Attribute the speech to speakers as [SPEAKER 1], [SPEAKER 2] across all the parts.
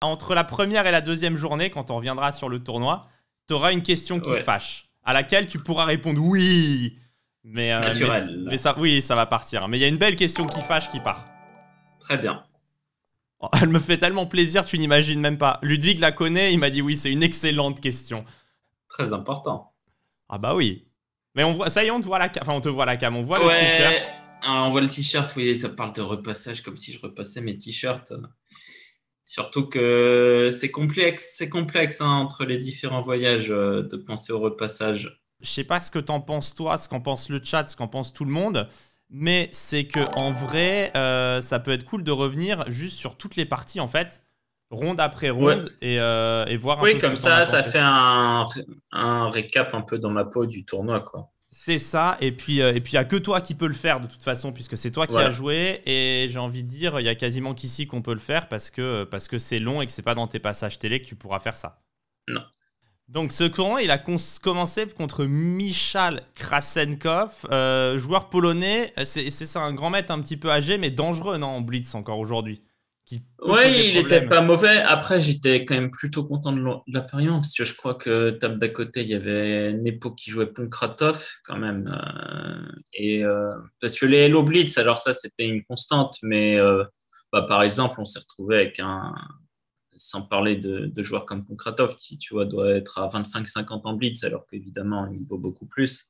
[SPEAKER 1] entre la première et la deuxième journée, quand on reviendra sur le tournoi, tu auras une question qui fâche, à laquelle tu pourras répondre oui. Mais, euh, Naturel. Mais, ça, oui, ça va partir. Mais il y a une belle question qui fâche qui part. Très bien. Oh, elle me fait tellement plaisir, tu n'imagines même pas. Ludwig la connaît, il m'a dit oui, c'est une excellente question. Très important. Ah bah oui. Mais on voit, ça y est, on te voit la cam. Enfin, on te voit la cam, on voit le t-shirt. Ah, on voit le
[SPEAKER 2] t-shirt, oui, ça parle de repassage comme si je repassais mes t-shirts. Surtout que c'est complexe, c'est complexe hein, entre les différents voyages euh, de penser au repassage.
[SPEAKER 1] Je sais pas ce que t'en penses toi, ce qu'en pense le chat, ce qu'en pense tout le monde, mais c'est que en vrai, euh, ça peut être cool de revenir juste sur toutes les parties en fait, ronde après ronde,
[SPEAKER 2] euh, et, voir. Un oui, comme ça, ça fait un récap un peu dans ma peau du tournoi quoi.
[SPEAKER 1] C'est ça, et puis euh, et puis il y a que toi qui peux le faire de toute façon puisque c'est toi qui as joué et j'ai envie de dire il y a quasiment qu'ici qu'on peut le faire parce que parce que c'est long et que c'est pas dans tes passages télé que tu pourras faire ça. Non. Donc ce courant, il a commencé contre Michal Krasenkov, euh, joueur polonais. Euh, c'est ça, un grand maître un petit peu âgé, mais dangereux, non, en blitz encore aujourd'hui oui, il était pas mauvais.
[SPEAKER 2] Après, j'étais quand même plutôt content de l'apparition parce que je crois que table d'à côté, il y avait Nepo qui jouait Ponkratov quand même. Euh, et euh, parce que les Hello Blitz, alors ça, c'était une constante, mais euh, bah, par exemple, on s'est retrouvé avec un, sans parler de, joueurs comme Ponkratov qui, tu vois, doit être à 25-50 en Blitz, alors qu'évidemment, il vaut beaucoup plus.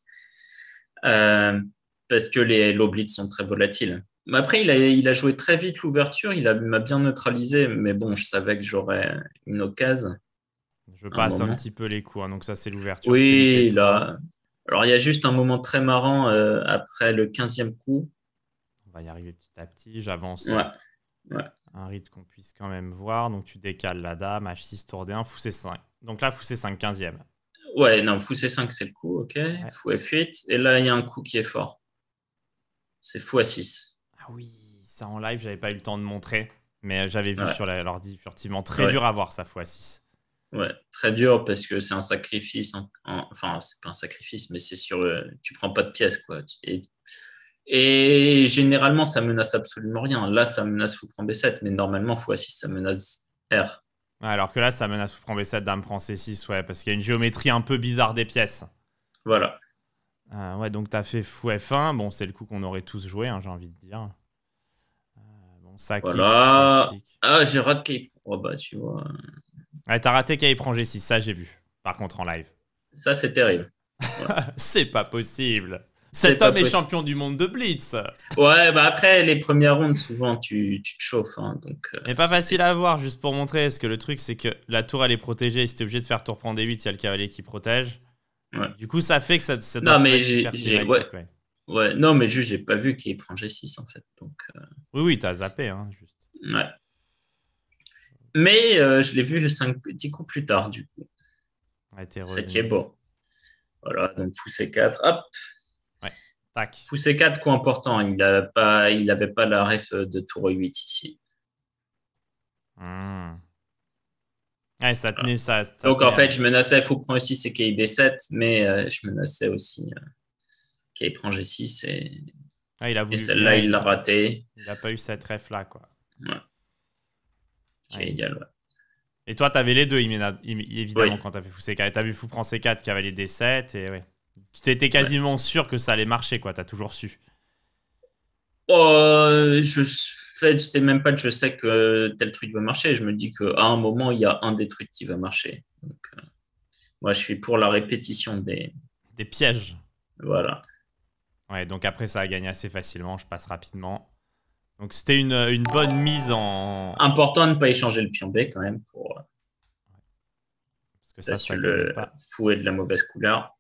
[SPEAKER 2] parce que les Hello Blitz sont très volatiles après, il a, joué très vite l'ouverture, il m'a bien neutralisé, mais bon, je savais que j'aurais une occasion. Je passe un,
[SPEAKER 1] petit peu les coups, hein, donc ça c'est l'ouverture.
[SPEAKER 2] Oui, là. Alors il y a juste un moment très marrant euh, après le 15e coup.
[SPEAKER 1] On va y arriver petit à petit, j'avance. Ouais. Un rythme qu'on puisse quand même voir. Donc tu décales la dame, H6, tour D1, fou C5. Donc là, fou C5, 15e. Ouais, non, fou
[SPEAKER 2] C5, c'est le coup, ok. Fou F8. Et là, il y a un coup qui est fort. C'est fou A6.
[SPEAKER 1] Ah oui, ça en live, j'avais pas eu le temps de montrer, mais euh, j'avais vu sur l'ordi furtivement. Très dur à voir ça x6.
[SPEAKER 2] Ouais, très dur parce que c'est un sacrifice. enfin, c'est pas un sacrifice, mais c'est sur. Euh, tu prends pas de pièces, quoi. Et, généralement, ça menace absolument rien. Là, ça menace fou prend B7, mais normalement, x6, ça menace R.
[SPEAKER 1] alors que là, ça menace fou prend B7, dame prend C6, ouais, parce qu'il y a une géométrie un peu bizarre des pièces. Voilà. Euh, ouais, donc t'as fait Fou F1. Bon, c'est le coup qu'on aurait tous joué, hein, j'ai envie de
[SPEAKER 2] dire. Euh, bon, ça clique, Ah, j'ai raté Kay Oh, bah, tu
[SPEAKER 1] vois. Ouais, t'as raté g si, ça j'ai vu. Par contre, en live.
[SPEAKER 2] Ça, c'est terrible.
[SPEAKER 1] c'est pas possible. Cet homme est champion du monde de Blitz. Ouais, bah
[SPEAKER 2] après, les premières rondes, souvent, tu, tu te chauffes. Hein, donc, euh,
[SPEAKER 1] Mais pas facile à voir, juste pour montrer. Parce que le truc, c'est que la tour, elle est protégée. Si t'es obligé de faire tour prendre d 8, il y a le cavalier qui protège. Ouais. Du coup, ça fait que ça. ça non, mais j'ai.
[SPEAKER 2] Ouais. Non, mais juste, j'ai pas vu qu'il prend G6 en fait. Donc, euh. Oui, oui, t'as zappé. Hein, juste. Ouais. Mais euh, je l'ai vu 5, 10 coups plus tard, du coup. c'est qui est beau. Voilà, donc fou C4, hop. Ouais, tac. Fou C4, coup important. Il n'avait pas, avait pas la ref de tour 8 ici. Mmh
[SPEAKER 1] ça ça, Donc, en fait, je
[SPEAKER 2] menaçais fou prend 6 et qu'il d7, mais euh, je menaçais aussi euh, prend g6 et, ah, il a celle-là, il l'a raté.
[SPEAKER 1] Il n'a pas eu cette ref-là, quoi. Et toi, tu avais les deux, évidemment, quand tu as fait fou c4. Tu as vu fou prend c4 qui avait les d7, et ouais. Tu étais quasiment sûr que ça allait marcher, quoi. Tu as toujours su.
[SPEAKER 2] Euh, je je sais même pas que je sais que tel truc va marcher. Je me dis qu'à un moment, il y a un des trucs qui va marcher. Euh, moi, je suis pour la répétition des...
[SPEAKER 1] Des pièges. Voilà. Ouais, donc après, ça a gagné assez facilement. Je passe rapidement. Donc, c'était une, bonne mise en...
[SPEAKER 2] Important de ne pas échanger le pion B, quand même, pour... Parce que ça, ça, le fouet de la mauvaise couleur.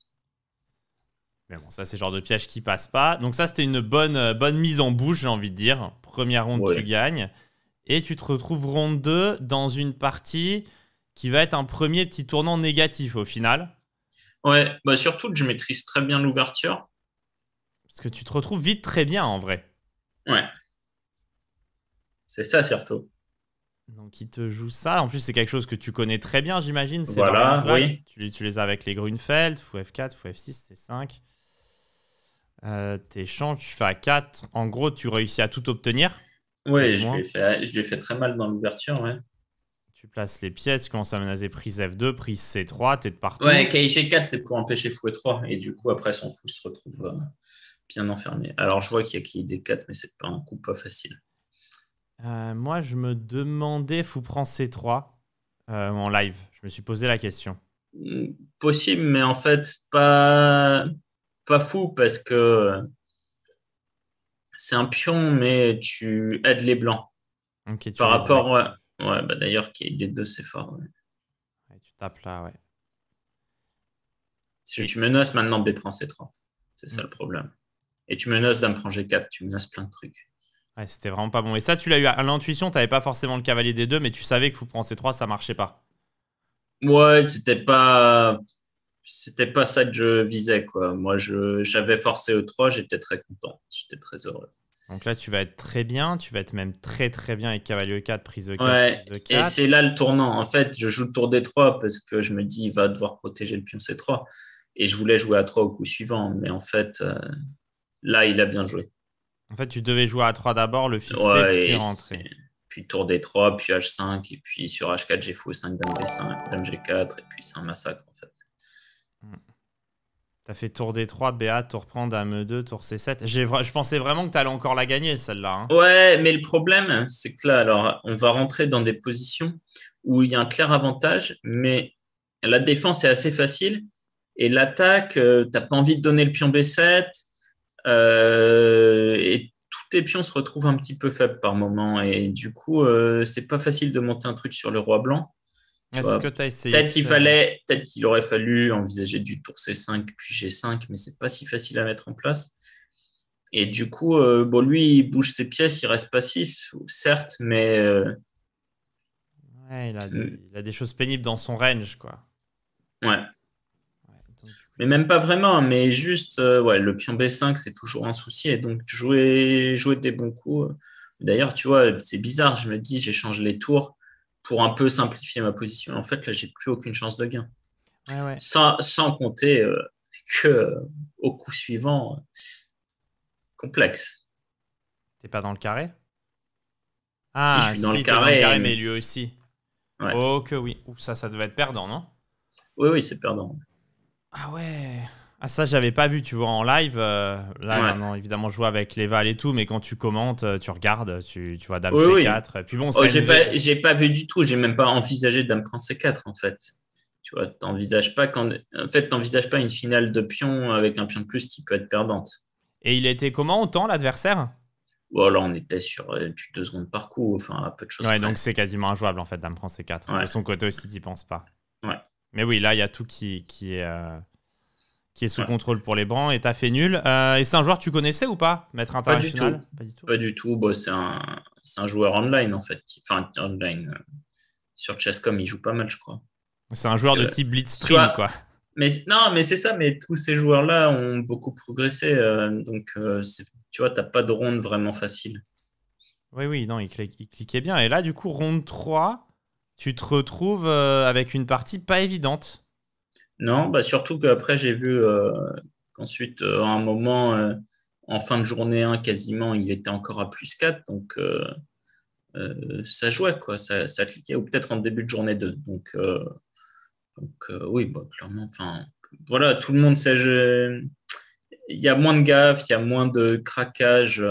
[SPEAKER 1] Mais bon, ça, c'est le genre de piège qui passe pas. Donc, ça, c'était une bonne, euh, bonne mise en bouche, j'ai envie de dire. Première ronde, tu gagnes. Et tu te retrouves ronde 2 dans une partie qui va être un premier petit tournant négatif au final. Ouais, bah surtout
[SPEAKER 2] que je maîtrise très bien l'ouverture.
[SPEAKER 1] Parce que tu te retrouves vite très bien en vrai.
[SPEAKER 2] Ouais. C'est ça surtout. Donc il te joue
[SPEAKER 1] ça. En plus, c'est quelque chose que tu connais très bien, j'imagine. Voilà, oui. Tu, tu, les as avec les Grunfeld, fou F4, fou F6, C5. Euh, t'es T'échanges, tu fais à 4. En gros, tu réussis à tout obtenir. Oui, je l'ai fait, très mal
[SPEAKER 2] dans l'ouverture, ouais.
[SPEAKER 1] Tu places les pièces, tu commences à menacer prise F2, prise C3, t'es de partout. Ouais, kig
[SPEAKER 2] 4 c'est pour empêcher fouet 3. Et du coup, après, son fou se retrouve euh, bien enfermé. Alors, je vois qu'il y a qui 4, mais c'est pas un coup pas facile.
[SPEAKER 1] Euh, moi, je me demandais fou prend C3
[SPEAKER 2] en live. Je me suis posé la question. Mm, possible, mais en fait, pas pas fou parce que c'est un pion, mais tu aides les blancs. Ok, tu Par rapport. Ouais, bah d'ailleurs, qui est des deux, c'est fort. tu tapes là, ouais. Si tu menaces maintenant, B prend C3. C'est ça le mm. problème. Et tu menaces d'un prend G4, tu menaces plein de trucs.
[SPEAKER 1] Ouais, c'était vraiment pas bon. Et ça, tu l'as eu à l'intuition, t'avais pas forcément le cavalier des deux, mais tu savais que Fou prend C3, ça marchait pas.
[SPEAKER 2] Ouais, c'était pas c'était pas ça que je visais. Quoi. Moi, j'avais forcé E3, j'étais très content, j'étais très heureux.
[SPEAKER 1] Donc là, tu vas être très bien, tu vas être même très très bien avec Cavalier 4, prise 4. prise 4. Et c'est là le tournant. En
[SPEAKER 2] fait, je joue le tour d 3 parce que je me dis, il va devoir protéger le pion C3. Et je voulais jouer à 3 au coup suivant, mais en fait, euh, là, il a bien joué.
[SPEAKER 1] En fait, tu devais jouer à 3 d'abord, le fils puis rentrer.
[SPEAKER 2] Puis tour d 3, puis H5, et puis sur H4, j'ai fou 5, dame B5, dame G4, et puis c'est un massacre en fait.
[SPEAKER 1] T'as fait tour D3, BA, tour prendre ame 2, tour C7. Je pensais vraiment que t'allais encore la gagner,
[SPEAKER 2] celle-là. Hein. Ouais, mais le problème, c'est que là, alors, on va rentrer dans des positions où il y a un clair avantage, mais la défense est assez facile. Et l'attaque, euh, t'as pas envie de donner le pion B7. Euh, et tous tes pions se retrouvent un petit peu faibles par moment. Et du coup, euh, c'est pas facile de monter un truc sur le roi blanc que Peut-être qu'il fallait, peut-être qu'il aurait fallu envisager du tour C5 puis G5, mais c'est pas si facile à mettre en place. Et du coup, euh, bon, lui, il bouge ses pièces, il reste passif, certes, mais. Euh, il, a des, choses pénibles dans son range, quoi. Ouais. Mais même pas vraiment, mais juste, euh, ouais, le pion B5, c'est toujours un souci. Et donc, jouer, jouer des bons coups. D'ailleurs, tu vois, c'est bizarre, je me dis, j'échange les tours pour un peu simplifier ma position. En fait, là, j'ai plus aucune chance de gain. Sans, compter euh, que au coup suivant, euh, complexe. T'es pas dans le carré
[SPEAKER 1] Ah, si, je ah, suis dans, le carré, mais, lui aussi. Ok, Oh que oui. ça, ça devait être perdant, non Oui, oui, c'est perdant.
[SPEAKER 2] Ah ouais.
[SPEAKER 1] Ah ça j'avais pas vu, tu vois, en live. Euh, là évidemment, je avec les vals et tout, mais quand tu commentes, euh, tu regardes, tu, vois Dame C4. Et puis bon, oh, j'ai
[SPEAKER 2] pas, vu du tout. J'ai même pas envisagé Dame C4 en fait. Tu vois, t'envisages pas quand, en fait, t'envisages pas une finale de pion avec un pion de plus qui peut être perdante. Et il était comment autant l'adversaire voilà là, on était sur 2 euh, secondes par coup, enfin, peu de choses. donc
[SPEAKER 1] c'est quasiment injouable, en fait, Dame prend C4. De son côté aussi, n'y penses pas. Mais oui, là, il y a tout qui, qui est qui est sous contrôle pour les Brans, et t'as fait nul. Euh, et c'est un joueur que tu connaissais ou pas, maître international
[SPEAKER 2] pas du, tout. pas du tout. Bah, c'est un, joueur online, en fait. Enfin, online. Euh, sur Chesscom, il joue pas mal, je crois. C'est un joueur de euh, type Blitzstream, quoi. Mais, non, mais c'est ça, mais tous ces joueurs-là ont beaucoup progressé. donc, tu vois, t'as pas de ronde vraiment facile.
[SPEAKER 1] Oui, oui, non, il, il, cliquait bien. Et là, du coup, ronde 3, tu te retrouves avec une partie pas évidente.
[SPEAKER 2] Non, bah, surtout qu'après, j'ai vu euh, qu'ensuite, euh, à un moment, euh, en fin de journée 1, quasiment, il était encore à plus 4. Donc, ça jouait, quoi, ça, cliquait. Ou peut-être en début de journée 2. Donc, oui, bah, clairement, enfin, voilà, tout le monde sait. Il y a moins de gaffes, il y a moins de craquage,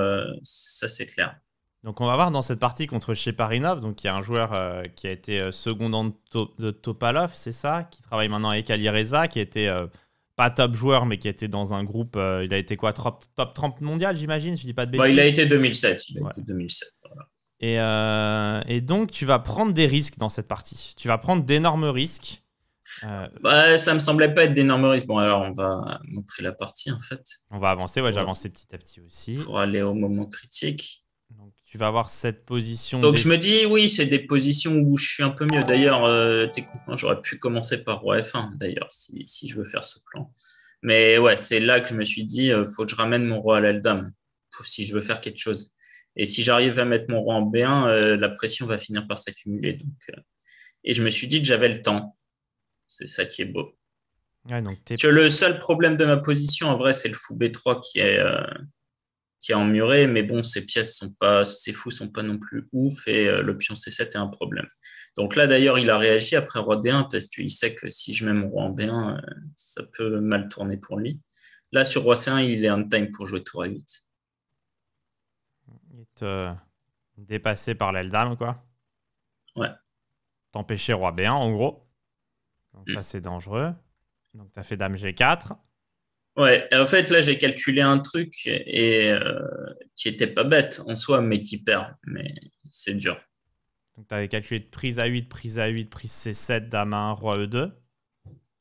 [SPEAKER 2] ça c'est clair.
[SPEAKER 1] Donc on va voir dans cette partie contre Sheparinov, donc il y a un joueur euh, qui a été euh, secondant de, Topalov, c'est ça, qui travaille maintenant avec Alireza, qui était euh, pas top joueur, mais qui était dans un groupe, il a été quoi, top, top 30 mondial, j'imagine, je dis pas de bêtises. Bah, il a été 2007, il a été 2007, et, donc tu vas prendre des risques dans cette partie, tu vas prendre d'énormes risques.
[SPEAKER 2] Bah, ça me semblait pas être d'énormes risques. Bon, alors on va montrer la partie en fait. On va avancer, ouais, avancé petit à petit aussi. Pour aller au moment critique
[SPEAKER 1] tu vas avoir cette position. Donc je me
[SPEAKER 2] dis, oui, c'est des positions où je suis un peu mieux. D'ailleurs, euh, techniquement, j'aurais pu commencer par Roi F1, d'ailleurs, si, je veux faire ce plan. Mais ouais, c'est là que je me suis dit, euh, faut que je ramène mon roi à l'Aldam, si je veux faire quelque chose. Et si j'arrive à mettre mon roi en B1, euh, la pression va finir par s'accumuler. Donc, Et je me suis dit que j'avais le temps. C'est ça qui est beau. Parce que le seul problème de ma position, en vrai, c'est le fou B3 qui est qui est emmuré, mais bon, ces pièces sont pas, ces fous sont pas non plus ouf et euh, le pion C7 est un problème. Donc là, d'ailleurs, il a réagi après roi D1 parce qu'il sait que si je mets mon roi en B1, euh, ça peut mal tourner pour lui. Là, sur roi C1, il est un time pour jouer tour A8. Il est dépassé par l'aile quoi. Ouais.
[SPEAKER 1] T'empêcher roi B1, en gros. Mm. ça, c'est dangereux. Donc tu as fait dame G4.
[SPEAKER 2] Ouais, en fait, là, j'ai calculé un truc et, euh, qui était pas bête en soi, mais qui perd. Mais c'est dur. Donc, tu avais calculé de prise à 8, prise à 8,
[SPEAKER 1] prise C7, dame 1, roi E2.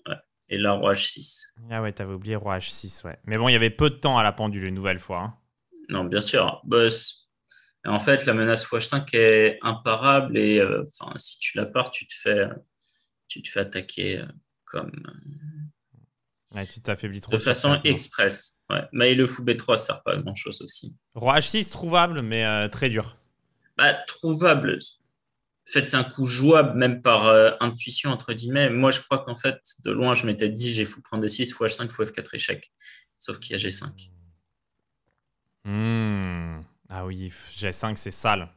[SPEAKER 1] Ouais,
[SPEAKER 2] et là, roi H6.
[SPEAKER 1] Ah ouais, t'avais oublié roi H6, ouais. Mais bon, il y avait peu de temps à la pendule une nouvelle fois. Hein.
[SPEAKER 2] Non, bien sûr. Boss. en fait, la menace x5 est imparable et euh, si tu la pars, tu te fais, tu te fais attaquer euh, comme trop. De façon express. Mais le fou B3 sert pas à grand chose aussi. Roi H6, trouvable, mais euh, très dur. Bah, trouvable. En fait, c'est un coup jouable, même par euh, intuition, entre guillemets. Moi, je crois qu'en fait, de loin, je m'étais dit, j'ai fou prendre D6, fou H5, fou F4 échec. Sauf qu'il y a G5.
[SPEAKER 1] Hmm. Ah oui, G5, c'est sale.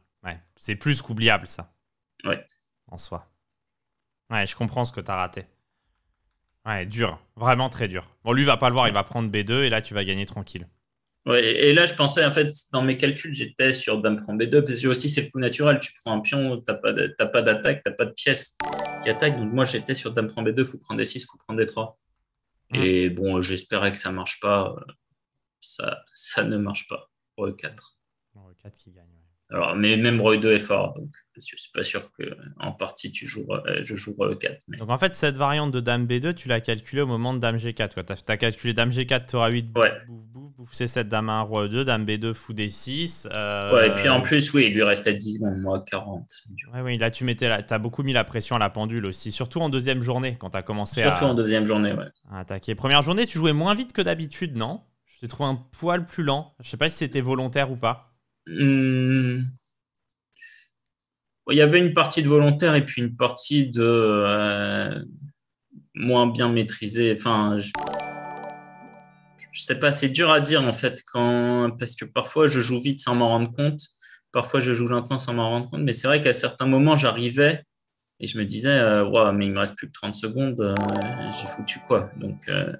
[SPEAKER 1] C'est plus qu'oubliable, ça. Ouais. En soi. Ouais, je comprends ce que tu as raté. Ouais, dur. Vraiment très dur. Bon, lui va pas le voir, il va prendre B2 et là, tu vas gagner tranquille.
[SPEAKER 2] Ouais, et là, je pensais, en fait, dans mes calculs, j'étais sur Dame prend B2, parce que aussi, c'est plus naturel. Tu prends un pion, t'as pas d'attaque, t'as pas de pièce qui attaque. Donc, moi, j'étais sur Dame prend B2, faut prendre D6, faut prendre D3. Mm. Et bon, j'espérais que ça marche pas. Ça, ça ne marche pas. Pour E4. Pour 4 e qui gagne. Alors, mais même roi 2 est fort, donc je suis pas sûr que en partie tu joues, euh, je joue Roi 4.
[SPEAKER 1] Mais... Donc en fait, cette variante de Dame B2, tu l'as calculée au moment de Dame G4. Tu as, calculé Dame G4, tu auras 8, ouais. bouf, bouf, Dame 1, Roi 2, Dame B2, fou D6. Euh, ouais, et puis en
[SPEAKER 2] plus, oui, il lui restait 10 secondes, moi 40.
[SPEAKER 1] Ouais, oui, là, tu mettais as beaucoup mis la pression à la pendule aussi, surtout en deuxième journée, quand tu as commencé surtout à. Surtout en deuxième journée, ouais. attaquer. Première journée, tu jouais moins vite que d'habitude, non Je t'ai trouvé un poil plus lent. Je sais pas si c'était volontaire ou pas.
[SPEAKER 2] Hmm. il y avait une partie de volontaire et puis une partie de euh, moins bien maîtrisée. Enfin, je, sais pas, c'est dur à dire en fait, quand, parce que parfois je joue vite sans m'en rendre compte, parfois je joue lentement sans m'en rendre compte, mais c'est vrai qu'à certains moments j'arrivais et je me disais, euh, mais il me reste plus que 30 secondes, euh, j'ai foutu quoi. Donc, euh,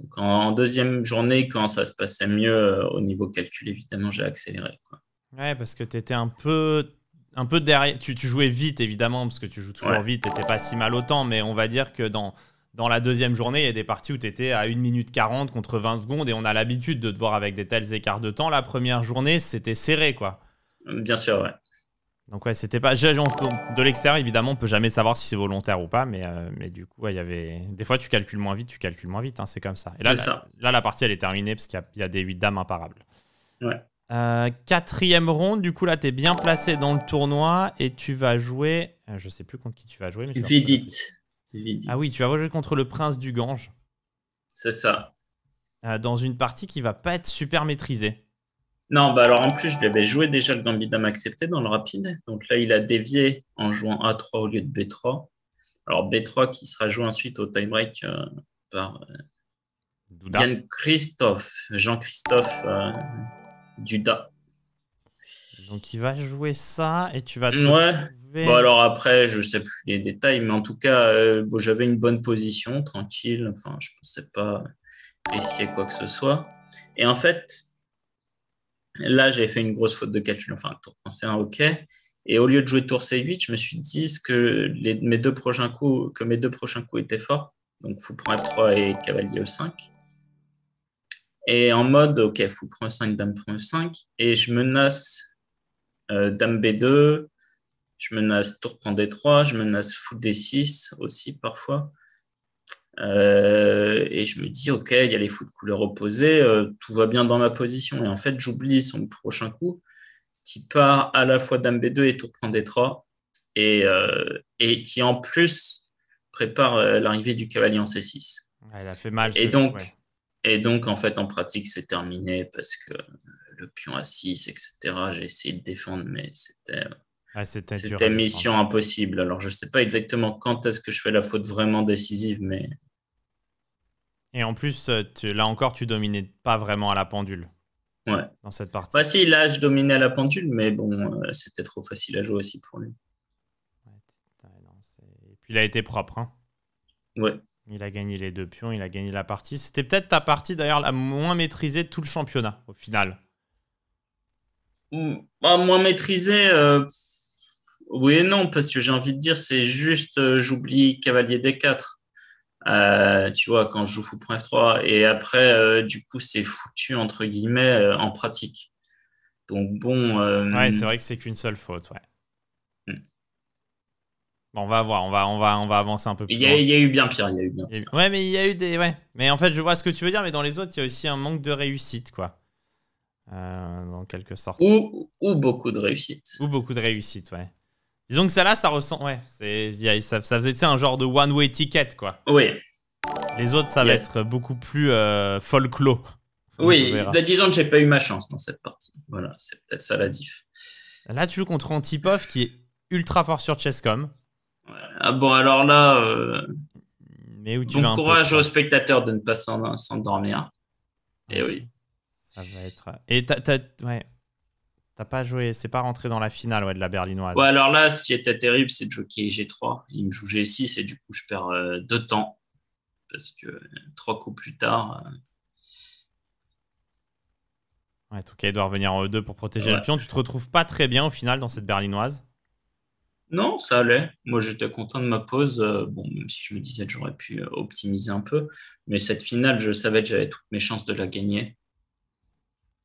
[SPEAKER 2] donc en, deuxième journée, quand ça se passait mieux euh, au niveau calcul, évidemment, j'ai accéléré. Quoi.
[SPEAKER 1] Ouais, parce que tu étais un peu, un peu derrière. Tu, jouais vite, évidemment, parce que tu joues toujours vite, tu pas si mal au temps, mais on va dire que dans, dans la deuxième journée, il y a des parties où tu étais à 1 minute 40 contre 20 secondes, et on a l'habitude de te voir avec des tels écarts de temps. La première journée, c'était serré, quoi.
[SPEAKER 2] Bien sûr, ouais.
[SPEAKER 1] Donc ouais, c'était pas. De l'extérieur, évidemment, on peut jamais savoir si c'est volontaire ou pas, mais, euh, mais du coup, il y avait. Des fois, tu calcules moins vite, tu calcules moins vite, hein, c'est comme ça. Et là, La, là, la partie, elle est terminée parce qu'il y, a des huit dames imparables. Ouais. Euh, quatrième ronde, du coup, là, t'es bien placé dans le tournoi et tu vas jouer. Euh, je sais plus contre qui tu vas jouer, mais. Ah oui, tu vas jouer contre le prince du Gange. C'est ça. dans une partie qui va pas être super maîtrisée.
[SPEAKER 2] Non, bah alors en plus, je lui avais joué déjà le gambit dame accepté dans le rapide. Donc là, il a dévié en jouant A3 au lieu de B3. Alors B3 qui sera joué ensuite au time break euh, par Christophe, euh, Jean-Christophe euh, Duda.
[SPEAKER 1] Donc il va jouer ça et tu vas ouais. Bon, alors
[SPEAKER 2] après, je ne sais plus les détails, mais en tout cas, j'avais une bonne position, tranquille. Enfin, je ne pensais pas essayer quoi que ce soit. Et en fait, Là, j'ai fait une grosse faute de calcul, enfin, tour C1, OK. Et au lieu de jouer tour C8, je me suis dit que mes deux prochains coups, que mes deux prochains coups étaient forts. Donc, fou prend F3 et cavalier E5. Et en mode, OK, fou prend 5, dame prend 5. Et je menace euh, dame B2. Je menace tour prend D3. Je menace fou D6 aussi parfois. Euh, et je me dis, OK, il y a les fous de couleur opposée, euh, tout va bien dans ma position. Et en fait, j'oublie son prochain coup qui part à la fois dame B2 et tour prend D3, et, euh, et qui en plus prépare l'arrivée du cavalier en C6. Elle a fait mal. Et, donc, et donc, en fait, en pratique, c'est terminé parce que le pion A6, etc., j'ai essayé de défendre, mais c'était. Ah, c'était mission impossible. Alors, je ne sais pas exactement quand est-ce que je fais la faute vraiment décisive, mais
[SPEAKER 1] et en plus, euh, là encore, tu dominais pas vraiment à la pendule. Ouais. Dans cette partie. Bah si,
[SPEAKER 2] là, je dominais à la pendule, mais bon, euh, c'était trop facile à jouer aussi pour lui. Ouais,
[SPEAKER 1] Et puis, il a été propre. Hein. Ouais. Il a gagné les deux pions, il a gagné la partie. C'était peut-être ta partie d'ailleurs la moins maîtrisée de tout le championnat au final.
[SPEAKER 2] Bah, moins maîtrisée, euh, oui et non, parce que j'ai envie de dire, c'est juste, j'oublie Cavalier D4. Euh, tu vois, quand je joue f 3 Et après, euh, du coup, c'est foutu, entre guillemets, euh, en pratique. Donc bon... Ouais, c'est vrai
[SPEAKER 1] que c'est qu'une seule faute, ouais.
[SPEAKER 2] Hmm. Bon, on va voir, on va,
[SPEAKER 1] on va, on va avancer un peu plus. Il y, a, eu bien pire, il y a eu Ouais, mais il y a eu des... Ouais. Mais en fait, je vois ce que tu veux dire, mais dans les autres, il y a aussi un manque de réussite, quoi. en quelque sorte. ou beaucoup de réussite. Ou beaucoup de réussite, ouais. Disons que ça là, ça ressemble. Ouais, ça, ça, faisait un genre de one-way ticket, quoi. Oui. Les autres, ça va être beaucoup plus euh, folklore. Oui, bah, disons que j'ai pas
[SPEAKER 2] eu ma chance dans cette partie. Voilà, c'est peut-être ça la
[SPEAKER 1] diff. Là, tu joues contre Antipov qui est ultra fort sur Chesscom. Ah bon, alors là. Euh... Mais où tu bon courage
[SPEAKER 2] aux spectateurs de ne pas s'endormir. Et eh ah, oui. Ça va être.
[SPEAKER 1] Et t'as, ouais. T'as pas joué, c'est pas rentré dans la finale ouais, de la berlinoise. Ouais,
[SPEAKER 2] alors là, ce qui était terrible, c'est de jouer G3. Il me joue G6 et du coup, je perds euh, deux temps. Parce que trois coups plus tard.
[SPEAKER 1] tout cas, il doit revenir en E2 pour protéger ah le pion. Tu te retrouves pas très bien au final dans cette berlinoise
[SPEAKER 2] Non, ça allait. Moi, j'étais content de ma pause. Euh, bon, même si je me disais que j'aurais pu euh, optimiser un peu. Mais cette finale, je savais que j'avais toutes mes chances de la gagner.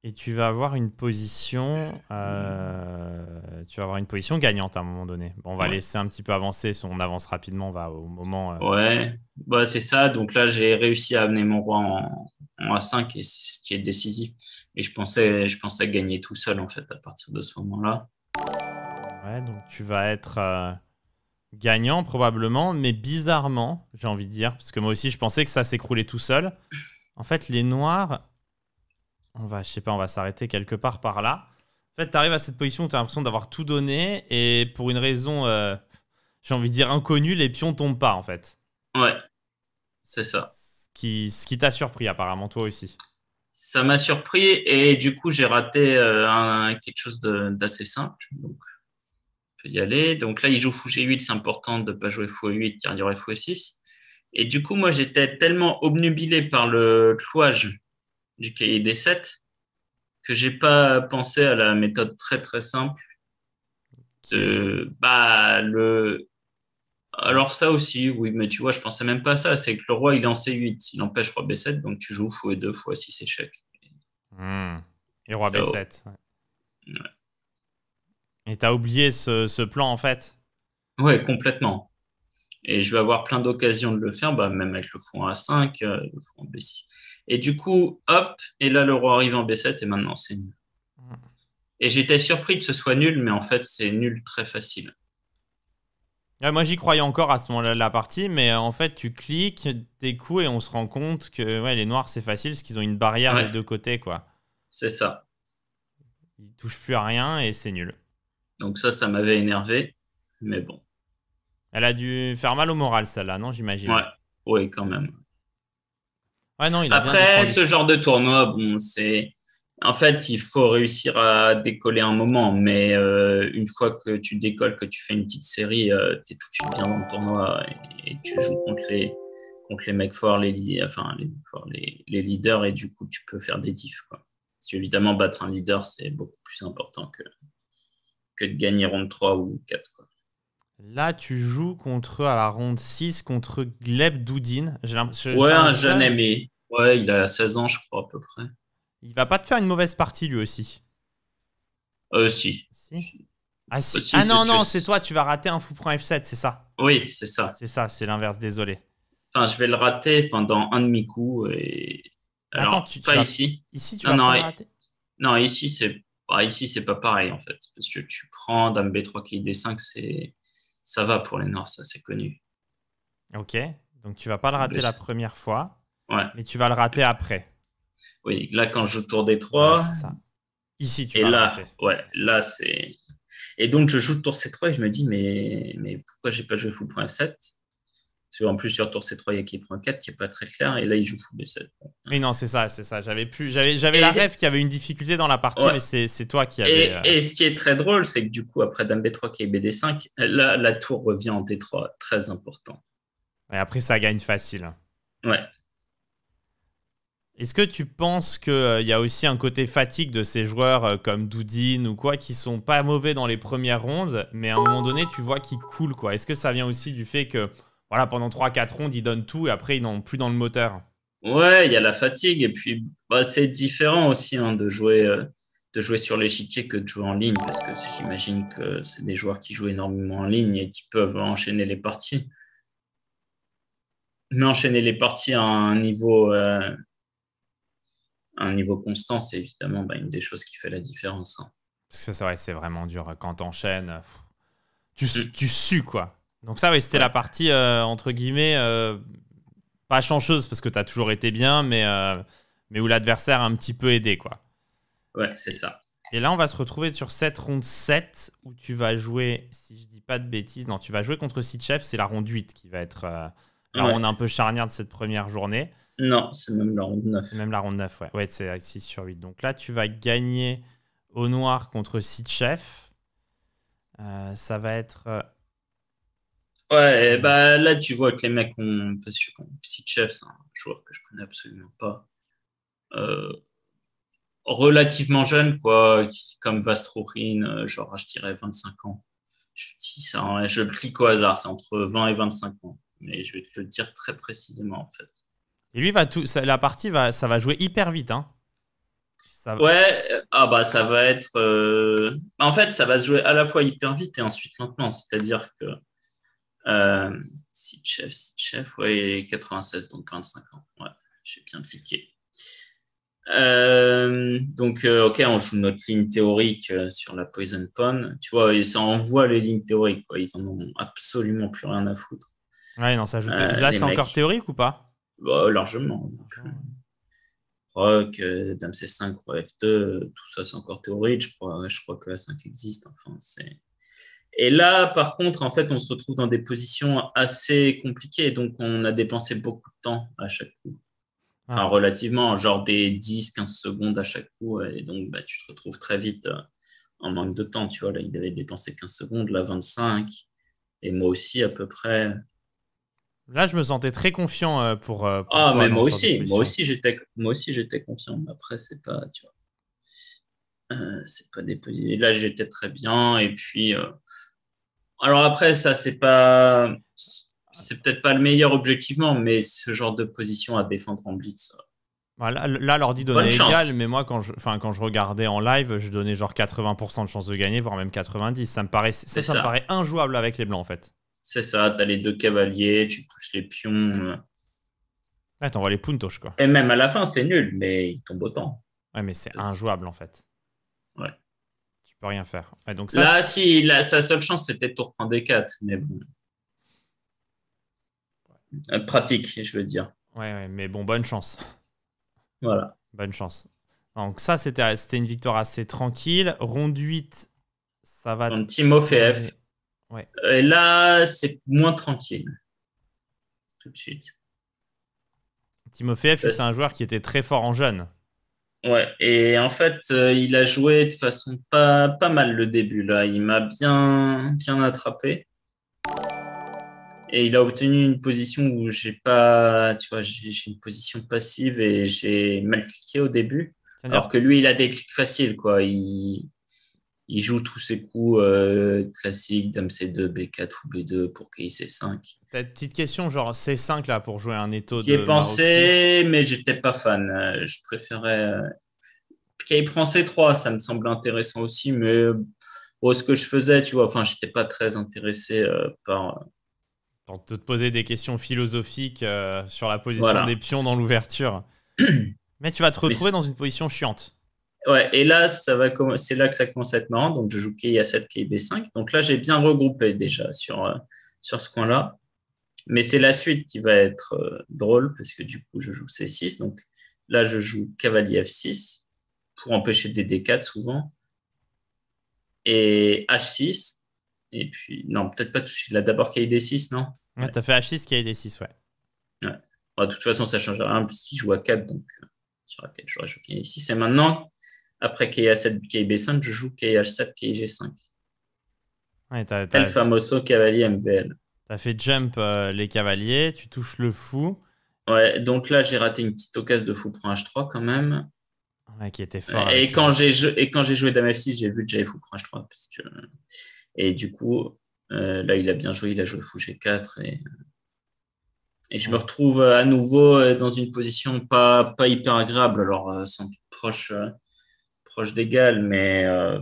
[SPEAKER 1] Et tu vas avoir une position, euh, tu vas avoir une position gagnante à un moment donné. on va laisser un petit peu avancer. on avance rapidement, on va au moment. Euh, ouais,
[SPEAKER 2] bah, c'est ça. Donc là, j'ai réussi à amener mon roi en, A5 et c'est ce qui est décisif. Et je pensais, je pensais gagner tout seul en fait à partir de ce moment-là.
[SPEAKER 1] Ouais, donc tu vas être euh, gagnant probablement, mais bizarrement, j'ai envie de dire, parce que moi aussi, je pensais que ça s'écroulait tout seul. En fait, les noirs on va, je sais pas, on va s'arrêter quelque part par là. En fait, tu arrives à cette position où tu as l'impression d'avoir tout donné et pour une raison, euh, j'ai envie de dire inconnue, les pions tombent pas en fait.
[SPEAKER 2] Ouais, c'est ça. Ce
[SPEAKER 1] qui, ce qui t'a surpris apparemment, toi aussi.
[SPEAKER 2] Ça m'a surpris et du coup, j'ai raté euh, quelque chose d'assez simple.
[SPEAKER 1] Donc, on
[SPEAKER 2] peut y aller. Donc là, il joue fou G8, c'est important de ne pas jouer fou 8 car il y aurait fou 6. Et du coup, moi, j'étais tellement obnubilé par le clouage du cahier des 7 que j'ai pas pensé à la méthode très très simple de bah, le alors ça aussi oui mais tu vois je pensais même pas à ça c'est que le roi il est en c8 il empêche roi b7 donc tu joues fou et 2 fois 6 échecs mmh. et roi b7 ouais.
[SPEAKER 1] Ouais. et t'as oublié ce, ce, plan en fait ouais complètement
[SPEAKER 2] et je vais avoir plein d'occasions de le faire, bah, même avec le fond A5, euh, le fond B6. Et du coup, hop, et là, le roi arrive en B7, et maintenant, c'est nul. Et j'étais surpris que ce soit nul, mais en fait, c'est nul très facile. moi, j'y croyais encore à
[SPEAKER 1] ce moment-là de la partie, mais euh, en fait, tu cliques tes coups et on se rend compte que ouais, les noirs, c'est facile parce qu'ils ont une barrière ouais. des deux côtés. quoi. C'est ça. Ils touchent plus à rien
[SPEAKER 2] et c'est nul. Donc ça, ça m'avait énervé, mais bon. Elle a dû faire mal au moral, celle-là, non, j'imagine Ouais, oui, quand même. Ouais,
[SPEAKER 1] non, il a Après, ce
[SPEAKER 2] genre de tournoi, bon, c'est. En fait, il faut réussir à décoller un moment, mais euh, une fois que tu décolles, que tu fais une petite série, euh, tu es tout de suite bien dans le tournoi et, tu joues contre les, contre les mecs forts, les, enfin, les, les, les leaders, et du coup, tu peux faire des diffs. Quoi. Parce évidemment battre un leader, c'est beaucoup plus important que, que de gagner ronde 3 ou 4.
[SPEAKER 1] Là, tu joues contre, à la ronde 6, contre Gleb Doudin. Ouais, un jeune
[SPEAKER 2] aimé. Ouais, il a 16 ans, je crois, à peu près. Il va pas te faire une mauvaise partie, lui aussi. Euh, si. Ah, ah, non, non, c'est
[SPEAKER 1] toi, tu vas rater un fou prend F7, c'est ça
[SPEAKER 2] Oui, c'est ça. C'est ça, c'est l'inverse, désolé. Enfin, je vais le rater pendant un demi-coup et... Attends, tu, pas ici. Ici, tu non, vas pas rater. Non, ici, c'est... pas bah, ici, c'est pas pareil, en fait. Parce que tu prends Dame B3, qui D5, c'est ça va pour les Noirs, ça c'est connu.
[SPEAKER 1] Ok, donc tu vas pas le rater la première fois, mais tu vas le rater après.
[SPEAKER 2] Oui, là quand je joue tour des trois, ici tu et là, ouais, là c'est et donc je joue tour C3 et je me dis mais mais pourquoi j'ai pas joué fou pour F7 en plus, sur tour C3, il y a qui prend 4 qui n'est pas très clair. Et là, il joue fou B7. Oui, non,
[SPEAKER 1] c'est ça, c'est ça. J'avais plus, j'avais, la rêve qui avait une difficulté dans la partie, mais c'est, toi qui avais. Et, euh, et, ce
[SPEAKER 2] qui est très drôle, c'est que du coup, après Dame B3 qui est BD5, là, la tour revient en D3. Très important.
[SPEAKER 1] Et après, ça gagne facile. Ouais. Est-ce que tu penses qu'il euh, y a aussi un côté fatigue de ces joueurs euh, comme Doudine ou quoi, qui sont pas mauvais dans les premières rondes, mais à un moment donné, tu vois qu'ils coulent, quoi Est-ce que ça vient aussi du fait que voilà, pendant 3-4 rondes, ils donnent tout et après, ils n'ont plus dans le moteur.
[SPEAKER 2] Ouais, il y a la fatigue. Et puis, bah, c'est différent aussi hein, de, jouer, euh, de jouer sur l'échiquier que de jouer en ligne, parce que j'imagine que c'est des joueurs qui jouent énormément en ligne et qui peuvent enchaîner les parties. Mais enchaîner les parties à un niveau, euh, un niveau constant, c'est évidemment bah, une des choses qui fait la différence. Hein. Parce que c'est vrai,
[SPEAKER 1] c'est vraiment dur quand tu enchaînes. Mm. tu sues, quoi. Donc ça, oui, c'était la partie, euh, entre guillemets, euh, pas chanceuse, parce que tu as toujours été bien, mais, euh, mais où l'adversaire a un petit peu aidé, quoi.
[SPEAKER 2] Ouais, c'est ça.
[SPEAKER 1] Et là, on va se retrouver sur cette ronde 7, où tu vas jouer, si je dis pas de bêtises, non, tu vas jouer contre Sitchef, c'est la ronde 8 qui va être la ronde un peu charnière de cette première journée.
[SPEAKER 2] Non, c'est même la ronde 9. Même
[SPEAKER 1] la ronde 9, ouais. Ouais, c'est 6 sur 8. Donc là, tu vas gagner au noir contre
[SPEAKER 2] Sitchef.
[SPEAKER 1] Euh, ça va être
[SPEAKER 2] Ouais, bah là, tu vois que les mecs ont. Parce que Chef, c'est un joueur que je connais absolument pas. Euh, relativement jeune, quoi, comme Vastrourine, euh, genre, je dirais 25 ans. Je dis ça, hein, je le clique au hasard, c'est entre 20 et 25 ans. Mais je vais te le dire très précisément, en fait.
[SPEAKER 1] Et lui, va tout, la partie, va, ça va jouer hyper vite, hein. Ouais,
[SPEAKER 2] ah bah ça va être. Euh, en fait, ça va se jouer à la fois hyper vite et ensuite lentement. C'est-à-dire que euh, chef, site chef, ouais, 96, donc 45 ans. Ouais, j'ai bien cliqué. Euh, donc, euh, ok, on joue notre ligne théorique euh, sur la Poison Pwn Tu vois, ça envoie les lignes théoriques. Quoi. Ils en ont absolument plus rien à foutre. Ouais, non, ça Là, c'est encore théorique ou pas bah, Largement. Rock, Dame C5, Roi F2, tout ça, c'est encore théorique. Je crois, je crois que la 5 existe. Enfin, c'est et là, par contre, en fait, on se retrouve dans des positions assez compliquées. Donc, on a dépensé beaucoup de temps à chaque coup. Enfin, ah. relativement, genre des 10-15 secondes à chaque coup. Et donc, bah, tu te retrouves très vite euh, en manque de temps. Tu vois, là, il avait dépensé 15 secondes, là, 25. Et moi aussi, à peu près.
[SPEAKER 1] Là, je me sentais très confiant euh, euh, pour. ah, mais moi aussi, moi aussi,
[SPEAKER 2] j'étais, moi aussi, j'étais confiant. Après, c'est pas, tu vois, c'est pas des. là, j'étais très bien. Et puis, alors après, ça, c'est pas. C'est peut-être pas le meilleur objectivement, mais ce genre de position à défendre en blitz. Euh, bah,
[SPEAKER 1] là, là l'ordi donnait égal, mais moi, quand je, enfin, quand je regardais en live, je donnais genre 80% de chance de gagner, voire même 90%. Ça me paraît, ça, Me paraît injouable avec les blancs, en fait.
[SPEAKER 2] C'est ça, t'as les deux cavaliers, tu pousses les pions. Euh. Ouais, t'envoies les puntos, quoi. Et même à la fin, c'est nul, mais il tombe autant. Ouais, mais c'est injouable, en fait rien faire. là, si, sa seule chance, c'était de reprendre des 4. Mais bon.
[SPEAKER 1] Euh, pratique, je veux dire. Ouais, mais bon, bonne chance. Voilà. Bonne chance. Donc ça, c'était une victoire assez tranquille. Ronde 8,
[SPEAKER 2] ça va... Donc, Timo F. Et là, c'est moins tranquille. Tout de suite.
[SPEAKER 1] F, c'est
[SPEAKER 2] un joueur qui était très fort en jeune. Ouais, et en fait, euh, il a joué de façon pas, pas mal le début, là. Il m'a bien, bien attrapé. Et il a obtenu une position où j'ai pas, tu vois, j'ai une position passive et j'ai mal cliqué au début. Alors que lui, il a des clics faciles, quoi. Il, il joue tous ses coups euh, classiques Dame C2, B4 ou B2 pour qu'il C5. une
[SPEAKER 1] petite question, genre C5 là pour jouer un étau J'y ai pensé,
[SPEAKER 2] mais je mais j'étais pas fan. Euh, je préférais. Qu'il euh, prend C3, ça me semble intéressant aussi, mais ce que je faisais, tu vois, enfin, j'étais pas très intéressé par. te
[SPEAKER 1] poser des questions philosophiques sur la position des pions dans l'ouverture. mais tu vas te retrouver dans
[SPEAKER 2] une position chiante. Ouais, et là, c'est là que ça commence à être marrant. Donc, je joue ki à 7 ki 5 Donc là, j'ai bien regroupé déjà sur, euh, sur ce coin-là. Mais c'est la suite qui va être euh, drôle parce que du coup, je joue c6. Donc là, je joue cavalier f6 pour empêcher des d4 souvent. Et h6. Et puis, non, peut-être pas tout de suite. Là, d'abord ki d6, non ouais, T'as
[SPEAKER 1] fait h6, ki d6, ouais.
[SPEAKER 2] Ouais. Bon, de toute façon, ça ne change rien. puisqu'il joue a 4, donc euh, sur A4, a4 j'aurais joué ki d6. Et maintenant, après KA7, KB5, je joue KH7, KG5. Ouais, famoso cavalier MVL. T'as fait jump euh,
[SPEAKER 1] les cavaliers, tu touches le
[SPEAKER 2] fou. Ouais, donc là j'ai raté une petite occasion de fou pour un H3 quand même. Ouais, qui était fort. Et quand, j'ai, et quand j'ai joué Dame F6, j'ai vu que j'avais fou pour un H3. Et du coup, euh, là il a bien joué, il a joué fou G4. Et, et je me retrouve euh, à nouveau dans une position pas, hyper agréable. Alors sans proche proche d'égal, mais euh,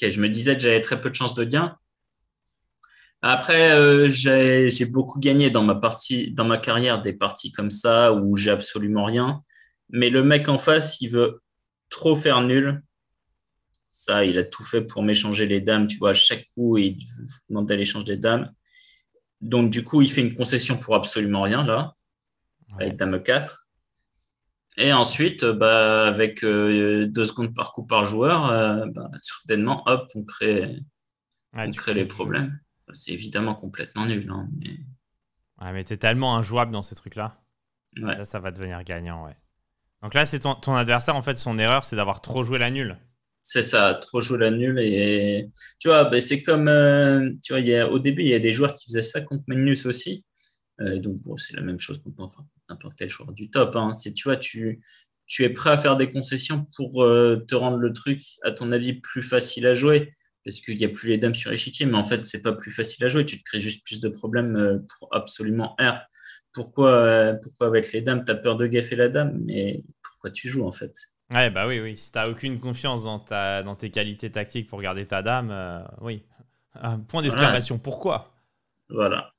[SPEAKER 2] je me disais que j'avais très peu de chances de gain. Après, euh, j'ai beaucoup gagné dans ma, partie, dans ma carrière des parties comme ça où j'ai absolument rien. Mais le mec en face, il veut trop faire nul. Ça, il a tout fait pour m'échanger les dames. Tu vois, à chaque coup, il à l'échange des dames. Donc, du coup, il fait une concession pour absolument rien, là, avec dame 4. Et ensuite, euh, bah, avec euh, deux secondes par coup par joueur, certainement, euh, bah, soudainement, hop, on crée, ah, on les problèmes. C'est évidemment complètement nul. Hein, mais... Ouais,
[SPEAKER 1] ah, mais t'es tellement injouable dans ces trucs-là. Là, ça va devenir gagnant, ouais. Donc là, c'est ton, adversaire, en fait, son erreur, c'est d'avoir trop joué la nulle.
[SPEAKER 2] C'est ça, trop joué la nulle. Et tu vois, bah, c'est comme, tu vois, au début, il y a des joueurs qui faisaient ça contre Magnus aussi. Euh, donc, c'est la même chose pour n'importe quel joueur du top. Hein. C'est, tu vois, tu, es prêt à faire des concessions pour euh, te rendre le truc, à ton avis, plus facile à jouer. Parce qu'il n'y a plus les dames sur l'échiquier, mais en fait, c'est pas plus facile à jouer. Tu te crées juste plus de problèmes euh, pour absolument R. Pourquoi, pourquoi avec les dames, tu as peur de gaffer la dame Mais pourquoi tu joues, en fait
[SPEAKER 1] Ouais, bah oui, oui. tu n'as aucune confiance dans, ta, dans tes qualités tactiques pour garder ta dame, oui. Un point d'exclamation,
[SPEAKER 2] pourquoi Voilà.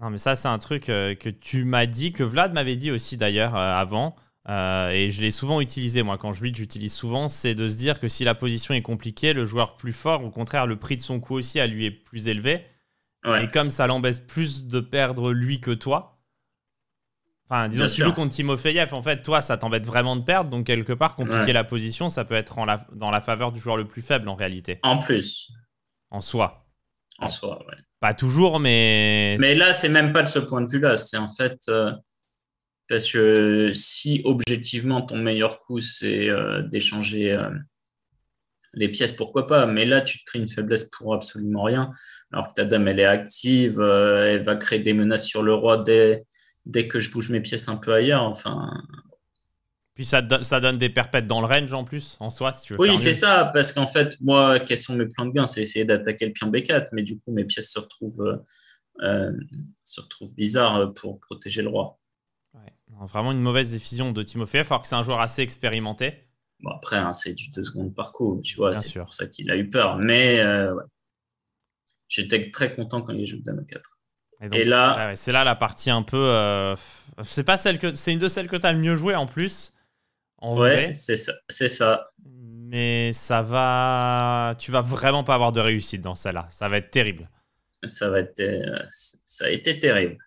[SPEAKER 1] Non, mais ça, c'est un truc euh, que tu m'as dit, que Vlad m'avait dit aussi d'ailleurs euh, avant. Euh, et je l'ai souvent utilisé, moi, quand je lui j'utilise souvent, c'est de se dire que si la position est compliquée, le joueur plus fort, au contraire, le prix de son coup aussi à lui est plus élevé. Et comme ça l'embête plus de perdre lui que toi, enfin, disons, si tu joues contre Timofeyev, en fait, toi, ça t'embête vraiment de perdre, donc quelque part, compliquer la position, ça peut être en la, dans la faveur du joueur le plus faible en réalité. En plus. En soi. En soi, ouais. Pas toujours, mais. Mais là,
[SPEAKER 2] c'est même pas de ce point de vue-là. C'est en fait. Euh, parce que si objectivement, ton meilleur coup, c'est euh, d'échanger euh, les pièces, pourquoi pas. Mais là, tu te crées une faiblesse pour absolument rien. Alors que ta dame, elle est active, elle va créer des menaces sur le roi dès, dès que je bouge mes pièces un peu ailleurs. Enfin,
[SPEAKER 1] puis ça, donne des perpètes dans le range en plus, en soi, si tu veux. Oui, c'est
[SPEAKER 2] ça, parce qu'en fait, moi, quels sont mes plans de gains, C'est essayer d'attaquer le pion B4, mais du coup, mes pièces se retrouvent, euh, euh, se retrouvent bizarres pour protéger le roi.
[SPEAKER 1] vraiment une mauvaise décision de Timofeev, alors que c'est un joueur assez expérimenté. Bon,
[SPEAKER 2] après, hein, c'est du 2 secondes par coup, tu vois, c'est pour ça qu'il a eu peur. Mais euh, j'étais très content quand il joue Dame 4. Et, là.
[SPEAKER 1] Ah c'est là la partie un peu. C'est pas celle que. C'est une de celles que tu as le mieux joué en plus ouais, c'est
[SPEAKER 2] ça, ça.
[SPEAKER 1] Mais ça va. Tu vas vraiment pas avoir de réussite dans celle-là. Ça va être terrible.
[SPEAKER 2] Ça va être. Euh, ça a été
[SPEAKER 1] terrible.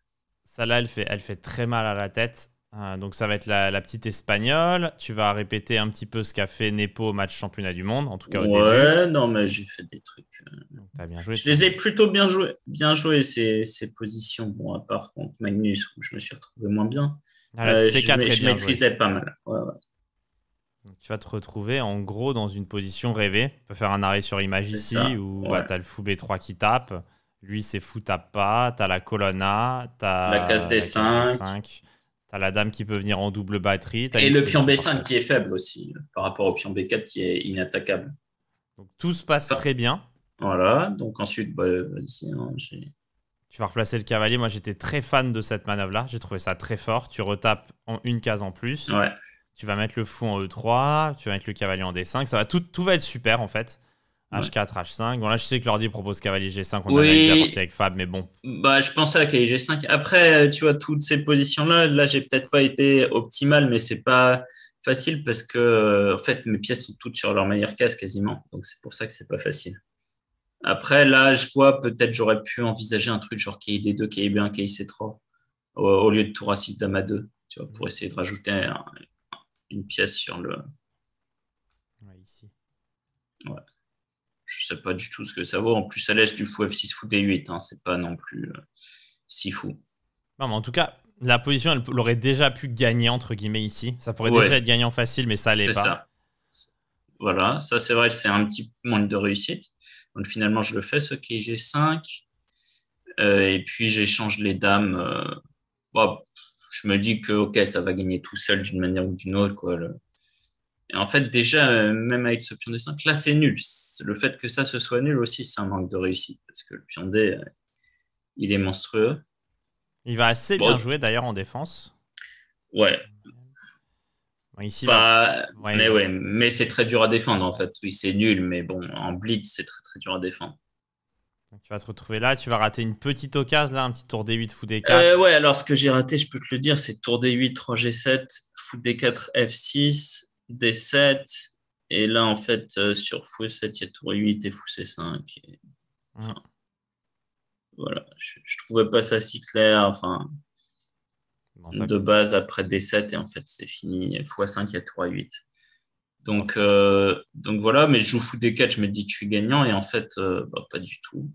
[SPEAKER 1] Celle-là, elle fait, elle fait très mal à la tête. Euh, donc ça va être la, petite espagnole. Tu vas répéter un petit peu ce qu'a fait Nepo au match championnat du monde, en tout cas ouais,
[SPEAKER 2] non, mais j'ai fait des trucs. Euh, donc, as bien joué, je les ai plutôt bien joué, bien joué ces, ces, positions. Bon, à part contre Magnus où je me suis retrouvé moins bien. C'est ah, là, je, maîtrisais pas mal. Ouais, ouais
[SPEAKER 1] tu vas te retrouver en gros dans une position rêvée. Tu peux faire un arrêt sur image ici où bah, tu as le fou B3 qui tape. Lui, c'est fou, tape pas. Tu as la colonna.
[SPEAKER 2] Tu as la case D5.
[SPEAKER 1] Tu as la dame qui peut venir en double batterie. Et le pion B5
[SPEAKER 2] qui est faible aussi, par rapport au pion B4 qui est inattaquable. Donc tout se passe très bien. Voilà, donc ensuite, bah, hein,
[SPEAKER 1] tu vas replacer le cavalier. Moi, j'étais très fan de cette manœuvre-là. J'ai trouvé ça très fort. Tu retapes en une case en plus. Ouais tu vas mettre le fou en E3, tu vas mettre le cavalier en D5, ça va, tout, tout va être super en fait. H4, H5. Bon, là, je sais que l'ordi propose cavalier
[SPEAKER 2] G5, on oui. a la
[SPEAKER 1] avec Fab, mais bon.
[SPEAKER 2] Bah, je pensais à cavalier G5. Après, tu vois, toutes ces positions-là, là, j'ai peut-être pas été optimal, mais c'est pas facile parce que, euh, en fait, mes pièces sont toutes sur leur meilleure case quasiment. Donc, c'est pour ça que c'est pas facile. Après, là, je vois, peut-être j'aurais pu envisager un truc genre KID2, KIB1, KIC3 au, lieu de tour A6 Dame a 2 tu vois, pour essayer de rajouter un, une pièce sur le. ici. Ouais. Je sais pas du tout ce que ça vaut. En plus, à laisse du fou F6 fou D8, hein, c'est pas non plus euh, si fou.
[SPEAKER 1] Non, mais en tout cas, la position, elle, l'aurait déjà pu gagner, entre guillemets, ici. Ça pourrait déjà être gagnant facile, mais ça l'est pas. Ça.
[SPEAKER 2] Voilà, ça c'est vrai, c'est un petit manque de réussite. Donc finalement, je le fais, ce qui est G5. Euh, et puis j'échange les dames. Euh... Bah, je me dis que ok, ça va gagner tout seul d'une manière ou d'une autre. Quoi, Et en fait, déjà, euh, même avec ce pion D5, là, c'est nul. Le fait que ça se soit nul aussi, c'est un manque de réussite parce que le pion D, euh, il est monstrueux.
[SPEAKER 1] Il va assez bien jouer d'ailleurs en défense.
[SPEAKER 2] Ouais. Bah, mais, ouais. mais c'est très dur à défendre en fait. Oui, c'est nul, mais bon, en blitz, c'est très très dur à défendre
[SPEAKER 1] tu vas te retrouver là, tu vas rater une petite occasion, là, un petit tour D8, fou D4.
[SPEAKER 2] ouais, alors ce que j'ai raté, je peux te le dire, c'est tour D8, 3 G7, fou D4, F6, D7. Et là, en fait, euh, sur fou 7, il y a tour 8 et fou C5. Voilà, je, ne trouvais pas ça si clair. Enfin, de base, après D7, et en fait, c'est fini. Fou 5, il y a tour 8. Donc, euh, donc voilà, mais je joue fou D4, je me dis que je suis gagnant, et en fait, euh, bah, pas du tout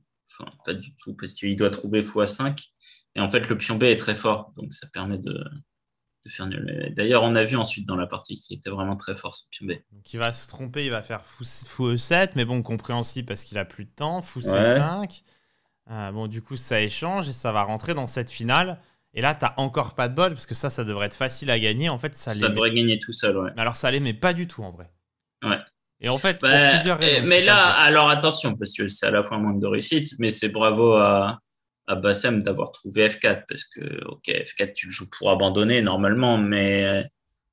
[SPEAKER 2] pas du tout, parce qu'il doit trouver à 5 Et en fait, le pion B est très fort, donc ça permet de, faire nul. D'ailleurs, on a vu ensuite dans la partie qui était vraiment très fort, ce pion B.
[SPEAKER 1] Donc il va se tromper, il va faire fou, E7, mais bon, compréhensible parce qu'il a plus de temps, fou C5. Euh, bon, du coup, ça échange et ça va rentrer dans cette finale. Et là, t'as encore pas de bol, parce que ça, ça devrait être facile à gagner. En fait, ça, ça devrait
[SPEAKER 2] gagner tout seul,
[SPEAKER 1] ouais. Alors, ça l'est mais pas du tout, en vrai. Ouais. Et en fait, bah, plusieurs eh, Mais là,
[SPEAKER 2] alors attention, parce que c'est à la fois un manque de réussite, mais c'est bravo à, Bassem d'avoir trouvé F4, parce que, ok, F4, tu le joues pour abandonner normalement, mais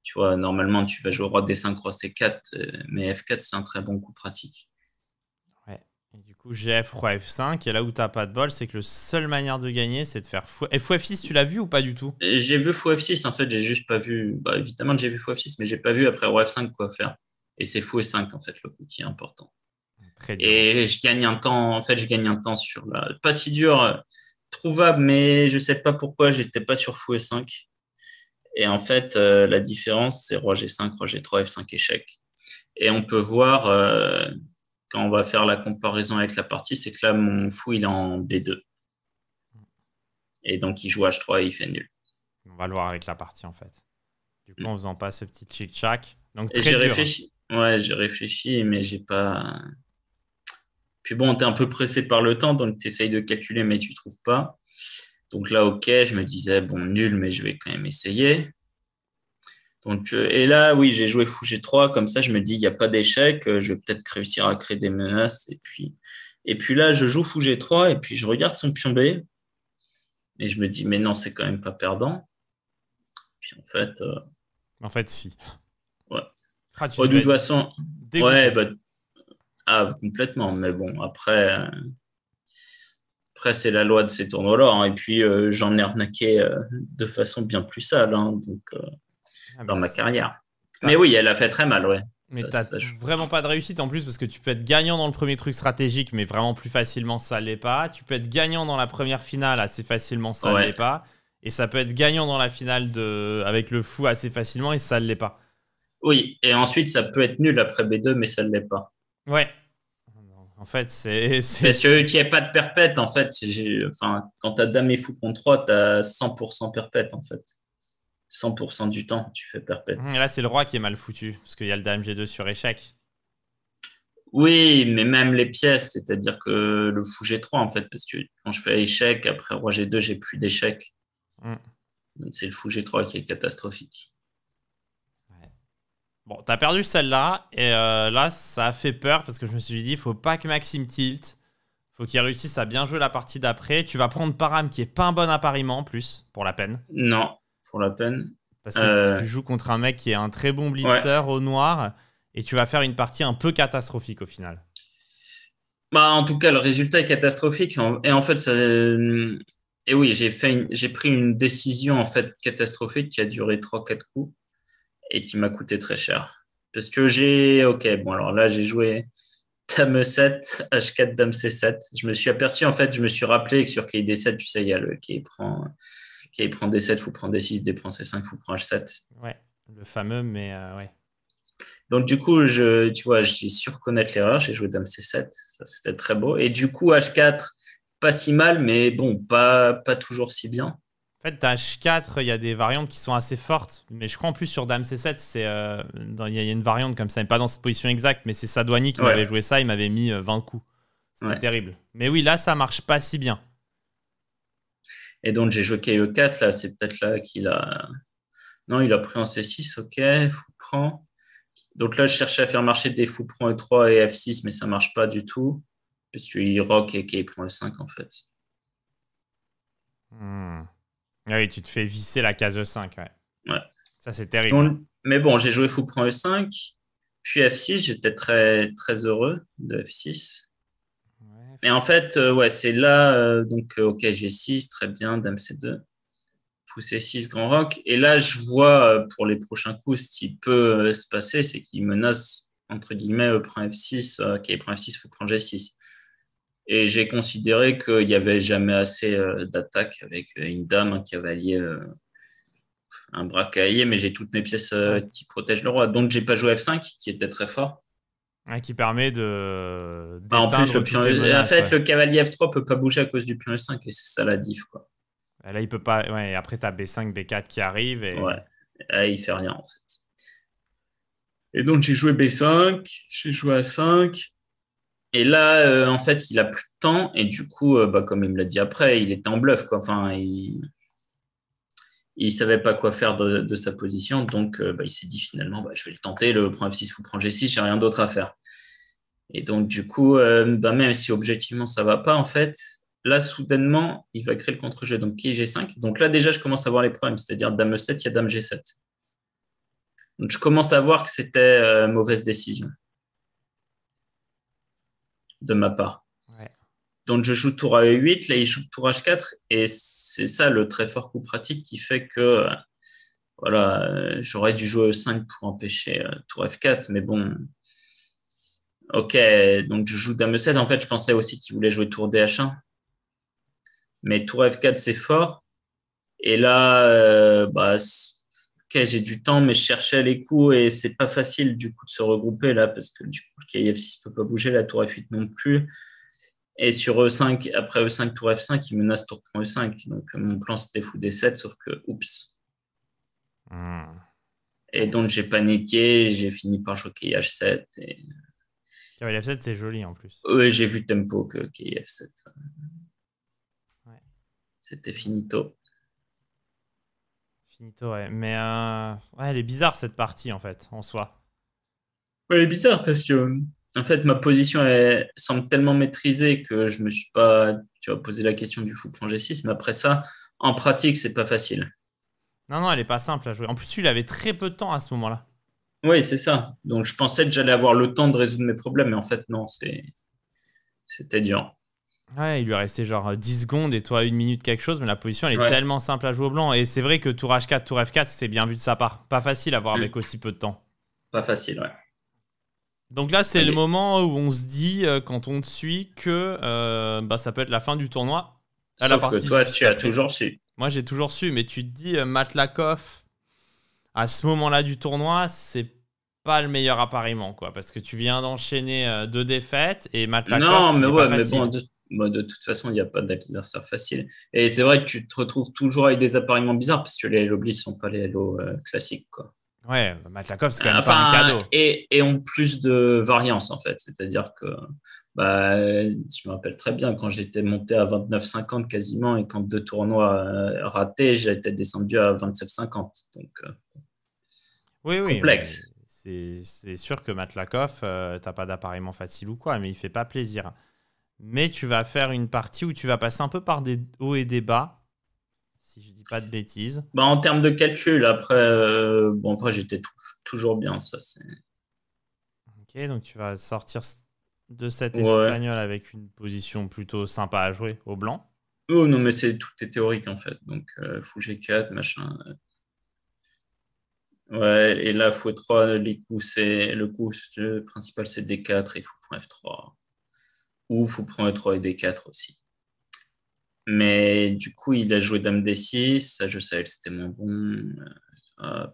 [SPEAKER 2] tu vois, normalement, tu vas jouer au roi D5, roi C4, euh, mais F4, c'est un très bon coup pratique. Ouais,
[SPEAKER 1] et du coup, GF, roi F5, et là où t'as pas de bol, c'est que la seule manière de gagner, c'est de faire fou... Eh, F6, tu l'as vu ou pas du tout
[SPEAKER 2] euh, J'ai vu fou F6, en fait, j'ai juste pas vu. Bah, évidemment, j'ai vu fou F6, mais j'ai pas vu après roi F5 quoi faire. Et c'est fouet 5, en fait, le coup qui est important. Et je gagne un temps, en fait, je gagne un temps sur la. Pas si dur, euh, trouvable, mais je ne sais pas pourquoi, j'étais pas sur fou et 5. Et en fait, euh, la différence, c'est roi G5, roi G3, F5 échec. Et on peut voir, euh, quand on va faire la comparaison avec la partie, c'est que là, mon fou, il est en B2. Et donc, il joue H3 et il fait nul. On va le voir avec la partie, en fait.
[SPEAKER 1] Du coup, mm. en faisant pas ce petit chic-chac. Donc, très et j'ai hein. réfléchi,
[SPEAKER 2] Ouais, j'ai réfléchi, mais j'ai pas. Puis bon, tu es un peu pressé par le temps, donc tu essayes de calculer, mais tu trouves pas. Donc là, ok, je me disais, bon, nul, mais je vais quand même essayer. Donc, euh, et là, oui, j'ai joué fou G3, comme ça, je me dis, il n'y a pas d'échec, euh, je vais peut-être réussir à créer des menaces. Et puis, et puis là, je joue fou G3, et puis je regarde son pion B, et je me dis, mais non, c'est quand même pas perdant. Puis en fait. Euh, en fait, si. Ah, de toute façon, ouais, bah, ah, complètement. Mais bon, après, après c'est la loi de ces tournois-là. Hein, et puis, euh, j'en ai arnaqué euh, de façon bien plus sale hein, donc, euh, ah, dans ma carrière. Mais oui, elle a fait très mal, ouais. Mais t'as
[SPEAKER 1] vraiment pas de réussite en plus parce que tu peux être gagnant dans le premier truc stratégique, mais vraiment plus facilement ça l'est pas. Tu peux être gagnant dans la première finale assez facilement, ça ne l'est pas. Et ça peut être gagnant dans la finale de... avec le fou assez facilement et ça l'est pas.
[SPEAKER 2] Oui, et ensuite, ça peut être nul après B2, mais ça ne l'est pas. Ouais. En fait, c'est. Parce qu'il n'y a pas de perpète, en fait, enfin, quand tu as Dame et Fou contre 3, tu as 100% perpète, en fait. 100% du temps, tu fais perpète.
[SPEAKER 1] Et mmh, là, c'est le roi qui est mal foutu, parce qu'il y a le Dame G2 sur échec.
[SPEAKER 2] Oui, mais même les pièces, c'est-à-dire que le fou G3, en fait, parce que quand je fais échec, après roi G2, j'ai plus d'échec. Mmh. C'est le fou G3 qui est catastrophique.
[SPEAKER 1] Bon, t'as perdu celle-là, et euh, là, ça a fait peur parce que je me suis dit, faut pas que Maxime tilt. Faut qu'il réussisse à bien jouer la partie d'après. Tu vas prendre Param qui est pas un bon appariement en
[SPEAKER 2] plus, pour la peine. Non, pour la peine. Parce que euh, tu
[SPEAKER 1] joues contre un mec qui est un très bon blitzer au noir, et tu vas faire une partie un peu catastrophique au final.
[SPEAKER 2] Bah, en tout cas, le résultat est catastrophique. Et en fait, ça. Euh, et oui, j'ai pris une décision en fait catastrophique qui a duré 3-4 coups et qui m'a coûté très cher. Parce que j'ai, ok, bon, alors là, j'ai joué Dame 7, H4, Dame C7. Je me suis aperçu, en fait, je me suis rappelé que sur Kd 7 tu sais, il y a le qui prend, qui prend D7, vous prendre D6, D prend C5, faut prend H7. Ouais, le fameux, mais euh, ouais. Donc, du coup, je, tu vois, je suis sûr connaître l'erreur. J'ai joué Dame C7, ça c'était très beau. Et du coup, H4, pas si mal, mais bon, pas, pas toujours si bien.
[SPEAKER 1] En fait, H4, il y a des variantes qui sont assez fortes, mais je crois en plus sur Dame C7, c'est euh, il y a une variante comme ça, mais pas dans cette position exacte, mais c'est Sadouani qui m'avait joué ça, il m'avait mis 20 euh, coups. C'était terrible. Mais oui, là, ça marche pas si bien.
[SPEAKER 2] Et donc, j'ai joué E4, là, c'est peut-être là qu'il a. Non, il a pris en C6, ok, fou prend. Donc là, je cherchais à faire marcher des fous prend E3 et F6, mais ça marche pas du tout, parce qu'il rock et qu'il prend E5, en fait. Hmm. Ah oui, tu te fais visser la case E5, ouais. ouais. Ça, c'est terrible. mais bon, j'ai joué fou prend E5, puis F6, j'étais très, très heureux de F6. Ouais, mais en fait, euh, ouais, c'est là, euh, donc, euh, ok, G6, très bien, Dame C2, fou C6, Grand rock Et là, je vois pour les prochains coups ce qui peut se passer, c'est qu'il menace, entre guillemets, prend F6, ok, prend F6, Fou prend G6. Et j'ai considéré qu'il n'y avait jamais assez euh, d'attaques avec euh, une dame, un hein, cavalier, euh, un bras caillé, mais j'ai toutes mes pièces qui protègent le roi. Donc j'ai pas joué F5, qui était très fort.
[SPEAKER 1] qui permet de. Bah, en plus, le en fait, le
[SPEAKER 2] cavalier F3 peut pas bouger à cause du pion F5, et c'est ça la diff. Quoi. Bah, là, il peut pas. Ouais, après, tu as B5, B4 qui arrive. Et... Ouais, il fait rien en fait. Et donc, j'ai joué B5, j'ai joué A5, et là, euh, en fait, il a plus de temps. Et du coup, euh, bah, comme il me l'a dit après, il était en bluff. Enfin, il ne savait pas quoi faire de, sa position. Donc, euh, bah, il s'est dit finalement, bah, je vais le tenter. Le prend F6 ou prend G6, j'ai rien d'autre à faire. Et donc, du coup, même si objectivement ça ne va pas, en fait, là, soudainement, il va créer le contre-jeu. Donc, qui est G5 Donc là, déjà, je commence à voir les problèmes. C'est-à-dire, dame E7, il y a dame G7. je commence à voir que c'était mauvaise décision de ma part. Donc je joue tour à 8, là il joue tour H4 et c'est ça le très fort coup pratique qui fait que euh, voilà, euh, j'aurais dû jouer E5 pour empêcher euh, tour F4, mais bon. Ok, donc je joue Dame 7. En fait, je pensais aussi qu'il voulait jouer tour DH1. Mais tour F4, c'est fort. Et là, bah, j'ai du temps, mais je cherchais les coups et c'est pas facile du coup de se regrouper là parce que du coup, le KF 6 peut pas bouger, la tour F8 non plus. Et sur E5, après E5, tour F5, il menace tour E5. Donc euh, mon plan c'était fou D7, sauf que oups. Hmm. Et donc j'ai paniqué, j'ai fini par jouer H7. Et...
[SPEAKER 1] 7 c'est joli en plus.
[SPEAKER 2] Oui, j'ai vu tempo que KF7. C'était finito.
[SPEAKER 1] Finito, ouais. Mais euh, ouais, elle est bizarre cette partie en fait, en
[SPEAKER 2] soi. elle est bizarre parce que en fait ma position elle, semble tellement maîtrisée que je me suis pas, tu as posé la question du fou G6. Mais après ça, en pratique, c'est pas facile.
[SPEAKER 1] Non, non, elle est pas simple à jouer. En plus, il avait très peu de temps à ce moment-là.
[SPEAKER 2] Oui, c'est ça. Donc je pensais que j'allais avoir le temps de résoudre mes problèmes, mais en fait non, c'est c'était dur.
[SPEAKER 1] Ouais, il lui resté genre 10 euh, secondes et toi une minute quelque chose, mais la position elle est tellement simple à jouer au blanc. Et c'est vrai que tour H4, tour F4, c'est bien vu de sa part. Pas facile à voir mm. avec aussi peu de temps.
[SPEAKER 2] Pas facile, ouais.
[SPEAKER 1] Donc là, c'est le moment où on se dit, euh, quand on te suit, que euh, bah, ça peut être la fin du tournoi. À que toi, tu as toujours su. Moi, j'ai toujours su, mais tu te dis, Matlakoff, à ce moment-là du tournoi, c'est pas le meilleur appariement, quoi, parce que tu viens d'enchaîner deux défaites et Matlakov Non, mais ouais, mais bon,
[SPEAKER 2] de toute façon, il n'y a pas d'adversaire facile. Et c'est vrai que tu te retrouves toujours avec des appareillements bizarres parce que les Hello Blitz ne sont pas les Hello euh, classiques. Quoi. Ouais, Matlakov, c'est quand même pas un cadeau. Et, et ont plus de variance, en fait. C'est-à-dire que bah, je me rappelle très bien quand j'étais monté à 29,50 quasiment et quand deux tournois euh, ratés, j'étais descendu à 27,50. Donc, euh, oui, oui, complexe.
[SPEAKER 1] C'est sûr que Matlakov, tu t'as pas d'appareillement facile ou quoi, mais il fait pas plaisir mais tu vas faire une partie où tu vas passer un peu par des hauts et des bas, si je ne dis
[SPEAKER 2] pas de bêtises. Bah, en termes de calcul, après, euh, bon, en vrai, j'étais toujours bien, ça c'est.
[SPEAKER 1] Ok, donc tu vas sortir de cette espagnole
[SPEAKER 2] avec une position plutôt sympa à jouer au blanc. Oh non, mais c'est tout est théorique en fait, donc euh, fou G4, machin. Ouais, et là, fou 3 les coups, c'est le coup principal c'est D4 et fouf F3 ou vous prend le 3 et D4 aussi. Mais du coup, il a joué Dame D6, ça je savais que c'était moins bon. Euh,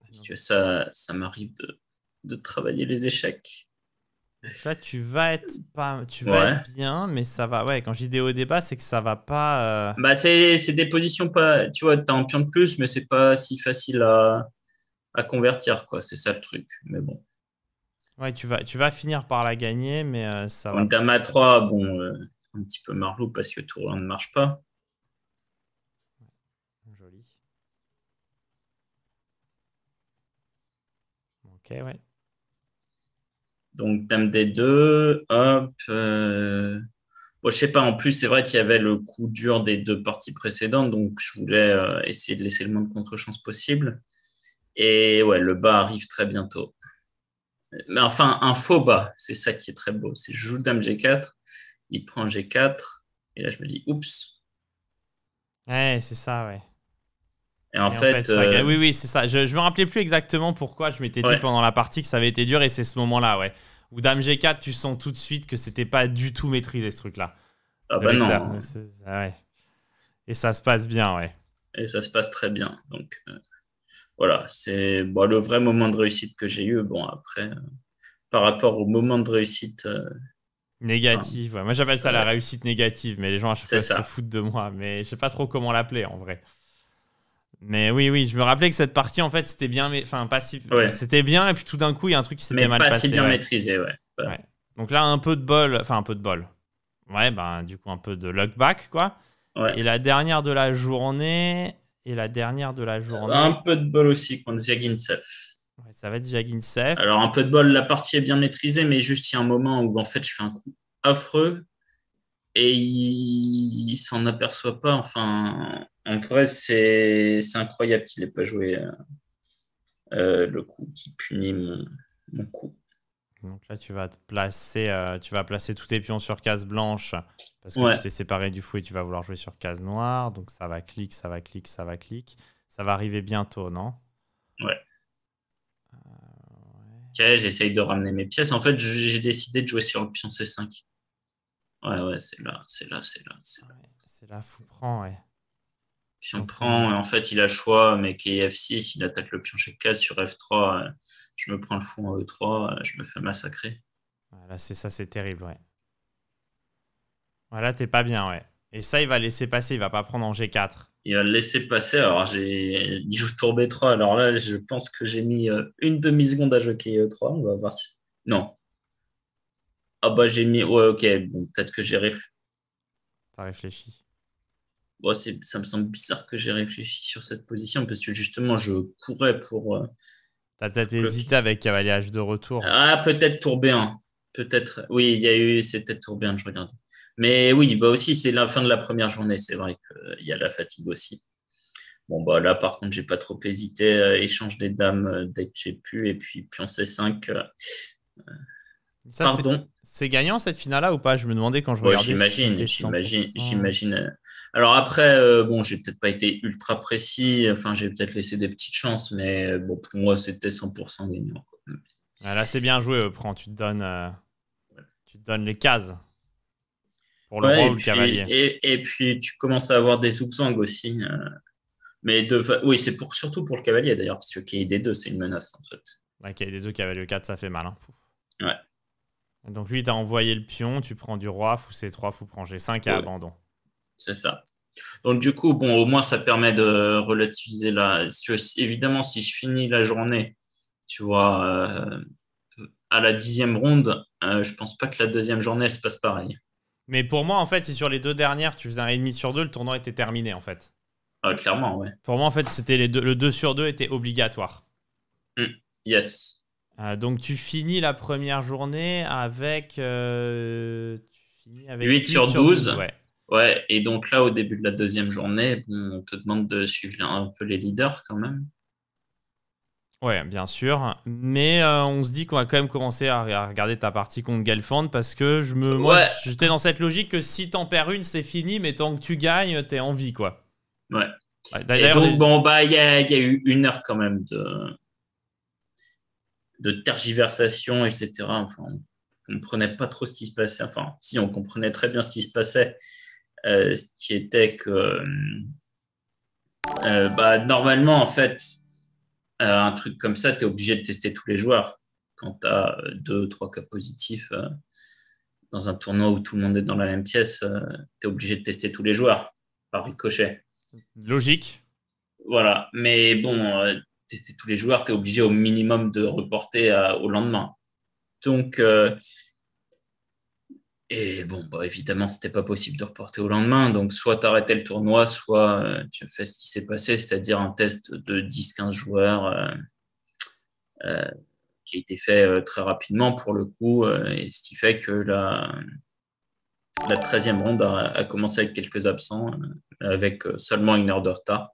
[SPEAKER 2] Parce que ça, ça m'arrive de, de, travailler les échecs.
[SPEAKER 1] Là, tu vas être pas, tu vas
[SPEAKER 2] bien, mais ça va. Ouais, quand j'ai dis au débat, c'est que ça va pas. Euh, bah, c'est des positions pas. Tu vois, t'as un pion de plus, mais c'est pas si facile à, à convertir, quoi. C'est ça le truc. Mais bon.
[SPEAKER 1] Ouais, tu vas, tu vas finir par la gagner, mais euh, ça va. Dame à 3, bon,
[SPEAKER 2] euh, un petit peu marlou parce que tour 1 ne marche pas. Joli. Ok, ouais. Donc, Dame D2, hop. Euh... Bon, je sais pas, en plus, c'est vrai qu'il y avait le coup dur des deux parties précédentes, donc je voulais euh, essayer de laisser le moins de contre-chance possible. Et ouais, le bas arrive très bientôt. Mais enfin, un faux bas, c'est ça qui est très beau. C'est je joue dame G4, il prend G4, et là je me dis, oups.
[SPEAKER 1] Ouais, c'est ça, ouais. Et en, fait, euh, oui, oui, c'est ça. Je, je me rappelais plus exactement pourquoi je m'étais dit pendant la partie que ça avait été dur, et c'est ce moment-là, ouais. Ou Dame G4, tu sens tout de suite que c'était pas du tout maîtrisé ce truc-là. Ah bah non. non. Hein. Ça. Ouais. Et ça se passe bien, ouais.
[SPEAKER 2] Et ça se passe très bien. Donc, euh, voilà, c'est bon, le vrai moment de réussite que j'ai eu. Bon, après, euh, par rapport au moment de réussite. Euh, négative, moi
[SPEAKER 1] j'appelle ça la réussite négative, mais les gens à chaque fois se foutent de moi, mais je sais pas trop comment l'appeler en vrai.
[SPEAKER 2] Mais oui, oui, je me rappelais
[SPEAKER 1] que cette partie en fait c'était bien, mais enfin pas si, c'était bien et puis tout d'un coup il y a un truc qui s'était mal pas si bien maîtrisé, ouais. Donc là un peu de bol, enfin un peu de bol. Ouais, ben du coup un peu de luck back quoi. Et la dernière de la journée, et la dernière de la journée. Un peu
[SPEAKER 2] de bol aussi contre Zagintsev. ça va être Alors, un peu de bol, la partie est bien maîtrisée, mais juste il y a un moment où en fait je fais un coup affreux et il, s'en aperçoit pas. Enfin, en vrai, c'est incroyable qu'il n'ait pas joué euh, euh, le coup qui punit mon coup. Donc
[SPEAKER 1] là, tu vas placer, euh, tu vas placer tous tes pions sur case blanche parce que tu t'es séparé du fou et tu vas vouloir jouer sur case noire. Donc ça va clic, ça va clic, ça va clic. Ça va arriver bientôt,
[SPEAKER 2] non Ouais. Euh, ok, j'essaye de ramener mes pièces. En fait, j'ai décidé de jouer sur le pion C5. Ouais, ouais, c'est là, c'est là, c'est là. C'est là. là, fou prend, ouais. Si on prend, euh, en fait, il a choix, mais KF6, il attaque le pion G4 sur F3, euh, je me prends le fou en E3, euh, je me fais massacrer. Voilà, c'est ça, c'est terrible, ouais.
[SPEAKER 1] Voilà, t'es pas bien, ouais. Et ça, il va laisser passer, il va pas prendre en G4.
[SPEAKER 2] Il va le laisser passer, alors j'ai. Il joue tour B3, alors là, je pense que j'ai mis une demi-seconde à jouer e 3 on va voir si. Non. Ah bah j'ai mis. Ouais, ok, peut-être que j'ai réfléchi. T'as réfléchi ça me semble bizarre que j'ai réfléchi sur cette position parce que justement, je courais pour. Euh, T'as peut-être hésité avec Cavalier H de retour. Ah, peut-être Tour B1. Peut-être. Oui, il y a eu. c'était Tour B1, je regarde. Mais oui, bah aussi, c'est la fin de la première journée. C'est vrai qu'il euh, y a la fatigue aussi. Bon, bah là, par contre, j'ai pas trop hésité. Euh, échange des dames dès que j'ai pu. Et puis, on sait 5 Pardon.
[SPEAKER 1] C'est gagnant cette finale-là ou pas Je me demandais quand je regardais. J'imagine, j'imagine,
[SPEAKER 2] j'imagine. Alors après, euh, bon, j'ai peut-être pas été ultra précis. Enfin, j'ai peut-être laissé des petites chances, mais euh, bon, pour moi, c'était 100% gagnant.
[SPEAKER 1] Ah là, c'est bien joué, prends. Euh, tu te
[SPEAKER 2] donnes, tu te donnes
[SPEAKER 1] les cases pour le roi ou cavalier.
[SPEAKER 2] Et, puis, tu commences à avoir des soupçons aussi. mais de, oui, c'est pour, surtout pour le cavalier d'ailleurs, parce que KD2, c'est une menace en fait. Ouais, KD2, cavalier 4, ça fait mal. Hein. Ouais.
[SPEAKER 1] Donc lui, as envoyé le pion, tu prends du roi, fou C3, fou prend G5 à abandon.
[SPEAKER 2] C'est ça. Donc, du coup, bon, au moins, ça permet de relativiser la. évidemment, si je finis la journée, tu vois, euh, à la dixième ronde, euh, je pense pas que la deuxième journée se passe pareil. Mais pour moi, en fait, si sur les deux dernières,
[SPEAKER 1] tu faisais un et demi sur deux, le tournoi était terminé, en fait.
[SPEAKER 2] Ah, clairement, ouais. Pour moi, en fait, c'était les deux, le 2 sur
[SPEAKER 1] 2 était obligatoire.
[SPEAKER 2] Mm, yes.
[SPEAKER 1] Euh, donc, tu finis la première journée avec. 8, sur 12. Sur
[SPEAKER 2] Ouais, et donc là, au début de la deuxième journée, on te demande de suivre un peu les leaders quand même.
[SPEAKER 1] Ouais, bien sûr. Mais euh, on se dit qu'on va quand même commencer à, regarder ta partie contre Galfand parce que je me, j'étais dans cette logique que si t'en perds une, c'est fini, mais tant que tu gagnes, t'es en vie, quoi.
[SPEAKER 2] Ouais. donc, bon, bah, il y a, eu une heure quand même de, tergiversation, etc. Enfin, on comprenait pas trop ce qui se passait. Enfin, si, on comprenait très bien ce qui se passait, euh, ce qui était que euh, euh, bah, normalement, en fait, un truc comme ça, tu es obligé de tester tous les joueurs quand tu as deux, trois cas positifs dans un tournoi où tout le monde est dans la même pièce, tu es obligé de tester tous les joueurs par ricochet. Logique. Voilà, mais bon, tester tous les joueurs, tu es obligé au minimum de reporter au lendemain. Donc, et bon, bah, évidemment, évidemment, n'était pas possible de reporter au lendemain. Donc, soit tu arrêtais le tournoi, soit tu euh, tu fais ce qui s'est passé, c'est-à-dire un test de 10-15 joueurs euh, euh, qui a été fait très rapidement pour le coup. et ce qui fait que la, 13e ronde a commencé avec quelques absents, avec seulement une heure de retard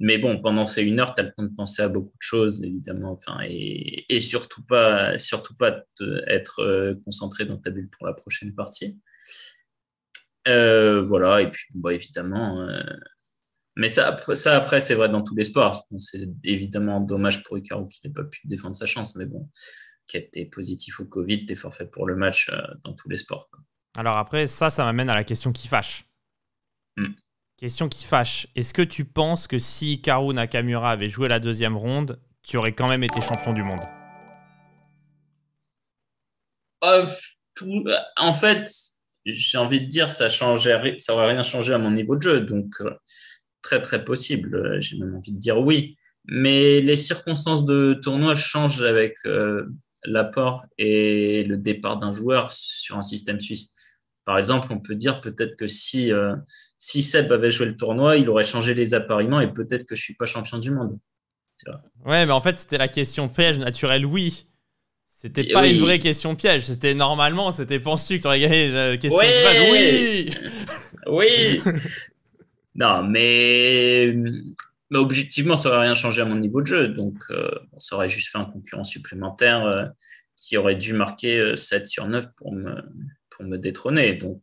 [SPEAKER 2] mais bon, pendant ces une heure, tu as le temps de penser à beaucoup de choses, évidemment, enfin, et, surtout pas, surtout pas être euh, concentré dans ta bulle pour la prochaine partie. Euh, voilà, et puis, bon, bah, évidemment, euh, mais ça, ça après, c'est vrai dans tous les sports. c'est évidemment dommage pour Hikaru qui n'ait pas pu défendre sa chance, mais bon, qui était positif au Covid, t'es forfait pour le match dans tous les sports.
[SPEAKER 1] Alors après, ça, ça m'amène à la question qui fâche. Hmm. Question qui fâche. Est-ce que tu penses que si Karu Nakamura avait joué la deuxième ronde, tu aurais quand même été champion du monde
[SPEAKER 2] euh, euh, En fait, j'ai envie de dire, ça changerait, ça aurait rien changé à mon niveau de jeu, donc euh, très très possible. J'ai même envie de dire oui, mais les circonstances de tournoi changent avec l'apport et le départ d'un joueur sur un système suisse. Par exemple, on peut dire peut-être que si si Seb avait joué le tournoi, il aurait changé les appariements et peut-être que je suis pas champion du monde.
[SPEAKER 1] Ouais, mais en fait, c'était la question piège naturelle, oui. C'était pas une vraie question piège. C'était normalement, c'était penses-tu que tu aurais gagné la question ouais Oui
[SPEAKER 2] Oui Non, mais... objectivement, ça aurait rien changé à mon niveau de jeu. Donc, euh, ça aurait juste fait un concurrent supplémentaire euh, qui aurait dû marquer 7 euh, sur 9 pour me, pour me détrôner. Donc,